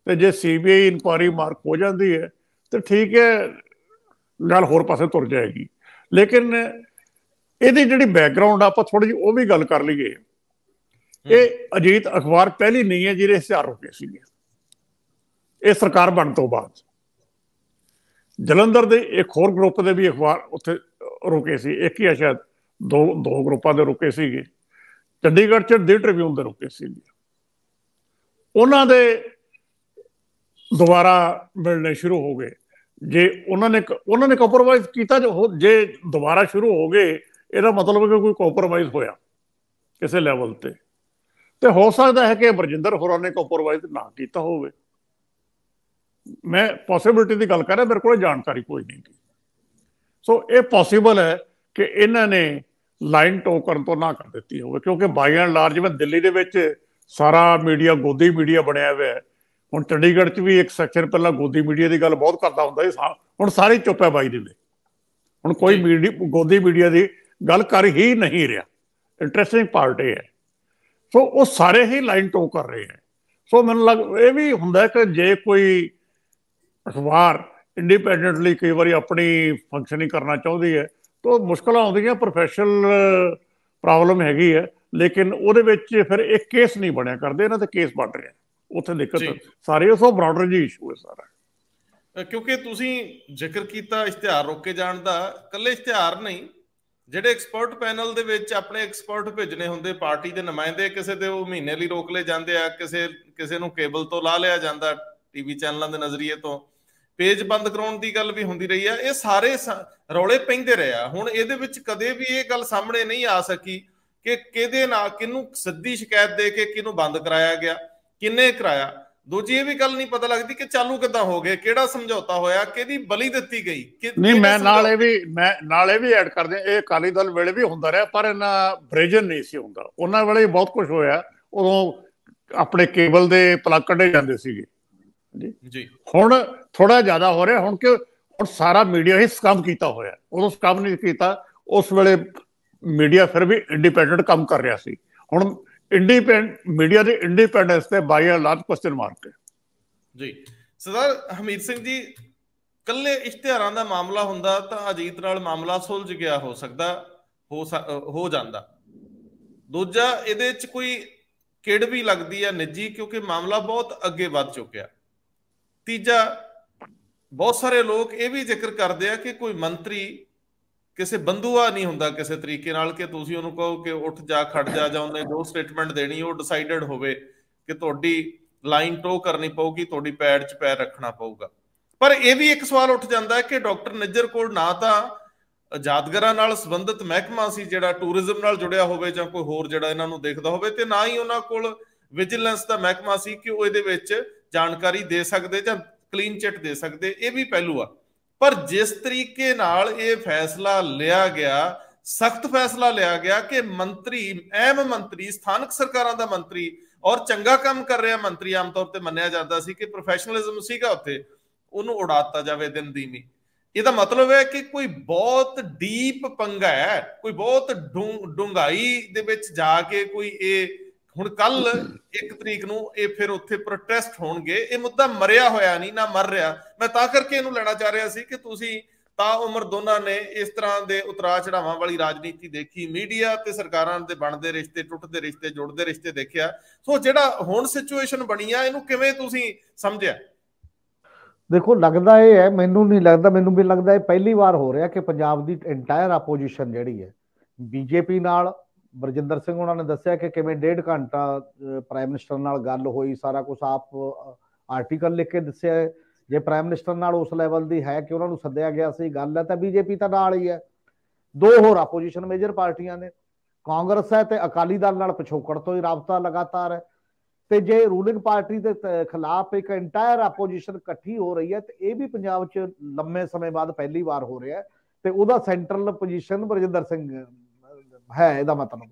[SPEAKER 2] ਤੇ ਜੇ ਸੀਬੀਆਈ ਇਨਕੁਆਰੀ ਮਾਰਕ ਹੋ ਜਾਂਦੀ ਹੈ ਤੇ ਠੀਕ ਹੈ ਗੱਲ ਹੋਰ ਪਾਸੇ ਤੁਰ ਜਾਏਗੀ ਲੇਕਿਨ ਇਹਦੀ ਜਿਹੜੀ ਬੈਕਗ੍ਰਾਉਂਡ ਆਪਾਂ ਥੋੜੀ ਜਿਹੀ ਉਹ ਵੀ ਗੱਲ ਕਰ ਲਈਏ ਇਹ ਅਜੀਤ ਅਖਬਾਰ ਪਹਿਲੀ ਨਹੀਂ ਹੈ ਜਿਹਦੇ ਹਿੱਸੇ ਆਰੋਪੀ ਸੀਗੇ ਇਹ ਸਰਕਾਰ ਬਣ ਤੋਂ ਬਾਅਦ ਜਲੰਧਰ ਦੇ ਇੱਕ ਹੋਰ ਗਰੁੱਪ ਦੇ ਵੀ ਅਖਬਾਰ ਉੱਥੇ ਰੁਕੇ ਸੀ ਇੱਕ ਹੀ ਸ਼ਾਇਦ ਦੋ ਦੋ ਗਰੁੱਪਾਂ ਦੇ ਰੁਕੇ ਸੀਗੇ ਚੰਡੀਗੜ੍ਹ 'ਚ ਦੇ ਟ੍ਰਿਬਿਊਨ ਦੇ ਰੁਕੇ ਸੀ ਉਹਨਾਂ ਦੇ ਦੁਬਾਰਾ ਮਿਲਣੇ ਸ਼ੁਰੂ ਹੋ ਗਏ ਜੇ ਉਹਨਾਂ ਨੇ ਉਹਨਾਂ ਨੇ ਕੰਪਰੋਮਾਈਜ਼ ਕੀਤਾ ਜੇ ਦੁਬਾਰਾ ਸ਼ੁਰੂ ਹੋ ਗਏ ਇਹਦਾ ਮਤਲਬ ਹੈ ਕਿ ਕੋਈ ਕੰਪਰੋਮਾਈਜ਼ ਹੋਇਆ ਕਿਸੇ ਲੈਵਲ ਤੇ ਤੇ ਹੋ ਸਕਦਾ ਹੈ ਕਿ ਬਰਜਿੰਦਰ ਹੋਰਾਂ ਨੇ ਕੰਪਰੋਮਾਈਜ਼ ਨਾ ਕੀਤਾ ਹੋਵੇ ਮੈਂ ਪੋਸਿਬਿਲਟੀ ਦੀ ਗੱਲ ਕਰ ਰਿਹਾ ਮੇਰੇ ਕੋਲ ਜਾਣਕਾਰੀ ਕੋਈ ਨਹੀਂ ਸੋ ਇਹ ਪੋਸੀਬਲ ਹੈ ਕਿ ਇਹਨਾਂ ਨੇ ਲਾਈਨ ਟੋ ਕਰਨ ਤੋਂ ਨਾ ਕਰ ਦਿੱਤੀ ਹੋਵੇ ਕਿਉਂਕਿ ਬਾਈ ਐਂਡ ਲਾਰਜ ਵਿੱਚ ਦਿੱਲੀ ਦੇ ਵਿੱਚ ਸਾਰਾ ਮੀਡੀਆ ਗੋਦੀ ਮੀਡੀਆ ਬਣਿਆ ਹੋਇਆ ਹੈ ਹੁਣ ਚੰਡੀਗੜ੍ਹ 'ਚ ਵੀ ਇੱਕ ਸੈਕਸ਼ਨ ਪਹਿਲਾਂ ਗੋਦੀ ਮੀਡੀਆ ਦੀ ਗੱਲ ਬਹੁਤ ਕਰਦਾ ਹੁੰਦਾ ਸੀ ਹੁਣ ਸਾਰੇ ਚੁੱਪ ਹੈ ਬਾਈ ਦੇ ਲਈ ਹੁਣ ਕੋਈ ਮੀਡੀਆ ਗੋਦੀ ਮੀਡੀਆ ਦੀ ਗੱਲ ਕਰ ਹੀ ਨਹੀਂ ਰਿਹਾ ਇੰਟਰਸਟਿੰਗ ਪਾਰਟ ਇਹ ਹੈ ਸੋ ਉਹ ਸਾਰੇ ਹੀ ਲਾਈਨ ਟੋਕ ਕਰ ਰਹੇ ਹੈ ਸੋ ਮੈਨੂੰ ਲੱਗ ਇਹ ਵੀ ਹੁੰਦਾ ਕਿ ਜੇ ਕੋਈ ਅਖਬਾਰ ਇੰਡੀਪੈਂਡੈਂਟਲੀ ਕਈ ਵਾਰੀ ਆਪਣੀ ਫੰਕਸ਼ਨਿੰਗ ਕਰਨਾ ਚਾਹੁੰਦੀ ਹੈ ਤਾਂ ਮੁਸ਼ਕਲਾਂ ਆਉਂਦੀਆਂ ਪ੍ਰੋਫੈਸ਼ਨਲ ਪ੍ਰੋਬਲਮ ਹੈਗੀ ਹੈ ਲੇਕਿਨ ਉਹਦੇ ਵਿੱਚ ਫਿਰ ਇੱਕ ਕੇਸ ਨਹੀਂ ਬਣਿਆ ਕਰਦੇ ਇਹਨਾਂ ਤੇ ਕੇਸ ਬਣ ਰਿਹਾ ਉੱਥੇ ਦਿੱਕਤ ਸਾਰੇ ਉਸ ਬਰਾਡਰ ਜੀ ਇਸ਼ੂ ਹੈ ਸਾਰਾ
[SPEAKER 1] ਕਿਉਂਕਿ ਤੁਸੀਂ ਜ਼ਿਕਰ ਕੀਤਾ ਇਸ਼ਤਿਹਾਰ ਰੋਕੇ ਜਾਣ ਦਾ ਕੱਲੇ ਇਸ਼ਤਿਹਾਰ ਨਹੀਂ ਜਿਹੜੇ ਐਕਸਪਰਟ ਪੈਨਲ ਦੇ ਵਿੱਚ ਆਪਣੇ ਐਕਸਪਰਟ ਭੇਜਣੇ ਹੁੰਦੇ ਪਾਰਟੀ ਦੇ ਨੁਮਾਇੰਦੇ ਕਿਸੇ ਦੇ ਉਹ ਮਹੀਨੇ ਲਈ ਰੋਕ ਲਏ ਜਾਂਦੇ ਆ ਕਿਸੇ ਕਿਸੇ ਨੂੰ ਕੇਬਲ ਤੋਂ ਲਾ ਲਿਆ ਜਾਂਦਾ ਟੀਵੀ ਚੈਨਲਾਂ ਦੇ ਨਜ਼ਰੀਏ ਤੋਂ ਪੇਜ ਬੰਦ ਕਰਾਉਣ ਦੀ ਗੱਲ ਵੀ ਹੁੰਦੀ ਰਹੀ ਆ ਇਹ ਸਾਰੇ ਰੌਲੇ ਪੈਂਦੇ ਰਹੇ ਆ ਹੁਣ ਇਹਦੇ ਵਿੱਚ ਕਦੇ ਵੀ ਇਹ ਗੱਲ ਸਾਹਮਣੇ ਨਹੀਂ ਆ ਸਕੀ ਕਿ ਕਿਹਦੇ ਨਾਲ ਕਿਨੂੰ ਸਿੱਧੀ ਸ਼ਿਕਾਇਤ ਦੇ ਕੇ ਕਿਨੂੰ ਬੰਦ ਕਰਾਇਆ ਗਿਆ ਕਿੰਨੇ ਕਰਾਇਆ ਦੂਜੀ ਇਹ ਵੀ ਗੱਲ ਨਹੀਂ ਪਤਾ ਲੱਗਦੀ
[SPEAKER 2] ਕਿ ਚਾਲੂ ਕਿੱਦਾਂ ਹੋ ਗਏ ਕਿਹੜਾ ਸਮਝੌਤਾ ਹੋਇਆ ਕਿਹਦੀ ਬਲੀ ਦਿੱਤੀ ਗਈ ਨਹੀਂ ਮੈਂ ਨਾਲ ਇਹ ਵੀ ਮੈਂ ਨਾਲ ਇਹ ਵੀ ਐਡ ਕਰਦੇ ਇਹ ਅਕਾਲੀ ਦਲ ਵੇਲੇ ਵੀ ਹੁੰਦਾ ਰਿਹਾ ਪਰ ਇਹਨਾਂ ਬ੍ਰੇਜਨ ਨਹੀਂ ਸੀ ਹੁੰਦਾ ਉਹਨਾਂ ਵੇਲੇ ਬਹੁਤ ਕੁਝ ਹੋਇਆ ਉਦੋਂ ਆਪਣੇ ਕੇਬਲ ਦੇ ਪਲੱਗ ਕੱਢੇ ਜਾਂਦੇ ਸੀਗੇ ਜੀ ਹੁਣ ਥੋੜਾ ਜ਼ਿਆਦਾ ਹੋ ਰਿਹਾ ਹੁਣ ਕਿ ਹੁਣ ਸਾਰਾ ਮੀਡੀਆ ਹੀ ਸਕਮ ਕੀਤਾ ਹੋਇਆ ਉਦੋਂ ਸਕਮ ਨਹੀਂ ਕੀਤਾ ਉਸ ਵੇਲੇ ਮੀਡੀਆ ਫਿਰ ਵੀ ਇੰਡੀਪੈਂਡੈਂਟ ਕੰਮ ਕਰ ਰਿਹਾ ਸੀ ਹੁਣ ਇੰਡੀਪੈਂਡ ਮੀਡੀਆ ਦੇ ਇੰਡੀਪੈਂਡੈਂਸ ਤੇ ਬਾਈ ਹਾਲਾਤ ਕੁਐਸਚਨ ਮਾਰਕ ਹੈ
[SPEAKER 1] ਜੀ ਸਰਦਾਰ ਹਮੀਰ ਸਿੰਘ ਜੀ ਕੱਲੇ ਇਸ਼ਤਿਹਾਰਾਂ ਦਾ ਮਾਮਲਾ ਹੁੰਦਾ ਤਾਂ ਅਜੀਤ ਨਾਲ ਮਾਮਲਾ ਸੁਲਝ ਗਿਆ ਹੋ ਸਕਦਾ ਹੋ ਹੋ ਜਾਂਦਾ ਦੂਜਾ ਇਹਦੇ ਵਿੱਚ ਕੋਈ ਕਿੜ ਵੀ ਲੱਗਦੀ ਆ ਨਿੱਜੀ ਕਿਉਂਕਿ ਮਾਮਲਾ ਬਹੁਤ ਅੱਗੇ ਵੱਧ ਚੁੱਕਿਆ ਤੀਜਾ ਬਹੁਤ ਸਾਰੇ ਲੋਕ ਇਹ ਵੀ ਜ਼ਿਕਰ ਕਰਦੇ ਆ ਕਿ ਕੋਈ ਮੰਤਰੀ ਕਿਸੇ ਬੰਦੂਆ ਨਹੀਂ ਹੁੰਦਾ ਕਿਸੇ ਤਰੀਕੇ ਨਾਲ ਕਿ ਤੁਸੀਂ ਉਹਨੂੰ ਕਹੋ ਕਿ ਉੱਠ ਜਾ ਖੜ ਜਾ ਜਾਂ ਉਹਨੇ ਜੋ ਸਟੇਟਮੈਂਟ ਦੇਣੀ ਉਹ ਡਿਸਾਈਡਡ ਹੋਵੇ ਕਿ ਤੁਹਾਡੀ ਲਾਈਨ ਟੋ ਕਰਨੀ ਪਊਗੀ ਤੁਹਾਡੀ ਪੈੜ 'ਚ ਪੈਰ ਰੱਖਣਾ ਪਊਗਾ ਪਰ ਇਹ ਵੀ ਇੱਕ ਸਵਾਲ ਉੱਠ ਜਾਂਦਾ ਹੈ ਕਿ ਡਾਕਟਰ ਨੱਜਰ ਕੋਲ ਨਾ ਤਾਂ ਜਾਦਗਰਾਂ ਨਾਲ ਸੰਬੰਧਿਤ ਮਹਿਕਮਾ ਸੀ ਜਿਹੜਾ ਟੂਰਿਜ਼ਮ ਨਾਲ ਜੁੜਿਆ ਹੋਵੇ ਜਾਂ ਕੋਈ ਹੋਰ ਜਿਹੜਾ ਇਹਨਾਂ ਨੂੰ ਦੇਖਦਾ ਹੋਵੇ ਤੇ ਨਾ ਹੀ ਉਹਨਾਂ ਕੋਲ ਵਿਜੀਲੈਂਸ ਦਾ ਮਹਿਕਮਾ ਸੀ ਕਿ ਉਹ ਇਹਦੇ ਵਿੱਚ ਜਾਣਕਾਰੀ ਦੇ ਸਕਦੇ ਜਾਂ ਕਲੀਨ ਚਿੱਟ ਦੇ ਸਕਦੇ ਇਹ ਵੀ ਪਹਿਲੂ ਆ ਪਰ ਜਿਸ ਤਰੀਕੇ ਨਾਲ ਇਹ ਫੈਸਲਾ ਲਿਆ ਗਿਆ ਸਖਤ ਫੈਸਲਾ ਲਿਆ ਗਿਆ ਕਿ ਮੰਤਰੀ ਐਮ ਮੰਤਰੀ ਸਥਾਨਕ ਸਰਕਾਰਾਂ ਦਾ ਮੰਤਰੀ ਔਰ ਚੰਗਾ ਕੰਮ ਕਰ ਰਿਹਾ ਮੰਤਰੀ ਆਮ ਤੌਰ ਤੇ ਮੰਨਿਆ ਜਾਂਦਾ ਸੀ ਕਿ ਪ੍ਰੋਫੈਸ਼ਨਲਿਜ਼ਮ ਸੀਗਾ ਉੱਥੇ ਉਹਨੂੰ ਉਡਾਤਾ ਜਾਵੇ ਦਿਨ ਦੀਮੀ ਇਹਦਾ ਮਤਲਬ ਹੈ ਕਿ ਕੋਈ ਬਹੁਤ ਡੀਪ ਪੰਗਾ ਹੈ ਕੋਈ ਬਹੁਤ ਡੂੰਘਾਈ ਦੇ ਵਿੱਚ ਜਾ ਕੇ ਕੋਈ ਇਹ ਹੁਣ ਕੱਲ 1 ਤਰੀਕ ਨੂੰ ਇਹ ਫਿਰ ਉੱਥੇ ਪ੍ਰੋਟੈਸਟ ਹੋਣਗੇ ਇਹ ਮੁੱਦਾ ਮਰਿਆ ਹੋਇਆ ਨਹੀਂ ਨਾ ਮਰ ਰਿਹਾ ਮੈਂ ਤਾਂ ਕਰਕੇ ਇਹਨੂੰ ਲੈਣਾ ਚਾਹ ਰਿਹਾ ਸੀ ਕਿ ਤੁਸੀਂ ਤਾਂ ਉਮਰ ਦੋਨਾਂ ਨੇ ਇਸ ਤਰ੍ਹਾਂ ਦੇ ਉਤਰਾ ਚੜਾਵਾਂ ਵਾਲੀ ਰਾਜਨੀਤੀ ਦੇਖੀ ਮੀਡੀਆ ਤੇ ਸਰਕਾਰਾਂ ਦੇ ਬਣਦੇ ਰਿਸ਼ਤੇ ਟੁੱਟਦੇ ਰਿਸ਼ਤੇ ਜੁੜਦੇ ਰਿਸ਼ਤੇ ਦੇਖਿਆ ਸੋ ਜਿਹੜਾ ਹੁਣ ਸਿਚੁਏਸ਼ਨ ਬਣੀ ਆ ਇਹਨੂੰ ਕਿਵੇਂ ਤੁਸੀਂ ਸਮਝਿਆ
[SPEAKER 3] ਦੇਖੋ ਲੱਗਦਾ ਇਹ ਹੈ ਮੈਨੂੰ ਨਹੀਂ ਲੱਗਦਾ ਮੈਨੂੰ ਵੀ ਲੱਗਦਾ ਇਹ ਪਹਿਲੀ ਵਾਰ ਹੋ ਰਿਹਾ ਕਿ ਪੰਜਾਬ ਦੀ ਐਂਟਾਇਰ ਆਪੋਜੀਸ਼ਨ ਜਿਹੜੀ ਹੈ ਬੀਜੇਪੀ ਨਾਲ ਬਰਜਿੰਦਰ ਸਿੰਘ ਉਹਨਾਂ ਨੇ ਦੱਸਿਆ ਕਿ ਕਿਵੇਂ ਡੇਢ ਘੰਟਾ ਪ੍ਰਾਈਮ ਮਿਨਿਸਟਰ ਨਾਲ ਗੱਲ ਹੋਈ ਸਾਰਾ ਕੁਝ ਆਪ ਆਰਟੀਕਲ ਲਿਖ ਕੇ ਦੱਸਿਆ ਜੇ ਪ੍ਰਾਈਮ ਮਿਨਿਸਟਰ ਨਾਲ ਉਸ ਲੈਵਲ ਦੀ ਹੈ ਕਿ ਉਹਨਾਂ ਨੂੰ ਸੱਦਿਆ ਗਿਆ ਸੀ ਗੱਲ ਹੈ ਤਾਂ ਬੀਜੇਪੀ ਤਾਂ ਨਾਲ ਹੀ ਹੈ ਦੋ ਹੋਰ ਆਪੋਜੀਸ਼ਨ ਮੇਜਰ ਪਾਰਟੀਆਂ ਨੇ ਕਾਂਗਰਸ ਹੈ ਤੇ ਅਕਾਲੀ ਦਲ ਨਾਲ ਪਿਛੋਕੜ ਤੋਂ ਹੀ ਰਾਬਤਾ ਲਗਾਤਾਰ ਹੈ ਤੇ ਜੇ ਰੂਲਿੰਗ ਪਾਰਟੀ ਦੇ ਖਿਲਾਫ ਇੱਕ ਇੰਟਾਇਰ ਆਪੋਜੀਸ਼ਨ ਇਕੱਠੀ ਹੋ ਰਹੀ ਹੈ ਤੇ ਇਹ ਵੀ ਪੰਜਾਬ 'ਚ ਲੰਮੇ ਸਮੇਂ ਬਾਅਦ ਪਹਿਲੀ ਵਾਰ ਹੋ ਰਿਹਾ ਹੈ ਤੇ ਉਹਦਾ ਸੈਂਟਰਲ ਪੋਜੀਸ਼ਨ ਬਰਜਿੰਦਰ ਸਿੰਘ ਹੈ ਇਹਦਾ ਮਤਲਬ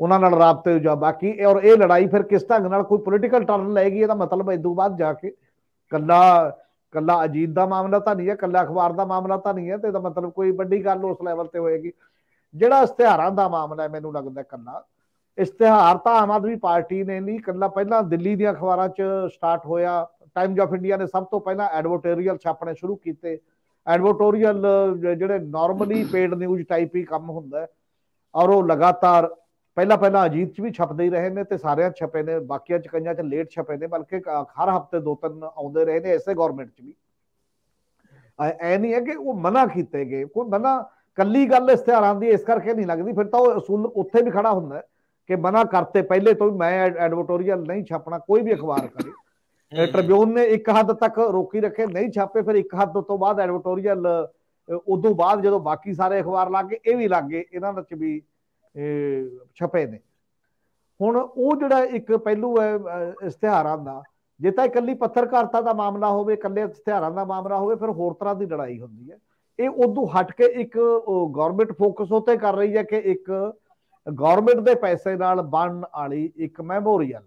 [SPEAKER 3] ਉਹਨਾਂ ਨਾਲ ਰਾਬਤੇ ਜੋ ਬਾਕੀ ਔਰ ਇਹ ਲੜਾਈ ਫਿਰ ਕਿਸ ਢੰਗ ਨਾਲ ਕੋਈ ਪੋਲੀਟੀਕਲ ਟਰਨ ਲਏਗੀ ਇਹਦਾ ਮਤਲਬ ਇਸ ਤੋਂ ਬਾਅਦ ਜਾ ਕੇ ਕੱਲਾ ਕੱਲਾ ਅਜੀਤ ਦਾ ਮਾਮਲਾ ਤਾਂ ਨਹੀਂ ਹੈ ਕੱਲਾ ਅਖਬਾਰ ਦਾ ਮਾਮਲਾ ਤਾਂ ਨਹੀਂ ਹੈ ਤੇ ਇਹਦਾ ਮਤਲਬ ਕੋਈ ਵੱਡੀ ਗੱਲ ਉਸ ਲੈਵਲ ਤੇ ਹੋਏਗੀ ਜਿਹੜਾ ਇਸ਼ਤਿਹਾਰਾਂ ਦਾ ਮਾਮਲਾ ਹੈ ਮੈਨੂੰ ਲੱਗਦਾ ਕੱਲਾ ਇਸ਼ਤਿਹਾਰ ਤਾਂ ਆਮ ਆਦਮੀ ਪਾਰਟੀ ਨੇ ਨਹੀਂ ਕੱਲਾ ਪਹਿਲਾਂ ਦਿੱਲੀ ਦੀਆਂ ਅਖਬਾਰਾਂ 'ਚ ਸਟਾਰਟ ਹੋਇਆ ਟਾਈਮਜ਼ ਆਫ ਇੰਡੀਆ ਨੇ ਸਭ ਤੋਂ ਪਹਿਲਾਂ ਐਡਵਰਟੋਰੀਅਲ ਛਾਪਣੇ ਸ਼ੁਰੂ ਕੀਤੇ ਐਡਵਰਟੋਰੀਅਲ ਜਿਹੜੇ ਨਾਰਮਲੀ ਪੇਡ ਨਿਊਜ਼ ਟਾਈਪ ਹੀ ਕੰਮ ਹੁੰਦਾ ਹੈ ਔਰ ਉਹ ਲਗਾਤਾਰ ਪਹਿਲਾਂ ਪਹਿਲਾਂ ਅਜੀਤ 'ਚ ਵੀ ਛਪਦੇ ਹੀ ਰਹੇ ਨੇ ਤੇ ਸਾਰਿਆਂ ਛਪੇ ਨੇ ਬਾਕੀਆਂ 'ਚ ਕਈਆਂ 'ਚ ਲੇਟ ਛਪੇ ਨੇ ਬਲਕਿ ਹਰ ਹਫਤੇ ਦੋ ਤਿੰਨ ਆਉਂਦੇ ਰਹੇ ਨੇ ਐਸੇ ਗਵਰਨਮੈਂਟ 'ਚ ਵੀ ਐ ਨਹੀਂ ਹੈ ਕਿ ਉਹ ਮਨਾ ਕੀਤੇ ਗਏ ਕੋਈ ਮਨਾ ਕੱਲੀ ਗੱਲ ਇਸ਼ਤਿਹਾਰਾਂ ਦੀ ਇਸ ਕਰਕੇ ਨਹੀਂ ਲੱਗਦੀ ਫਿਰ ਤਾਂ ਉਹ ਅਸੂਲ ਉੱਥੇ ਵੀ ਖੜਾ ਹੁੰਦਾ ਕਿ ਮਨਾ ਕਰਤੇ ਪਹਿਲੇ ਤੋਂ ਮੈਂ ਐਡਵਰਟੋਰੀਅਲ ਨਹੀਂ ਛਾਪਣਾ ਕੋਈ ਵੀ ਅਖਬਾਰ ਕਰੇ ਟ੍ਰਿਬਿਊਨ ਨੇ ਇੱਕ ਹੱਦ ਤੱਕ ਰੋਕੀ ਰੱਖੇ ਨਹੀਂ ਛਾਪੇ ਫਿਰ ਇੱਕ ਹੱਦ ਤੋਂ ਬਾਅਦ ਐਡਵਰਟੋਰੀਅਲ ਉਦੋਂ ਬਾਅਦ ਜਦੋਂ ਬਾਕੀ ਸਾਰੇ ਅਖਬਾਰ ਲੱਗ ਗਏ ਇਹ ਵੀ ਲੱਗ ਗਏ ਇਹਨਾਂ ਵਿੱਚ ਵੀ ਛਪੇ ਨੇ ਹੁਣ ਉਹ ਜਿਹੜਾ ਇੱਕ ਪਹਿਲੂ ਹੈ ਇਸ਼ਤਿਹਾਰਾਂ ਦਾ ਜੇ ਤਾਂ ਇਕੱਲੀ ਪੱਤਰਕਾਰਤਾ ਦਾ ਮਾਮਲਾ ਹੋਵੇ ਇਕੱਲੇ ਇਸ਼ਤਿਹਾਰਾਂ ਦਾ ਮਾਮਲਾ ਹੋਵੇ ਫਿਰ ਹੋਰ ਤਰ੍ਹਾਂ ਦੀ ਲੜਾਈ ਹੁੰਦੀ ਹੈ ਇਹ ਉਦੋਂ ਹਟ ਕੇ ਇੱਕ ਗਵਰਨਮੈਂਟ ਫੋਕਸ ਉਤੇ ਕਰ ਰਹੀ ਹੈ ਕਿ ਇੱਕ ਗਵਰਨਮੈਂਟ ਦੇ ਪੈਸੇ ਨਾਲ ਬਣਨ ਵਾਲੀ ਇੱਕ ਮੈਮੋਰੀਅਲ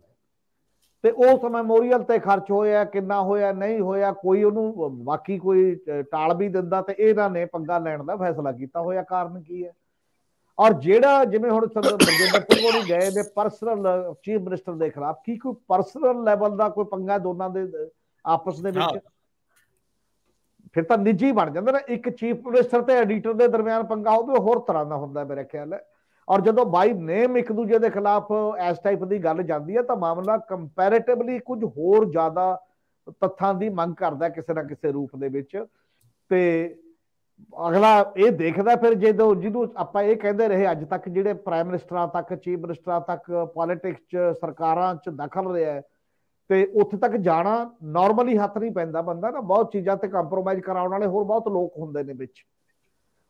[SPEAKER 3] ਤੇ ਉਸ ਮੈਮੋਰੀਅਲ ਤੇ ਖਰਚ ਹੋਇਆ ਕਿੰਨਾ ਹੋਇਆ ਨਹੀਂ ਹੋਇਆ ਕੋਈ ਉਹਨੂੰ ਬਾਕੀ ਕੋਈ ਟਾਲ ਵੀ ਦਿੰਦਾ ਤੇ ਇਹਨਾਂ ਨੇ ਪੰਗਾ ਲੈਣ ਦਾ ਫੈਸਲਾ ਕੀਤਾ ਹੋਇਆ ਕਾਰਨ ਕੀ ਹੈ ਔਰ ਜਿਹੜਾ ਜਿਵੇਂ ਹੁਣ ਸਰਦਾਰ ਸਿੰਘ ਉਹਨੂੰ ਗਏ ਨੇ ਪਰਸਨਲ ਚੀਫ ਮਿਨਿਸਟਰ ਦੇ ਖਿਲਾਫ ਕੀ ਕੋਈ ਪਰਸਨਲ ਲੈਵਲ ਦਾ ਕੋਈ ਪੰਗਾ ਦੋਨਾਂ ਦੇ ਆਪਸ ਦੇ ਵਿੱਚ ਫਿਰ ਤਾਂ ਨਿੱਜੀ ਬਣ ਜਾਂਦਾ ਨਾ ਇੱਕ ਚੀਫ ਮਿਨਿਸਟਰ ਤੇ ਐਡੀਟਰ ਦੇ ਦਰਮਿਆਨ ਪੰਗਾ ਹੋਵੇ ਹੋਰ ਤਰ੍ਹਾਂ ਦਾ ਹੁੰਦਾ ਮੇਰੇ ਖਿਆਲ ਹੈ ਔਰ ਜਦੋਂ ਬਾਈ ਨੇਮ ਇੱਕ ਦੂਜੇ ਦੇ ਖਿਲਾਫ ਇਸ ਟਾਈਪ ਦੀ ਗੱਲ ਜਾਂਦੀ ਹੈ ਤਾਂ ਮਾਮਲਾ ਕੰਪੈਰੀਟਿਵਲੀ ਕੁਝ ਹੋਰ ਜ਼ਿਆਦਾ ਤੱਥਾਂ ਦੀ ਮੰਗ ਕਰਦਾ ਕਿਸੇ ਨਾ ਕਿਸੇ ਰੂਪ ਦੇ ਵਿੱਚ ਤੇ ਅਗਲਾ ਇਹ ਦੇਖਦਾ ਫਿਰ ਜਦੋਂ ਜਿਹਨੂੰ ਆਪਾਂ ਇਹ ਕਹਿੰਦੇ ਰਹੇ ਅੱਜ ਤੱਕ ਜਿਹੜੇ ਪ੍ਰਾਈਮ ਮਿਨਿਸਟਰਾਂ ਤੱਕ ਚੀਫ ਮਿਨਿਸਟਰਾਂ ਤੱਕ ਪੋਲਿਟਿਕਸ 'ਚ ਸਰਕਾਰਾਂ 'ਚ ਦਖਲ ਰਿਹਾ ਹੈ ਤੇ ਉੱਥੇ ਤੱਕ ਜਾਣਾ ਨਾਰਮਲੀ ਹੱਥ ਨਹੀਂ ਪੈਂਦਾ ਬੰਦਾ ਨਾ ਬਹੁਤ ਚੀਜ਼ਾਂ ਤੇ ਕੰਪਰੋਮਾਈਜ਼ ਕਰਾਉਣ ਵਾਲੇ ਹੋਰ ਬਹੁਤ ਲੋਕ ਹੁੰਦੇ ਨੇ ਵਿੱਚ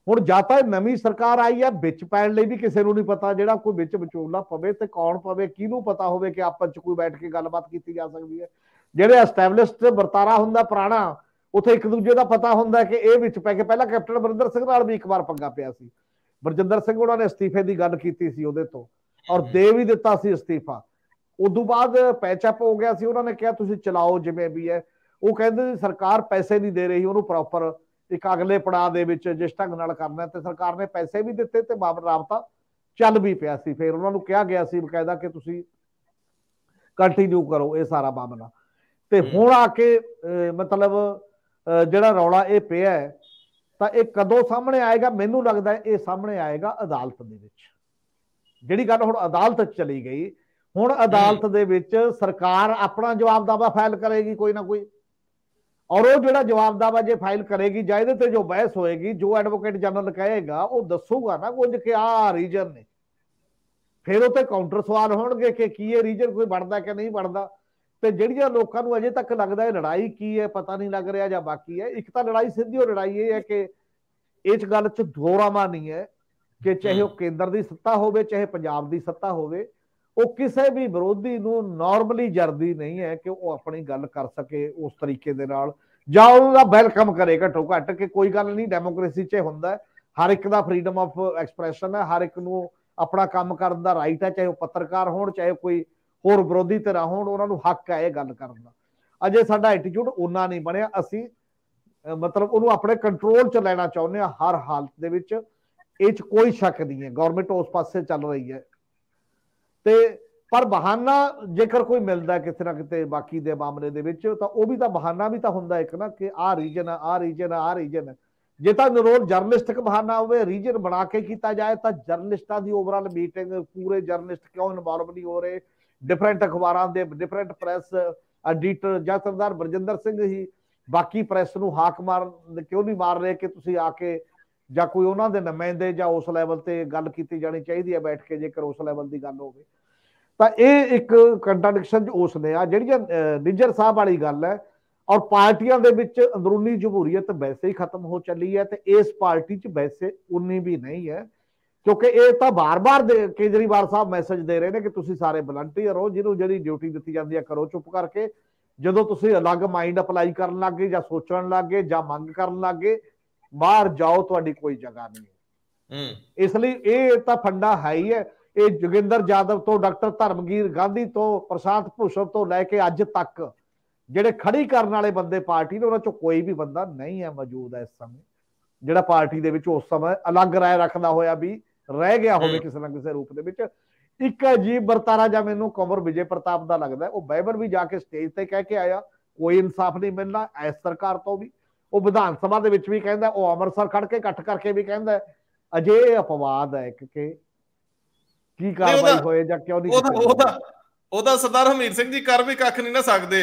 [SPEAKER 3] ਹੁਣ ਜਾਂ ਤਾਂ ਨਵੀਂ ਸਰਕਾਰ ਆਈ ਆ ਵਿੱਚ ਪੈਣ ਲਈ ਵੀ ਕਿਸੇ ਨੂੰ ਨਹੀਂ ਪਤਾ ਜਿਹੜਾ ਕੋਈ ਵਿੱਚ ਵਿਚੋਲਾ ਪਵੇ ਤੇ ਕੌਣ ਪਵੇ ਕਿਹਨੂੰ ਪਤਾ ਹੋਵੇ ਕਿ ਆਪਸ ਚ ਕੋਈ ਬੈਠ ਕੇ ਗੱਲਬਾਤ ਕੀਤੀ ਜਾ ਸਕਦੀ ਹੈ ਜਿਹੜੇ ਐਸਟੈਬਲਿਸ਼ਡ ਵਰਤਾਰਾ ਹੁੰਦਾ ਪੁਰਾਣਾ ਉਥੇ ਇੱਕ ਦੂਜੇ ਦਾ ਪਤਾ ਹੁੰਦਾ ਕਿ ਇਹ ਵਿੱਚ ਪੈ ਕੇ ਪਹਿਲਾਂ ਕੈਪਟਨ ਬਰਿੰਦਰ ਸਿੰਘ ਨਾਲ ਵੀ ਇੱਕ ਵਾਰ ਪੰਗਾ ਪਿਆ ਸੀ ਬਰਜਿੰਦਰ ਸਿੰਘ ਉਹਨਾਂ ਨੇ ਅਸਤੀਫੇ ਦੀ ਗੱਲ ਕੀਤੀ ਸੀ ਉਹਦੇ ਤੋਂ ਔਰ ਦੇ ਵੀ ਦਿੱਤਾ ਸੀ ਅਸਤੀਫਾ ਉਦੋਂ ਬਾਅਦ ਅਪ ਹੋ ਗਿਆ ਸੀ ਉਹਨਾਂ ਨੇ ਕਿਹਾ ਤੁਸੀਂ ਚਲਾਓ ਜਿਵੇਂ ਵੀ ਹੈ ਉਹ ਕਹਿੰਦੇ ਸਰਕਾਰ ਪੈਸੇ ਨਹੀਂ ਦੇ ਰਹੀ ਉਹਨੂੰ ਪ੍ਰੋਪਰ ਇੱਕ ਅਗਲੇ ਪੜਾਅ ਦੇ ਵਿੱਚ ਜਿਸ ਢੰਗ ਨਾਲ ਕਰਨਾ ਤੇ ਸਰਕਾਰ ਨੇ ਪੈਸੇ ਵੀ ਦਿੱਤੇ ਤੇ ਬਾਬਰ ਰਾਬਤਾ ਚੱਲ ਵੀ ਪਿਆ ਸੀ ਫਿਰ ਉਹਨਾਂ ਨੂੰ ਕਿਹਾ ਗਿਆ ਸੀ ਬਕਾਇਦਾ ਕਿ ਤੁਸੀਂ ਕੰਟੀਨਿਊ ਕਰੋ ਇਹ ਸਾਰਾ ਮਾਮਲਾ ਤੇ ਹੁਣ ਆ ਕੇ ਮਤਲਬ ਜਿਹੜਾ ਰੌਲਾ ਇਹ ਪਿਆ ਹੈ ਤਾਂ ਇਹ ਕਦੋਂ ਸਾਹਮਣੇ ਆਏਗਾ ਮੈਨੂੰ ਲੱਗਦਾ ਇਹ ਸਾਹਮਣੇ ਆਏਗਾ ਅਦਾਲਤ ਦੇ ਵਿੱਚ ਜਿਹੜੀ ਗੱਲ ਹੁਣ ਅਦਾਲਤ ਚਲੀ ਗਈ ਹੁਣ ਅਦਾਲਤ ਦੇ ਵਿੱਚ ਸਰਕਾਰ ਆਪਣਾ ਜਵਾਬ ਦਾਵਾ ਫਾਈਲ ਕਰੇਗੀ ਕੋਈ ਨਾ ਕੋਈ ਔਰ ਉਹ ਜਿਹੜਾ ਜਵਾਬਦਾਵਾ ਜੇ ਫਾਈਲ ਕਰੇਗੀ ਜਾਂ ਇਹਦੇ ਤੇ ਜੋ ਬਹਿਸ ਹੋਏਗੀ ਜੋ ਐਡਵੋਕੇਟ ਜਨਰਲ ਕਹੇਗਾ ਉਹ ਦੱਸੂਗਾ ਨਾ ਕੁਝ ਕਿ ਆ ਰੀਜਨ ਨੇ ਫਿਰ ਉਹ ਤੇ ਕਾਊਂਟਰ ਸਵਾਲ ਹੋਣਗੇ ਕਿ ਕੀ ਇਹ ਰੀਜਨ ਕੋਈ ਬਣਦਾ ਕਿ ਨਹੀਂ ਬਣਦਾ ਤੇ ਜਿਹੜੀਆਂ ਲੋਕਾਂ ਨੂੰ ਅਜੇ ਤੱਕ ਲੱਗਦਾ ਇਹ ਲੜਾਈ ਕੀ ਹੈ ਪਤਾ ਨਹੀਂ ਲੱਗ ਰਿਹਾ ਜਾਂ ਬਾਕੀ ਹੈ ਇੱਕ ਤਾਂ ਲੜਾਈ ਸਿੱਧੀ ਹੋ ਲੜਾਈ ਇਹ ਹੈ ਕਿ ਇਸ ਗੱਲ 'ਚ ਦੋਰਾਮਾ ਨਹੀਂ ਹੈ ਕਿ ਚਾਹੇ ਉਹ ਕੇਂਦਰ ਦੀ ਸੱਤਾ ਹੋਵੇ ਚਾਹੇ ਪੰਜਾਬ ਦੀ ਸੱਤਾ ਹੋਵੇ ਉਹ ਕਿਸੇ ਵੀ ਵਿਰੋਧੀ ਨੂੰ ਨਾਰਮਲੀ ਜਰਦੀ ਨਹੀਂ ਹੈ ਕਿ ਉਹ ਆਪਣੀ ਗੱਲ ਕਰ ਸਕੇ ਉਸ ਤਰੀਕੇ ਦੇ ਨਾਲ ਜਾਂ ਉਹਦਾ ਵੈਲਕਮ ਕਰੇ ਘੱਟੋ ਘੱਟ ਕਿ ਕੋਈ ਗੱਲ ਨਹੀਂ ਡੈਮੋਕ੍ਰੇਸੀ 'ਚ ਹੁੰਦਾ ਹਰ ਇੱਕ ਦਾ ਫਰੀडम ਆਫ ਐਕਸਪ੍ਰੈਸ਼ਨ ਹੈ ਹਰ ਇੱਕ ਨੂੰ ਆਪਣਾ ਕੰਮ ਕਰਨ ਦਾ ਰਾਈਟ ਹੈ ਚਾਹੇ ਉਹ ਪੱਤਰਕਾਰ ਹੋਣ ਚਾਹੇ ਕੋਈ ਹੋਰ ਵਿਰੋਧੀ ਧਿਰਾਂ ਹੋਣ ਉਹਨਾਂ ਨੂੰ ਹੱਕ ਹੈ ਇਹ ਗੱਲ ਕਰਨ ਦਾ ਅਜੇ ਸਾਡਾ ਐਟੀਟਿਊਡ ਉਹਨਾਂ ਨਹੀਂ ਬਣਿਆ ਅਸੀਂ ਮਤਲਬ ਉਹਨੂੰ ਆਪਣੇ ਕੰਟਰੋਲ 'ਚ ਲੈਣਾ ਚਾਹੁੰਦੇ ਹਾਂ ਹਰ ਹਾਲਤ ਦੇ ਵਿੱਚ ਇਹ 'ਚ ਕੋਈ ਸ਼ੱਕ ਨਹੀਂ ਹੈ ਗਵਰਨਮੈਂਟ ਉਸ ਪਾਸੇ ਚੱਲ ਰਹੀ ਹੈ ਤੇ ਪਰ ਬਹਾਨਾ ਜੇਕਰ ਕੋਈ ਮਿਲਦਾ ਕਿਸੇ ਨਾ ਕਿਤੇ ਬਾਕੀ ਦੇ ਮਾਮਲੇ ਦੇ ਵਿੱਚ ਤਾਂ ਉਹ ਵੀ ਤਾਂ ਬਹਾਨਾ ਵੀ ਤਾਂ ਹੁੰਦਾ ਇੱਕ ਨਾ ਕਿ ਆ ਰੀਜਨ ਆ ਰੀਜਨ ਆ ਰੀਜਨ ਜੇ ਤਾਂ ਨਰੋਲ ਜਰਨਲਿਸਟਿਕ ਬਹਾਨਾ ਹੋਵੇ ਰੀਜਨ ਬਣਾ ਕੇ ਕੀਤਾ ਜਾਏ ਤਾਂ ਜਰਨਲਿਸਟਾਂ ਦੀ ਓਵਰਆਲ ਮੀਟਿੰਗ ਪੂਰੇ ਜਰਨਲਿਸਟ ਕਿਉਂ ਇਨਵੋਲਵ ਨਹੀਂ ਹੋ ਰਹੇ ਡਿਫਰੈਂਟ ਅਖਬਾਰਾਂ ਦੇ ਡਿਫਰੈਂਟ ਪ੍ਰੈਸ ਐਡੀਟਰ ਜਾਂ ਸਰਦਾਰ ਬਰਜਿੰਦਰ ਸਿੰਘ ਹੀ ਬਾਕੀ ਪ੍ਰੈਸ ਨੂੰ ਹਾਕ ਮਾਰ ਕਿਉਂ ਨਹੀਂ ਮਾਰ ਰਹੇ ਕਿ ਤੁਸੀਂ ਆ ਕੇ ਜਾਂ ਕੋਈ ਉਹਨਾਂ ਦੇ ਨਮਾਇंदे ਜਾਂ ਉਸ ਲੈਵਲ ਤੇ ਗੱਲ ਕੀਤੀ ਜਾਣੀ ਚਾਹੀਦੀ ਹੈ ਬੈਠ ਕੇ ਜੇਕਰ ਉਸ ਲੈਵਲ ਦੀ ਗੱਲ ਹੋਵੇ ਤਾਂ ਇਹ ਇੱਕ ਕੰਟਰਡਿਕਸ਼ਨ ਚ ਉਸ ਨੇ ਆ ਜਿਹੜੀ ਨਿੱਜਰ ਸਾਹਿਬ ਵਾਲੀ ਗੱਲ ਹੈ ਔਰ ਪਾਰਟੀਆਂ ਦੇ ਵਿੱਚ ਅੰਦਰੂਨੀ ਜਮਹੂਰੀਅਤ ਵੈਸੇ ਹੀ ਖਤਮ ਹੋ ਚੱਲੀ ਹੈ ਤੇ ਇਸ ਪਾਰਟੀ 'ਚ ਵੈਸੇ ਉਨੀ ਵੀ ਨਹੀਂ ਹੈ ਕਿਉਂਕਿ ਇਹ ਤਾਂ ਬਾਰ-ਬਾਰ ਕੇਜਰੀਵਾਲ ਸਾਹਿਬ ਮੈਸੇਜ ਦੇ ਰਹੇ ਨੇ ਕਿ ਤੁਸੀਂ ਸਾਰੇ ਵਲੰਟੀਅਰ ਹੋ ਜਿਹਨੂੰ ਜਿਹੜੀ ਡਿਊਟੀ ਦਿੱਤੀ ਜਾਂਦੀ ਹੈ ਕਰੋ ਚੁੱਪ ਕਰਕੇ ਜਦੋਂ ਤੁਸੀਂ ਅਲੱਗ ਮਾਈਂਡ ਅਪਲਾਈ ਕਰਨ ਲੱਗੇ ਜਾਂ ਸੋਚਣ ਲੱਗੇ ਜਾਂ ਮੰਗ ਕਰਨ ਲੱਗੇ ਬਾਹਰ ਜਾਓ ਤੁਹਾਡੀ ਕੋਈ ਜਗ੍ਹਾ ਨਹੀਂ ਹੂੰ ਇਸ ਲਈ ਇਹ ਤਾਂ ਫੰਡਾ ਹੈ ਹੀ ਹੈ ਇਹ ਜੁਗਿੰਦਰ ਜਾਦਵ ਤੋਂ ਡਾਕਟਰ ਧਰਮਗੀਰ ਗਾਂਧੀ ਤੋਂ ਪ੍ਰਸ਼ਾਂਤ ਭੂਸ਼ਣ ਤੋਂ ਲੈ ਕੇ ਅੱਜ ਤੱਕ ਜਿਹੜੇ ਖੜੀ ਕਰਨ ਵਾਲੇ ਬੰਦੇ ਪਾਰਟੀ ਦੇ ਉਹਨਾਂ ਚੋਂ ਕੋਈ ਵੀ ਬੰਦਾ ਨਹੀਂ ਹੈ ਮੌਜੂਦ ਹੈ ਇਸ ਸਮੇਂ ਜਿਹੜਾ ਪਾਰਟੀ ਦੇ ਵਿੱਚ ਉਸ ਸਮੇਂ ਅਲੱਗ رائے ਰੱਖਦਾ ਹੋਇਆ ਵੀ ਰਹਿ ਗਿਆ ਹੋਵੇ ਕਿਸੇ ਨਾ ਕਿਸੇ ਰੂਪ ਦੇ ਵਿੱਚ ਇੱਕ ਅਜੀਬ ਵਰਤਾਰਾ ਜਾਂ ਮੈਨੂੰ ਕਮਰ ਵਿਜੇ ਪ੍ਰਤਾਪ ਦਾ ਲੱਗਦਾ ਉਹ ਬੈਬਰ ਵੀ ਜਾ ਕੇ ਸਟੇਜ ਤੇ ਕਹਿ ਕੇ ਆਇਆ ਕੋਈ ਇਨਸਾਫ ਨਹੀਂ ਮਿਲਣਾ ਐਸ ਸਰਕਾਰ ਤੋਂ ਵੀ ਉਹ ਵਿਧਾਨ ਸਭਾ ਦੇ ਵਿੱਚ ਵੀ ਕਹਿੰਦਾ ਉਹ ਅੰਮ੍ਰਿਤਸਰ ਖੜ ਕੇ ਇਕੱਠ ਕਰਕੇ ਵੀ ਕਹਿੰਦਾ ਅਜੇ ਅਪਵਾਦ ਹੈ ਕਿ ਕੀ ਕਾਰਵਾਈ ਹੋਏ ਜਾਂ ਕਿਉਂ ਨਹੀਂ ਉਹਦਾ
[SPEAKER 1] ਉਹਦਾ ਸਰਦਾਰ ਹਮੀਰ ਸਿੰਘ ਜੀ ਕਰ ਵੀ ਕੱਖ ਨਹੀਂ ਨਾ ਸਕਦੇ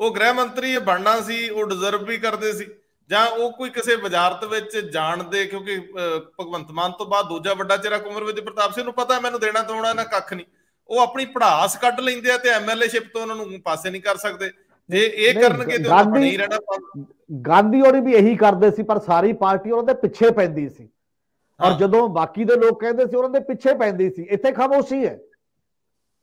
[SPEAKER 1] ਉਹ ਗ੍ਰਹਿ ਮੰਤਰੀ ਬਣਨਾ ਸੀ ਉਹ ਡਿਜ਼ਰਵ ਵੀ ਕਰਦੇ ਸੀ ਜਾਂ ਉਹ ਕੋਈ ਕਿਸੇ ਵਜ਼ਾਰਤ ਵਿੱਚ ਜਾਣ ਦੇ ਕਿਉਂਕਿ ਭਗਵੰਤ ਮਾਨ ਤੋਂ ਬਾਅਦ ਦੂਜਾ ਵੱਡਾ ਚਿਹਰਾ ਕੁਮਰ ਵਿੱਚ ਪ੍ਰਤਾਪ ਸਿੰਘ ਨੂੰ ਪਤਾ ਮੈਨੂੰ ਦੇਣਾ ਤੋਣਾ ਨਾ ਕੱਖ ਨਹੀਂ ਉਹ ਆਪਣੀ ਪੜਾਸ ਕੱਢ ਲੈਂਦੇ ਆ ਤੇ ਐਮਐਲਏ ਸ਼ਿਪ ਤੋਂ ਉਹਨਾਂ ਨੂੰ ਪਾਸੇ ਨਹੀਂ ਕਰ ਸਕਦੇ ਜੇ ਇਹ ਕਰਨਗੇ ਤੇ ਉਹ ਨਹੀਂ ਰਹਿਣਾ
[SPEAKER 3] ਗਾਂਧੀ ਹੋਰੀ ਵੀ ਇਹੀ ਕਰਦੇ ਸੀ ਪਰ ਸਾਰੀ ਪਾਰਟੀ ਉਹਨਾਂ ਦੇ ਪਿੱਛੇ ਪੈਂਦੀ ਸੀ ਔਰ ਜਦੋਂ ਬਾਕੀ ਦੇ ਲੋਕ ਕਹਿੰਦੇ ਸੀ ਉਹਨਾਂ ਦੇ ਪਿੱਛੇ ਪੈਂਦੀ ਸੀ ਇੱਥੇ ਖਾਮੋਸ਼ੀ ਹੈ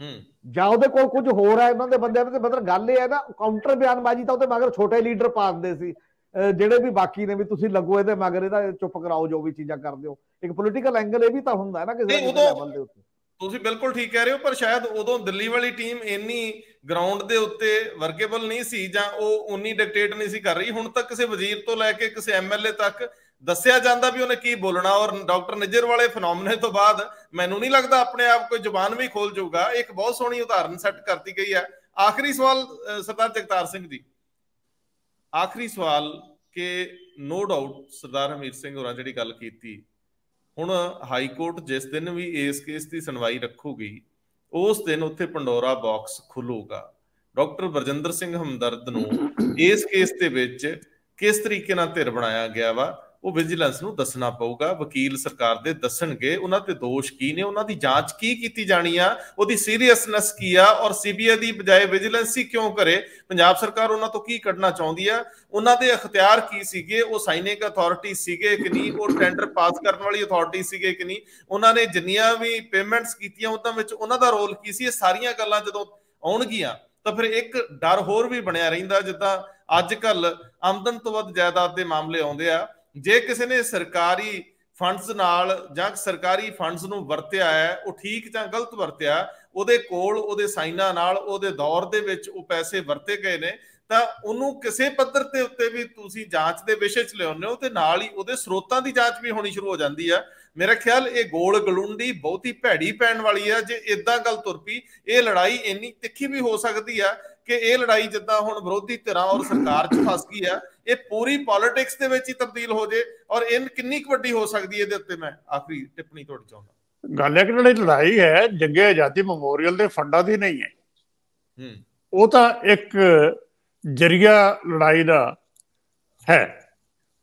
[SPEAKER 3] ਹੂੰ ਜਾਂ ਉਹਦੇ ਕੋਲ ਕੁਝ ਹੋਰ ਹੈ ਉਹਨਾਂ ਦੇ ਬੰਦੇ ਮਤਲਬ ਗੱਲ ਇਹ ਹੈ ਨਾ ਕਾਊਂਟਰ ਬਿਆਨਬਾਜ਼ੀ ਤਾਂ ਉਹਦੇ ਮਗਰ ਛੋਟੇ ਲੀਡਰ ਪਾਉਂਦੇ ਸੀ ਜਿਹੜੇ ਵੀ ਬਾਕੀ ਨੇ ਵੀ ਤੁਸੀਂ ਲੱਗੋ ਇਹਦੇ ਮਗਰ ਇਹਦਾ ਚੁੱਪ ਕਰਾਓ ਜੋ ਵੀ ਚੀਜ਼ਾਂ ਕਰਦੇ ਹੋ ਇੱਕ ਪੋਲੀਟੀਕਲ ਐਂਗਲ ਇਹ ਵੀ ਤਾਂ ਹੁੰਦਾ ਹੈ ਨਾ ਕਿਸੇ ਲੈਵਲ
[SPEAKER 1] ਦੇ ਉੱਤੇ ਤੁਸੀਂ ਬਿਲਕੁਲ ਠੀਕ ਕਹਿ ਰਹੇ ਹੋ ਪਰ ਸ਼ਾਇਦ ਉਦੋਂ ਦਿੱਲੀ ਵਾਲੀ ਟੀਮ ਇੰਨੀ ਗਰਾਊਂਡ ਦੇ ਉੱਤੇ ਵਰਕੇਬਲ ਨਹੀਂ ਸੀ ਜਾਂ ਉਹ ਉਨੀ ਡਿਕਟੇਟ ਨਹੀਂ ਸੀ ਕਰ ਰਹੀ ਹੁਣ ਤੱਕ ਕਿਸੇ ਵਜ਼ੀਰ ਤੋਂ ਲੈ ਕੇ ਕਿਸੇ ਐਮਐਲਏ ਤੱਕ ਦੱਸਿਆ ਜਾਂਦਾ ਵੀ ਉਹਨੇ ਕੀ ਬੋਲਣਾ ਔਰ ਡਾਕਟਰ ਨਜਰ ਵਾਲੇ ਫੈਨੋਮਨੇ ਤੋਂ ਬਾਅਦ ਮੈਨੂੰ ਨਹੀਂ ਲੱਗਦਾ ਆਪਣੇ ਆਪ ਕੋਈ ਜ਼ੁਬਾਨ ਵੀ ਖੋਲ ਜਾਊਗਾ ਇੱਕ ਬਹੁਤ ਸੋਹਣੀ ਉਦਾਹਰਨ ਸੈੱਟ ਕਰਤੀ ਗਈ ਹੈ ਆਖਰੀ ਸਵਾਲ ਸਰਦਾਰ ਜਗਤਾਰ ਸਿੰਘ ਜੀ ਆਖਰੀ ਸਵਾਲ ਕਿ ਨੋ ਡਾਊਟ ਸਰਦਾਰ ਹਮੀਰ ਸਿੰਘ ਹੋਰਾਂ ਜਿਹੜੀ ਗੱਲ ਕੀਤੀ ਹੁਣ ਹਾਈ ਕੋਰਟ ਜਿਸ ਦਿਨ ਵੀ ਇਸ ਕੇਸ ਦੀ ਸੁਣਵਾਈ ਰੱਖੂਗੀ ਉਸ ਦਿਨ ਉੱਥੇ ਪੰਡੋਰਾ ਬਾਕਸ ਖੁੱਲੂਗਾ ਡਾਕਟਰ ਵਰਜਿੰਦਰ ਸਿੰਘ ਹਮਦਰਦ ਨੂੰ ਇਸ ਕੇਸ ਦੇ ਵਿੱਚ ਕਿਸ ਤਰੀਕੇ ਨਾਲ ਧਿਰ ਬਣਾਇਆ ਗਿਆ ਵਾ ਉਹ ਵਿਜੀਲੈਂਸ ਨੂੰ ਦੱਸਣਾ ਪਊਗਾ ਵਕੀਲ ਸਰਕਾਰ ਦੇ ਦੱਸਣਗੇ ਉਹਨਾਂ ਤੇ ਦੋਸ਼ ਕੀ ਨੇ ਉਹਨਾਂ ਦੀ ਜਾਂਚ ਕੀ ਕੀਤੀ ਜਾਣੀ ਆ ਉਹਦੀ ਸੀਰੀਅਸਨੈਸ ਕੀ ਆ ਔਰ ਸੀਬੀਆਈ ਦੀ ਬਜਾਏ ਵਿਜੀਲੈਂਸ ਹੀ ਕਿਉਂ ਕਰੇ ਪੰਜਾਬ ਸਰਕਾਰ ਉਹਨਾਂ ਤੋਂ ਕੀ ਕੱਢਣਾ ਚਾਹੁੰਦੀ ਆ ਉਹਨਾਂ ਦੇ ਅਖਤਿਆਰ ਕੀ ਸੀਗੇ ਉਹ ਸਾਈਨਿੰਗ ਅਥਾਰਟੀ ਸੀਗੇ ਕਿ ਨਹੀਂ ਉਹ ਟੈਂਡਰ ਪਾਸ ਕਰਨ ਵਾਲੀ ਅਥਾਰਟੀ ਸੀਗੇ ਕਿ ਨਹੀਂ ਉਹਨਾਂ ਨੇ ਜਿੰਨੀਆਂ ਵੀ ਪੇਮੈਂਟਸ ਕੀਤੀਆਂ ਉਹਦਾਂ ਵਿੱਚ ਉਹਨਾਂ ਦਾ ਰੋਲ ਕੀ ਸੀ ਇਹ ਸਾਰੀਆਂ ਗੱਲਾਂ ਜਦੋਂ ਆਉਣਗੀਆਂ ਤਾਂ ਫਿਰ ਇੱਕ ਡਰ ਹੋਰ ਵੀ ਬਣਿਆ ਰਹਿੰਦਾ ਜਿੱਦਾਂ ਅੱਜ ਕੱਲ ਆਮਦਨ ਤੋਂ ਵੱਧ ਜਾਇਦਾਦ ਦੇ ਮਾਮਲੇ ਆਉਂਦੇ ਆ ਜੇ ਕਿਸੇ ਨੇ ਸਰਕਾਰੀ ਫੰਡਸ ਨਾਲ ਜਾਂ ਸਰਕਾਰੀ ਫੰਡਸ ਨੂੰ ਵਰਤਿਆ ਹੈ ਉਹ ਠੀਕ ਜਾਂ ਗਲਤ ਵਰਤਿਆ ਉਹਦੇ ਕੋਲ ਉਹਦੇ ਸਾਈਨਾਂ ਨਾਲ ਉਹਦੇ ਦੌਰ ਦੇ ਵਿੱਚ ਉਹ ਪੈਸੇ ਵਰਤੇ ਗਏ ਨੇ ਤਾਂ ਉਹਨੂੰ ਕਿਸੇ ਪੱਧਰ ਤੇ ਉੱਤੇ ਵੀ ਤੁਸੀਂ ਜਾਂਚ ਦੇ ਵਿਸ਼ੇ 'ਚ ਲਿਆਉਂਦੇ ਹੋ ਤੇ ਨਾਲ ਹੀ ਉਹਦੇ ਸਰੋਤਾਂ ਦੀ ਜਾਂਚ ਵੀ ਹੋਣੀ ਸ਼ੁਰੂ ਹੋ ਜਾਂਦੀ ਆ ਮੇਰਾ ਖਿਆਲ ਇਹ ਗੋਲ ਗਲੁੰਡੀ ਬਹੁਤੀ ਭੈੜੀ ਪੈਣ ਵਾਲੀ ਆ ਜੇ ਇਦਾਂ ਗੱਲ ਤੁਰ ਪਈ ਇਹ ਲੜਾਈ ਇੰਨੀ ਤਿੱਖੀ ਵੀ ਹੋ ਸਕਦੀ ਆ ਕਿ ਇਹ ਲੜਾਈ ਜਿੱਦਾਂ ਹੁਣ ਵਿਰੋਧੀ ਧਿਰਾਂ ਔਰ ਸਰਕਾਰ 'ਚ ਫਸ ਗਈ ਆ ਇਹ ਪੂਰੀ ਪੋਲਿਟਿਕਸ ਦੇ ਵਿੱਚ ਹੀ ਤਬਦੀਲ ਹੋ ਜੇ ਔਰ ਇਹ ਕਿੰਨੀ ਵੱਡੀ ਹੋ ਸਕਦੀ ਹੈ ਇਹਦੇ ਉੱਤੇ ਮੈਂ ਆਖਰੀ ਟਿੱਪਣੀ ਤੁਹਾਡੇ ਚਾਹੁੰਦਾ
[SPEAKER 2] ਗੱਲ ਹੈ ਕਿ ਜਿਹੜੀ ਲੜਾਈ ਹੈ ਜੰਗੇ ਆਜ਼ਾਦੀ ਮੈਮੋਰੀਅਲ ਦੇ ਫੰਡਾਂ ਦੀ ਨਹੀਂ ਹੈ ਹੂੰ ਉਹ ਤਾਂ ਇੱਕ ਜਰੀਆ ਲੜਾਈ ਦਾ ਹੈ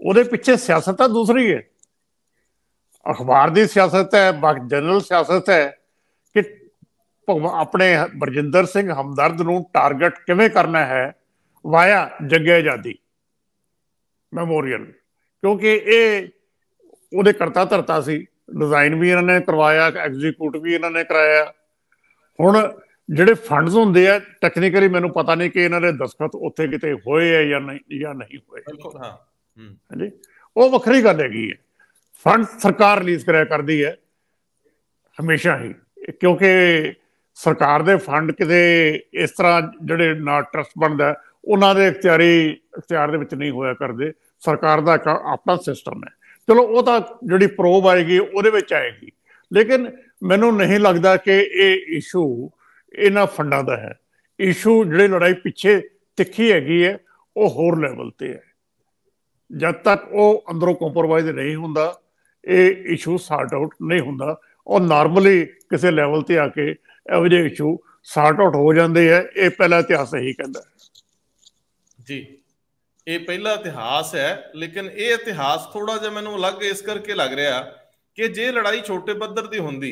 [SPEAKER 2] ਉਹਦੇ ਪਿੱਛੇ ਸਿਆਸਤ ਤਾਂ ਦੂਸਰੀ ਹੈ ਅਖਬਾਰ ਦੀ ਸਿਆਸਤ ਹੈ ਬਾਕੀ ਜਨਰਲ ਸਿਆਸਤ ਹੈ ਆਪਣੇ ਬਰਜਿੰਦਰ ਸਿੰਘ ਹਮਦਰਦ ਨੂੰ ਟਾਰਗੇਟ ਕਿਵੇਂ ਕਰਨਾ ਹੈ ਵਾਇਆ ਜੱਗੇ ਆਜ਼ਾਦੀ ਮੈਮੋਰੀਅਲ ਕਿਉਂਕਿ ਇਹ ਉਹਦੇ ਕਰਤਾ ਧਰਤਾ ਸੀ ਡਿਜ਼ਾਈਨ ਵੀ ਇਹਨਾਂ ਨੇ ਕਰਵਾਇਆ ਐਗਜ਼ੀਕਿਊਟ ਵੀ ਇਹਨਾਂ ਨੇ ਕਰਾਇਆ ਹੁਣ ਜਿਹੜੇ ਫੰਡਸ ਹੁੰਦੇ ਆ ਟੈਕਨੀਕਲੀ ਮੈਨੂੰ ਪਤਾ ਨਹੀਂ ਕਿ ਇਹਨਾਂ ਦੇ ਦਸਖਤ ਉੱਥੇ ਕਿਤੇ ਹੋਏ ਆ ਜਾਂ ਨਹੀਂ ਜਾਂ ਨਹੀਂ ਹੋਏ ਬਿਲਕੁਲ ਹਾਂ ਹਾਂਜੀ ਉਹ ਵੱਖਰੀ ਗੱਲ ਹੈਗੀ ਹੈ ਫੰਡ ਸਰਕਾਰ ਰਿਲੀਜ਼ ਕਰਿਆ ਕਰਦੀ ਹੈ ਹਮੇਸ਼ਾ ਹੀ ਕਿਉਂਕਿ ਸਰਕਾਰ ਦੇ ਫੰਡ ਕਿਤੇ ਇਸ ਤਰ੍ਹਾਂ ਜਿਹੜੇ ਨਾ ਟਰਸਟ ਬਣਦਾ ਉਹਨਾਂ ਦੇ ਇਖਤਿਆਰੀ ਇਖਤਿਆਰ ਦੇ ਵਿੱਚ ਨਹੀਂ ਹੋਇਆ ਕਰਦੇ ਸਰਕਾਰ ਦਾ ਆਪਣਾ ਸਿਸਟਮ ਹੈ ਚਲੋ ਉਹ ਤਾਂ ਜਿਹੜੀ ਪ੍ਰੋਬ ਆਏਗੀ ਉਹਦੇ ਵਿੱਚ ਆਏਗੀ ਲੇਕਿਨ ਮੈਨੂੰ ਨਹੀਂ ਲੱਗਦਾ ਕਿ ਇਹ ਇਸ਼ੂ ਇਹਨਾਂ ਫੰਡਾਂ ਦਾ ਹੈ ਇਸ਼ੂ ਜਿਹੜੀ ਲੜਾਈ ਪਿੱਛੇ ਤਿੱਖੀ ਹੈਗੀ ਹੈ ਉਹ ਹੋਰ ਲੈਵਲ ਤੇ ਹੈ ਜਦ ਤੱਕ ਉਹ ਅੰਦਰੋਂ ਕੰਪਰੋਮਾਈਜ਼ ਨਹੀਂ ਹੁੰਦਾ ਇਹ ਇਸ਼ੂ ਸਾਰਟ ਆਊਟ ਨਹੀਂ ਹੁੰਦਾ ਉਹ ਨਾਰਮਲੀ ਕਿਸੇ ਲੈਵਲ ਤੇ ਆ ਕੇ ਇਹੋ ਜਿਹੇ ਇਸ਼ੂ ਸਾਰਟ ਆਊਟ ਹੋ ਜਾਂਦੇ ਆ ਇਹ ਪਹਿਲਾ ਇਤਿਹਾਸ ਹੀ ਕਹਿੰਦਾ
[SPEAKER 1] ਜੀ ਇਹ ਪਹਿਲਾ ਇਤਿਹਾਸ ਹੈ ਲੇਕਿਨ ਇਹ ਇਤਿਹਾਸ ਥੋੜਾ ਜਿਹਾ ਮੈਨੂੰ ਅਲੱਗ ਇਸ ਕਰਕੇ ਲੱਗ ਰਿਹਾ ਕਿ ਜੇ ਲੜਾਈ ਛੋਟੇ ਪੱਧਰ ਦੀ ਹੁੰਦੀ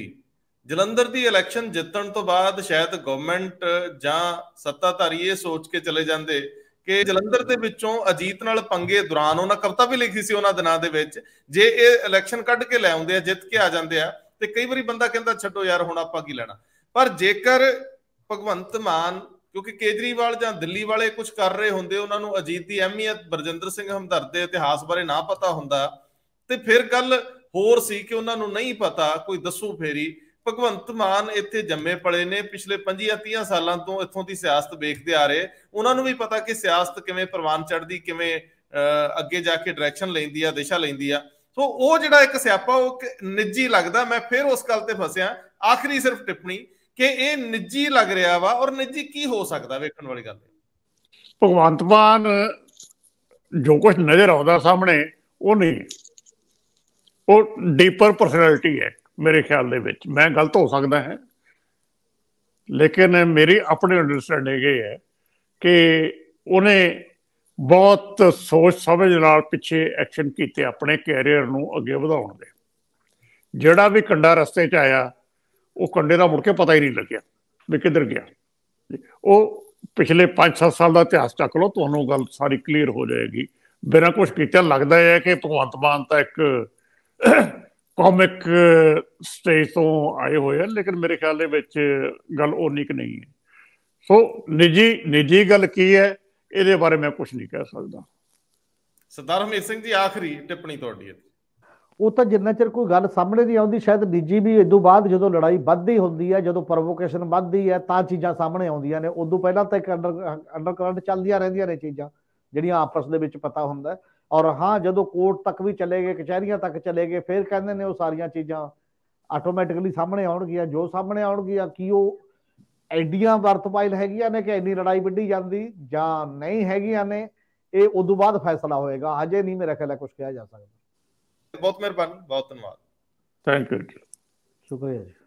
[SPEAKER 1] ਜਲੰਧਰ ਦੀ ਇਲੈਕਸ਼ਨ ਜਿੱਤਣ ਤੋਂ ਬਾਅਦ ਸ਼ਾਇਦ ਗਵਰਨਮੈਂਟ ਜਾਂ ਸੱਤਾਧਾਰੀ ਇਹ ਸੋਚ ਕੇ ਚਲੇ ਜਾਂਦੇ ਕਿ ਜਲੰਧਰ ਦੇ ਵਿੱਚੋਂ ਅਜੀਤ ਨਾਲ ਪੰਗੇ ਦੌਰਾਨ ਉਹਨਾਂ ਕਵਿਤਾ ਵੀ ਲਿਖੀ ਸੀ ਉਹਨਾਂ ਦਿਨਾਂ ਦੇ ਵਿੱਚ ਜੇ ਇਹ ਇਲੈਕਸ਼ਨ ਕੱਢ ਕੇ ਲੈ ਆਉਂਦੇ ਆ ਜਿੱਤ ਕੇ ਆ ਜਾਂਦੇ ਆ ਤੇ ਕਈ ਵਾਰੀ ਬੰਦਾ ਕਹਿੰਦਾ ਛੱਡੋ ਯਾਰ ਹੁਣ ਆਪਾਂ ਕੀ ਲੈਣਾ ਪਰ ਜੇਕਰ ਭਗਵੰਤ ਮਾਨ ਕਿਉਂਕਿ ਕੇਜਰੀਵਾਲ ਜਾਂ ਦਿੱਲੀ ਵਾਲੇ ਕੁਝ ਕਰ ਰਹੇ ਹੁੰਦੇ ਉਹਨਾਂ ਨੂੰ ਅਜੀਤ ਦੀ ਅਹਿਮੀਅਤ ਬਰਜਿੰਦਰ ਸਿੰਘ ਹਮਦਰਦ ਦੇ ਇਤਿਹਾਸ ਬਾਰੇ ਨਾ ਪਤਾ ਹੁੰਦਾ ਤੇ ਫਿਰ ਗੱਲ ਹੋਰ ਸੀ ਕਿ ਉਹਨਾਂ ਨੂੰ ਨਹੀਂ ਪਤਾ ਕੋਈ ਦੱਸੂ ਫੇਰੀ ਭਗਵੰਤ ਮਾਨ ਇੱਥੇ ਜੰਮੇ ਪਲੇ ਨੇ ਪਿਛਲੇ 50 30 ਸਾਲਾਂ ਤੋਂ ਇੱਥੋਂ ਦੀ ਸਿਆਸਤ ਵੇਖਦੇ ਆ ਰਹੇ ਉਹਨਾਂ ਨੂੰ ਵੀ ਪਤਾ ਕਿ ਸਿਆਸਤ ਕਿਵੇਂ ਪ੍ਰਵਾਨ ਚੜਦੀ ਕਿਵੇਂ ਅੱਗੇ ਜਾ ਕੇ ਡਾਇਰੈਕਸ਼ਨ ਲੈਂਦੀ ਆ ਦਿਸ਼ਾ ਲੈਂਦੀ ਆ ਸੋ ਉਹ ਜਿਹੜਾ ਇੱਕ ਸਿਆਪਾ ਉਹ ਨਿੱਜੀ ਲੱਗਦਾ ਮੈਂ ਫਿਰ ਉਸ ਗੱਲ ਤੇ ਫਸਿਆ ਆਖਰੀ ਸਿਰਫ ਟਿੱਪਣੀ ਕਿ ਇਹ ਨਿੱਜੀ ਲੱਗ ਰਿਹਾ ਵਾ ਔਰ ਨਿੱਜੀ ਕੀ ਹੋ ਸਕਦਾ ਵੇਖਣ ਵਾਲੀ ਗੱਲ
[SPEAKER 2] ਭਗਵੰਤ ਮਾਨ ਜੋ ਕੁਝ ਨਜ਼ਰ ਆਉਂਦਾ ਸਾਹਮਣੇ ਉਹ ਨਹੀਂ ਉਹ ਡੀਪਰ ਪਰਸਨੈਲਿਟੀ ਹੈ ਮੇਰੇ ਖਿਆਲ ਦੇ ਵਿੱਚ ਮੈਂ ਗਲਤ ਹੋ ਸਕਦਾ ਹਾਂ ਲੇਕਿਨ ਮੇਰੀ ਆਪਣੀ ਅੰਡਰਸਟੈਂਡਿੰਗ ਇਹ ਹੈ ਕਿ ਉਹਨੇ ਬਹੁਤ ਸੋਚ ਸਮਝ ਨਾਲ ਪਿੱਛੇ ਐਕਸ਼ਨ ਕੀਤੇ ਆਪਣੇ ਕੈਰੀਅਰ ਨੂੰ ਅੱਗੇ ਵਧਾਉਣ ਦੇ ਜਿਹੜਾ ਵੀ ਕੰਡਾ ਰਸਤੇ 'ਚ ਆਇਆ ਉਹ ਕੰਡੇ ਦਾ ਮੁੜ ਕੇ ਪਤਾ ਹੀ ਨਹੀਂ ਲੱਗਿਆ ਵੀ ਕਿੱਧਰ ਗਿਆ ਉਹ ਪਿਛਲੇ 5-7 ਸਾਲ ਦਾ ਇਤਿਹਾਸ ਚੱਕ ਲਓ ਤੁਹਾਨੂੰ ਗੱਲ ਸਾਰੀ ਕਲੀਅਰ ਹੋ ਜਾਏਗੀ ਬਿਨਾਂ ਕੁਝ ਕੀਤਾ ਲੱਗਦਾ ਹੈ ਕਿ ਭਗਵੰਤ ਮਾਨ ਤਾਂ ਇੱਕ ਕਾਮਿਕ ਸਟੇਜ ਤੋਂ ਆਏ ਹੋਏ ਆ ਲੇਕਿਨ ਮੇਰੇ ਖਿਆਲ ਦੇ ਵਿੱਚ ਗੱਲ ਉਨੀ ਕਿ ਨਹੀਂ ਹੈ ਸੋ ਨਿੱਜੀ ਨਿੱਜੀ ਗੱਲ ਕੀ ਹੈ ਇਹਦੇ ਬਾਰੇ ਮੈਂ ਕੁਝ ਨਹੀਂ ਕਹਿ ਸਕਦਾ
[SPEAKER 1] ਸਰਦਾਰ ਹਮੇਸ਼ ਸਿੰਘ ਜੀ ਆਖਰੀ ਟਿੱਪਣੀ ਤੁਹਾਡੀ ਹੈ
[SPEAKER 2] ਉਹ ਤਾਂ ਜਿੰਨਾ ਚਿਰ ਕੋਈ ਗੱਲ
[SPEAKER 3] ਸਾਹਮਣੇ ਨਹੀਂ ਆਉਂਦੀ ਸ਼ਾਇਦ ਨਿੱਜੀ ਵੀ ਇਦੋਂ ਬਾਅਦ ਜਦੋਂ ਲੜਾਈ ਵੱਧਦੀ ਹੁੰਦੀ ਹੈ ਜਦੋਂ ਪ੍ਰੋਵੋਕੇਸ਼ਨ ਵੱਧਦੀ ਹੈ ਤਾਂ ਚੀਜ਼ਾਂ ਸਾਹਮਣੇ ਆਉਂਦੀਆਂ ਨੇ ਉਦੋਂ ਪਹਿਲਾਂ ਤਾਂ ਇੱਕ ਅੰਡਰ ਕਰੰਟ ਚੱਲਦੀਆਂ ਰਹਿੰਦੀਆਂ ਨੇ ਚੀਜ਼ਾਂ ਜਿਹੜੀਆਂ ਆਪਸ ਦੇ ਵਿੱਚ ਪਤਾ ਹੁੰਦਾ ਔਰ ਹਾਂ ਜਦੋਂ ਕੋਰਟ ਤੱਕ ਵੀ ਚਲੇ ਗਏ ਕਚਹਿਰੀਆਂ ਤੱਕ ਚਲੇ ਗਏ ਫਿਰ ਕਹਿੰਦੇ ਨੇ ਉਹ ਸਾਰੀਆਂ ਚੀਜ਼ਾਂ ਆਟੋਮੈਟਿਕਲੀ ਸਾਹਮਣੇ ਆਉਣਗੀਆਂ ਜੋ ਸਾਹਮਣੇ ਆਉਣਗੀਆਂ ਕੀ ਉਹ ਐਡੀਆਂ ਵਰਤਪਾਇਲ ਹੈਗੀਆਂ ਨੇ ਕਿ ਇੰਨੀ ਲੜਾਈ ਵੱਢੀ ਜਾਂਦੀ ਜਾਂ ਨਹੀਂ ਹੈਗੀਆਂ ਨੇ ਇਹ ਉਦੋਂ ਬਾਅਦ ਫੈਸਲਾ ਹੋਏਗਾ ਹਜੇ ਨਹੀਂ ਮੇਰੇ ਖਿਆਲ ਕੁਝ ਕਿਹਾ ਜਾ ਸਕਦਾ
[SPEAKER 1] ਬਹੁਤ ਮਿਹਰਬਾਨੀ ਬਹੁਤ ਧੰਨਵਾਦ ਥੈਂਕ ਯੂ ਸ਼ੁਕਰੀਆ ਜੀ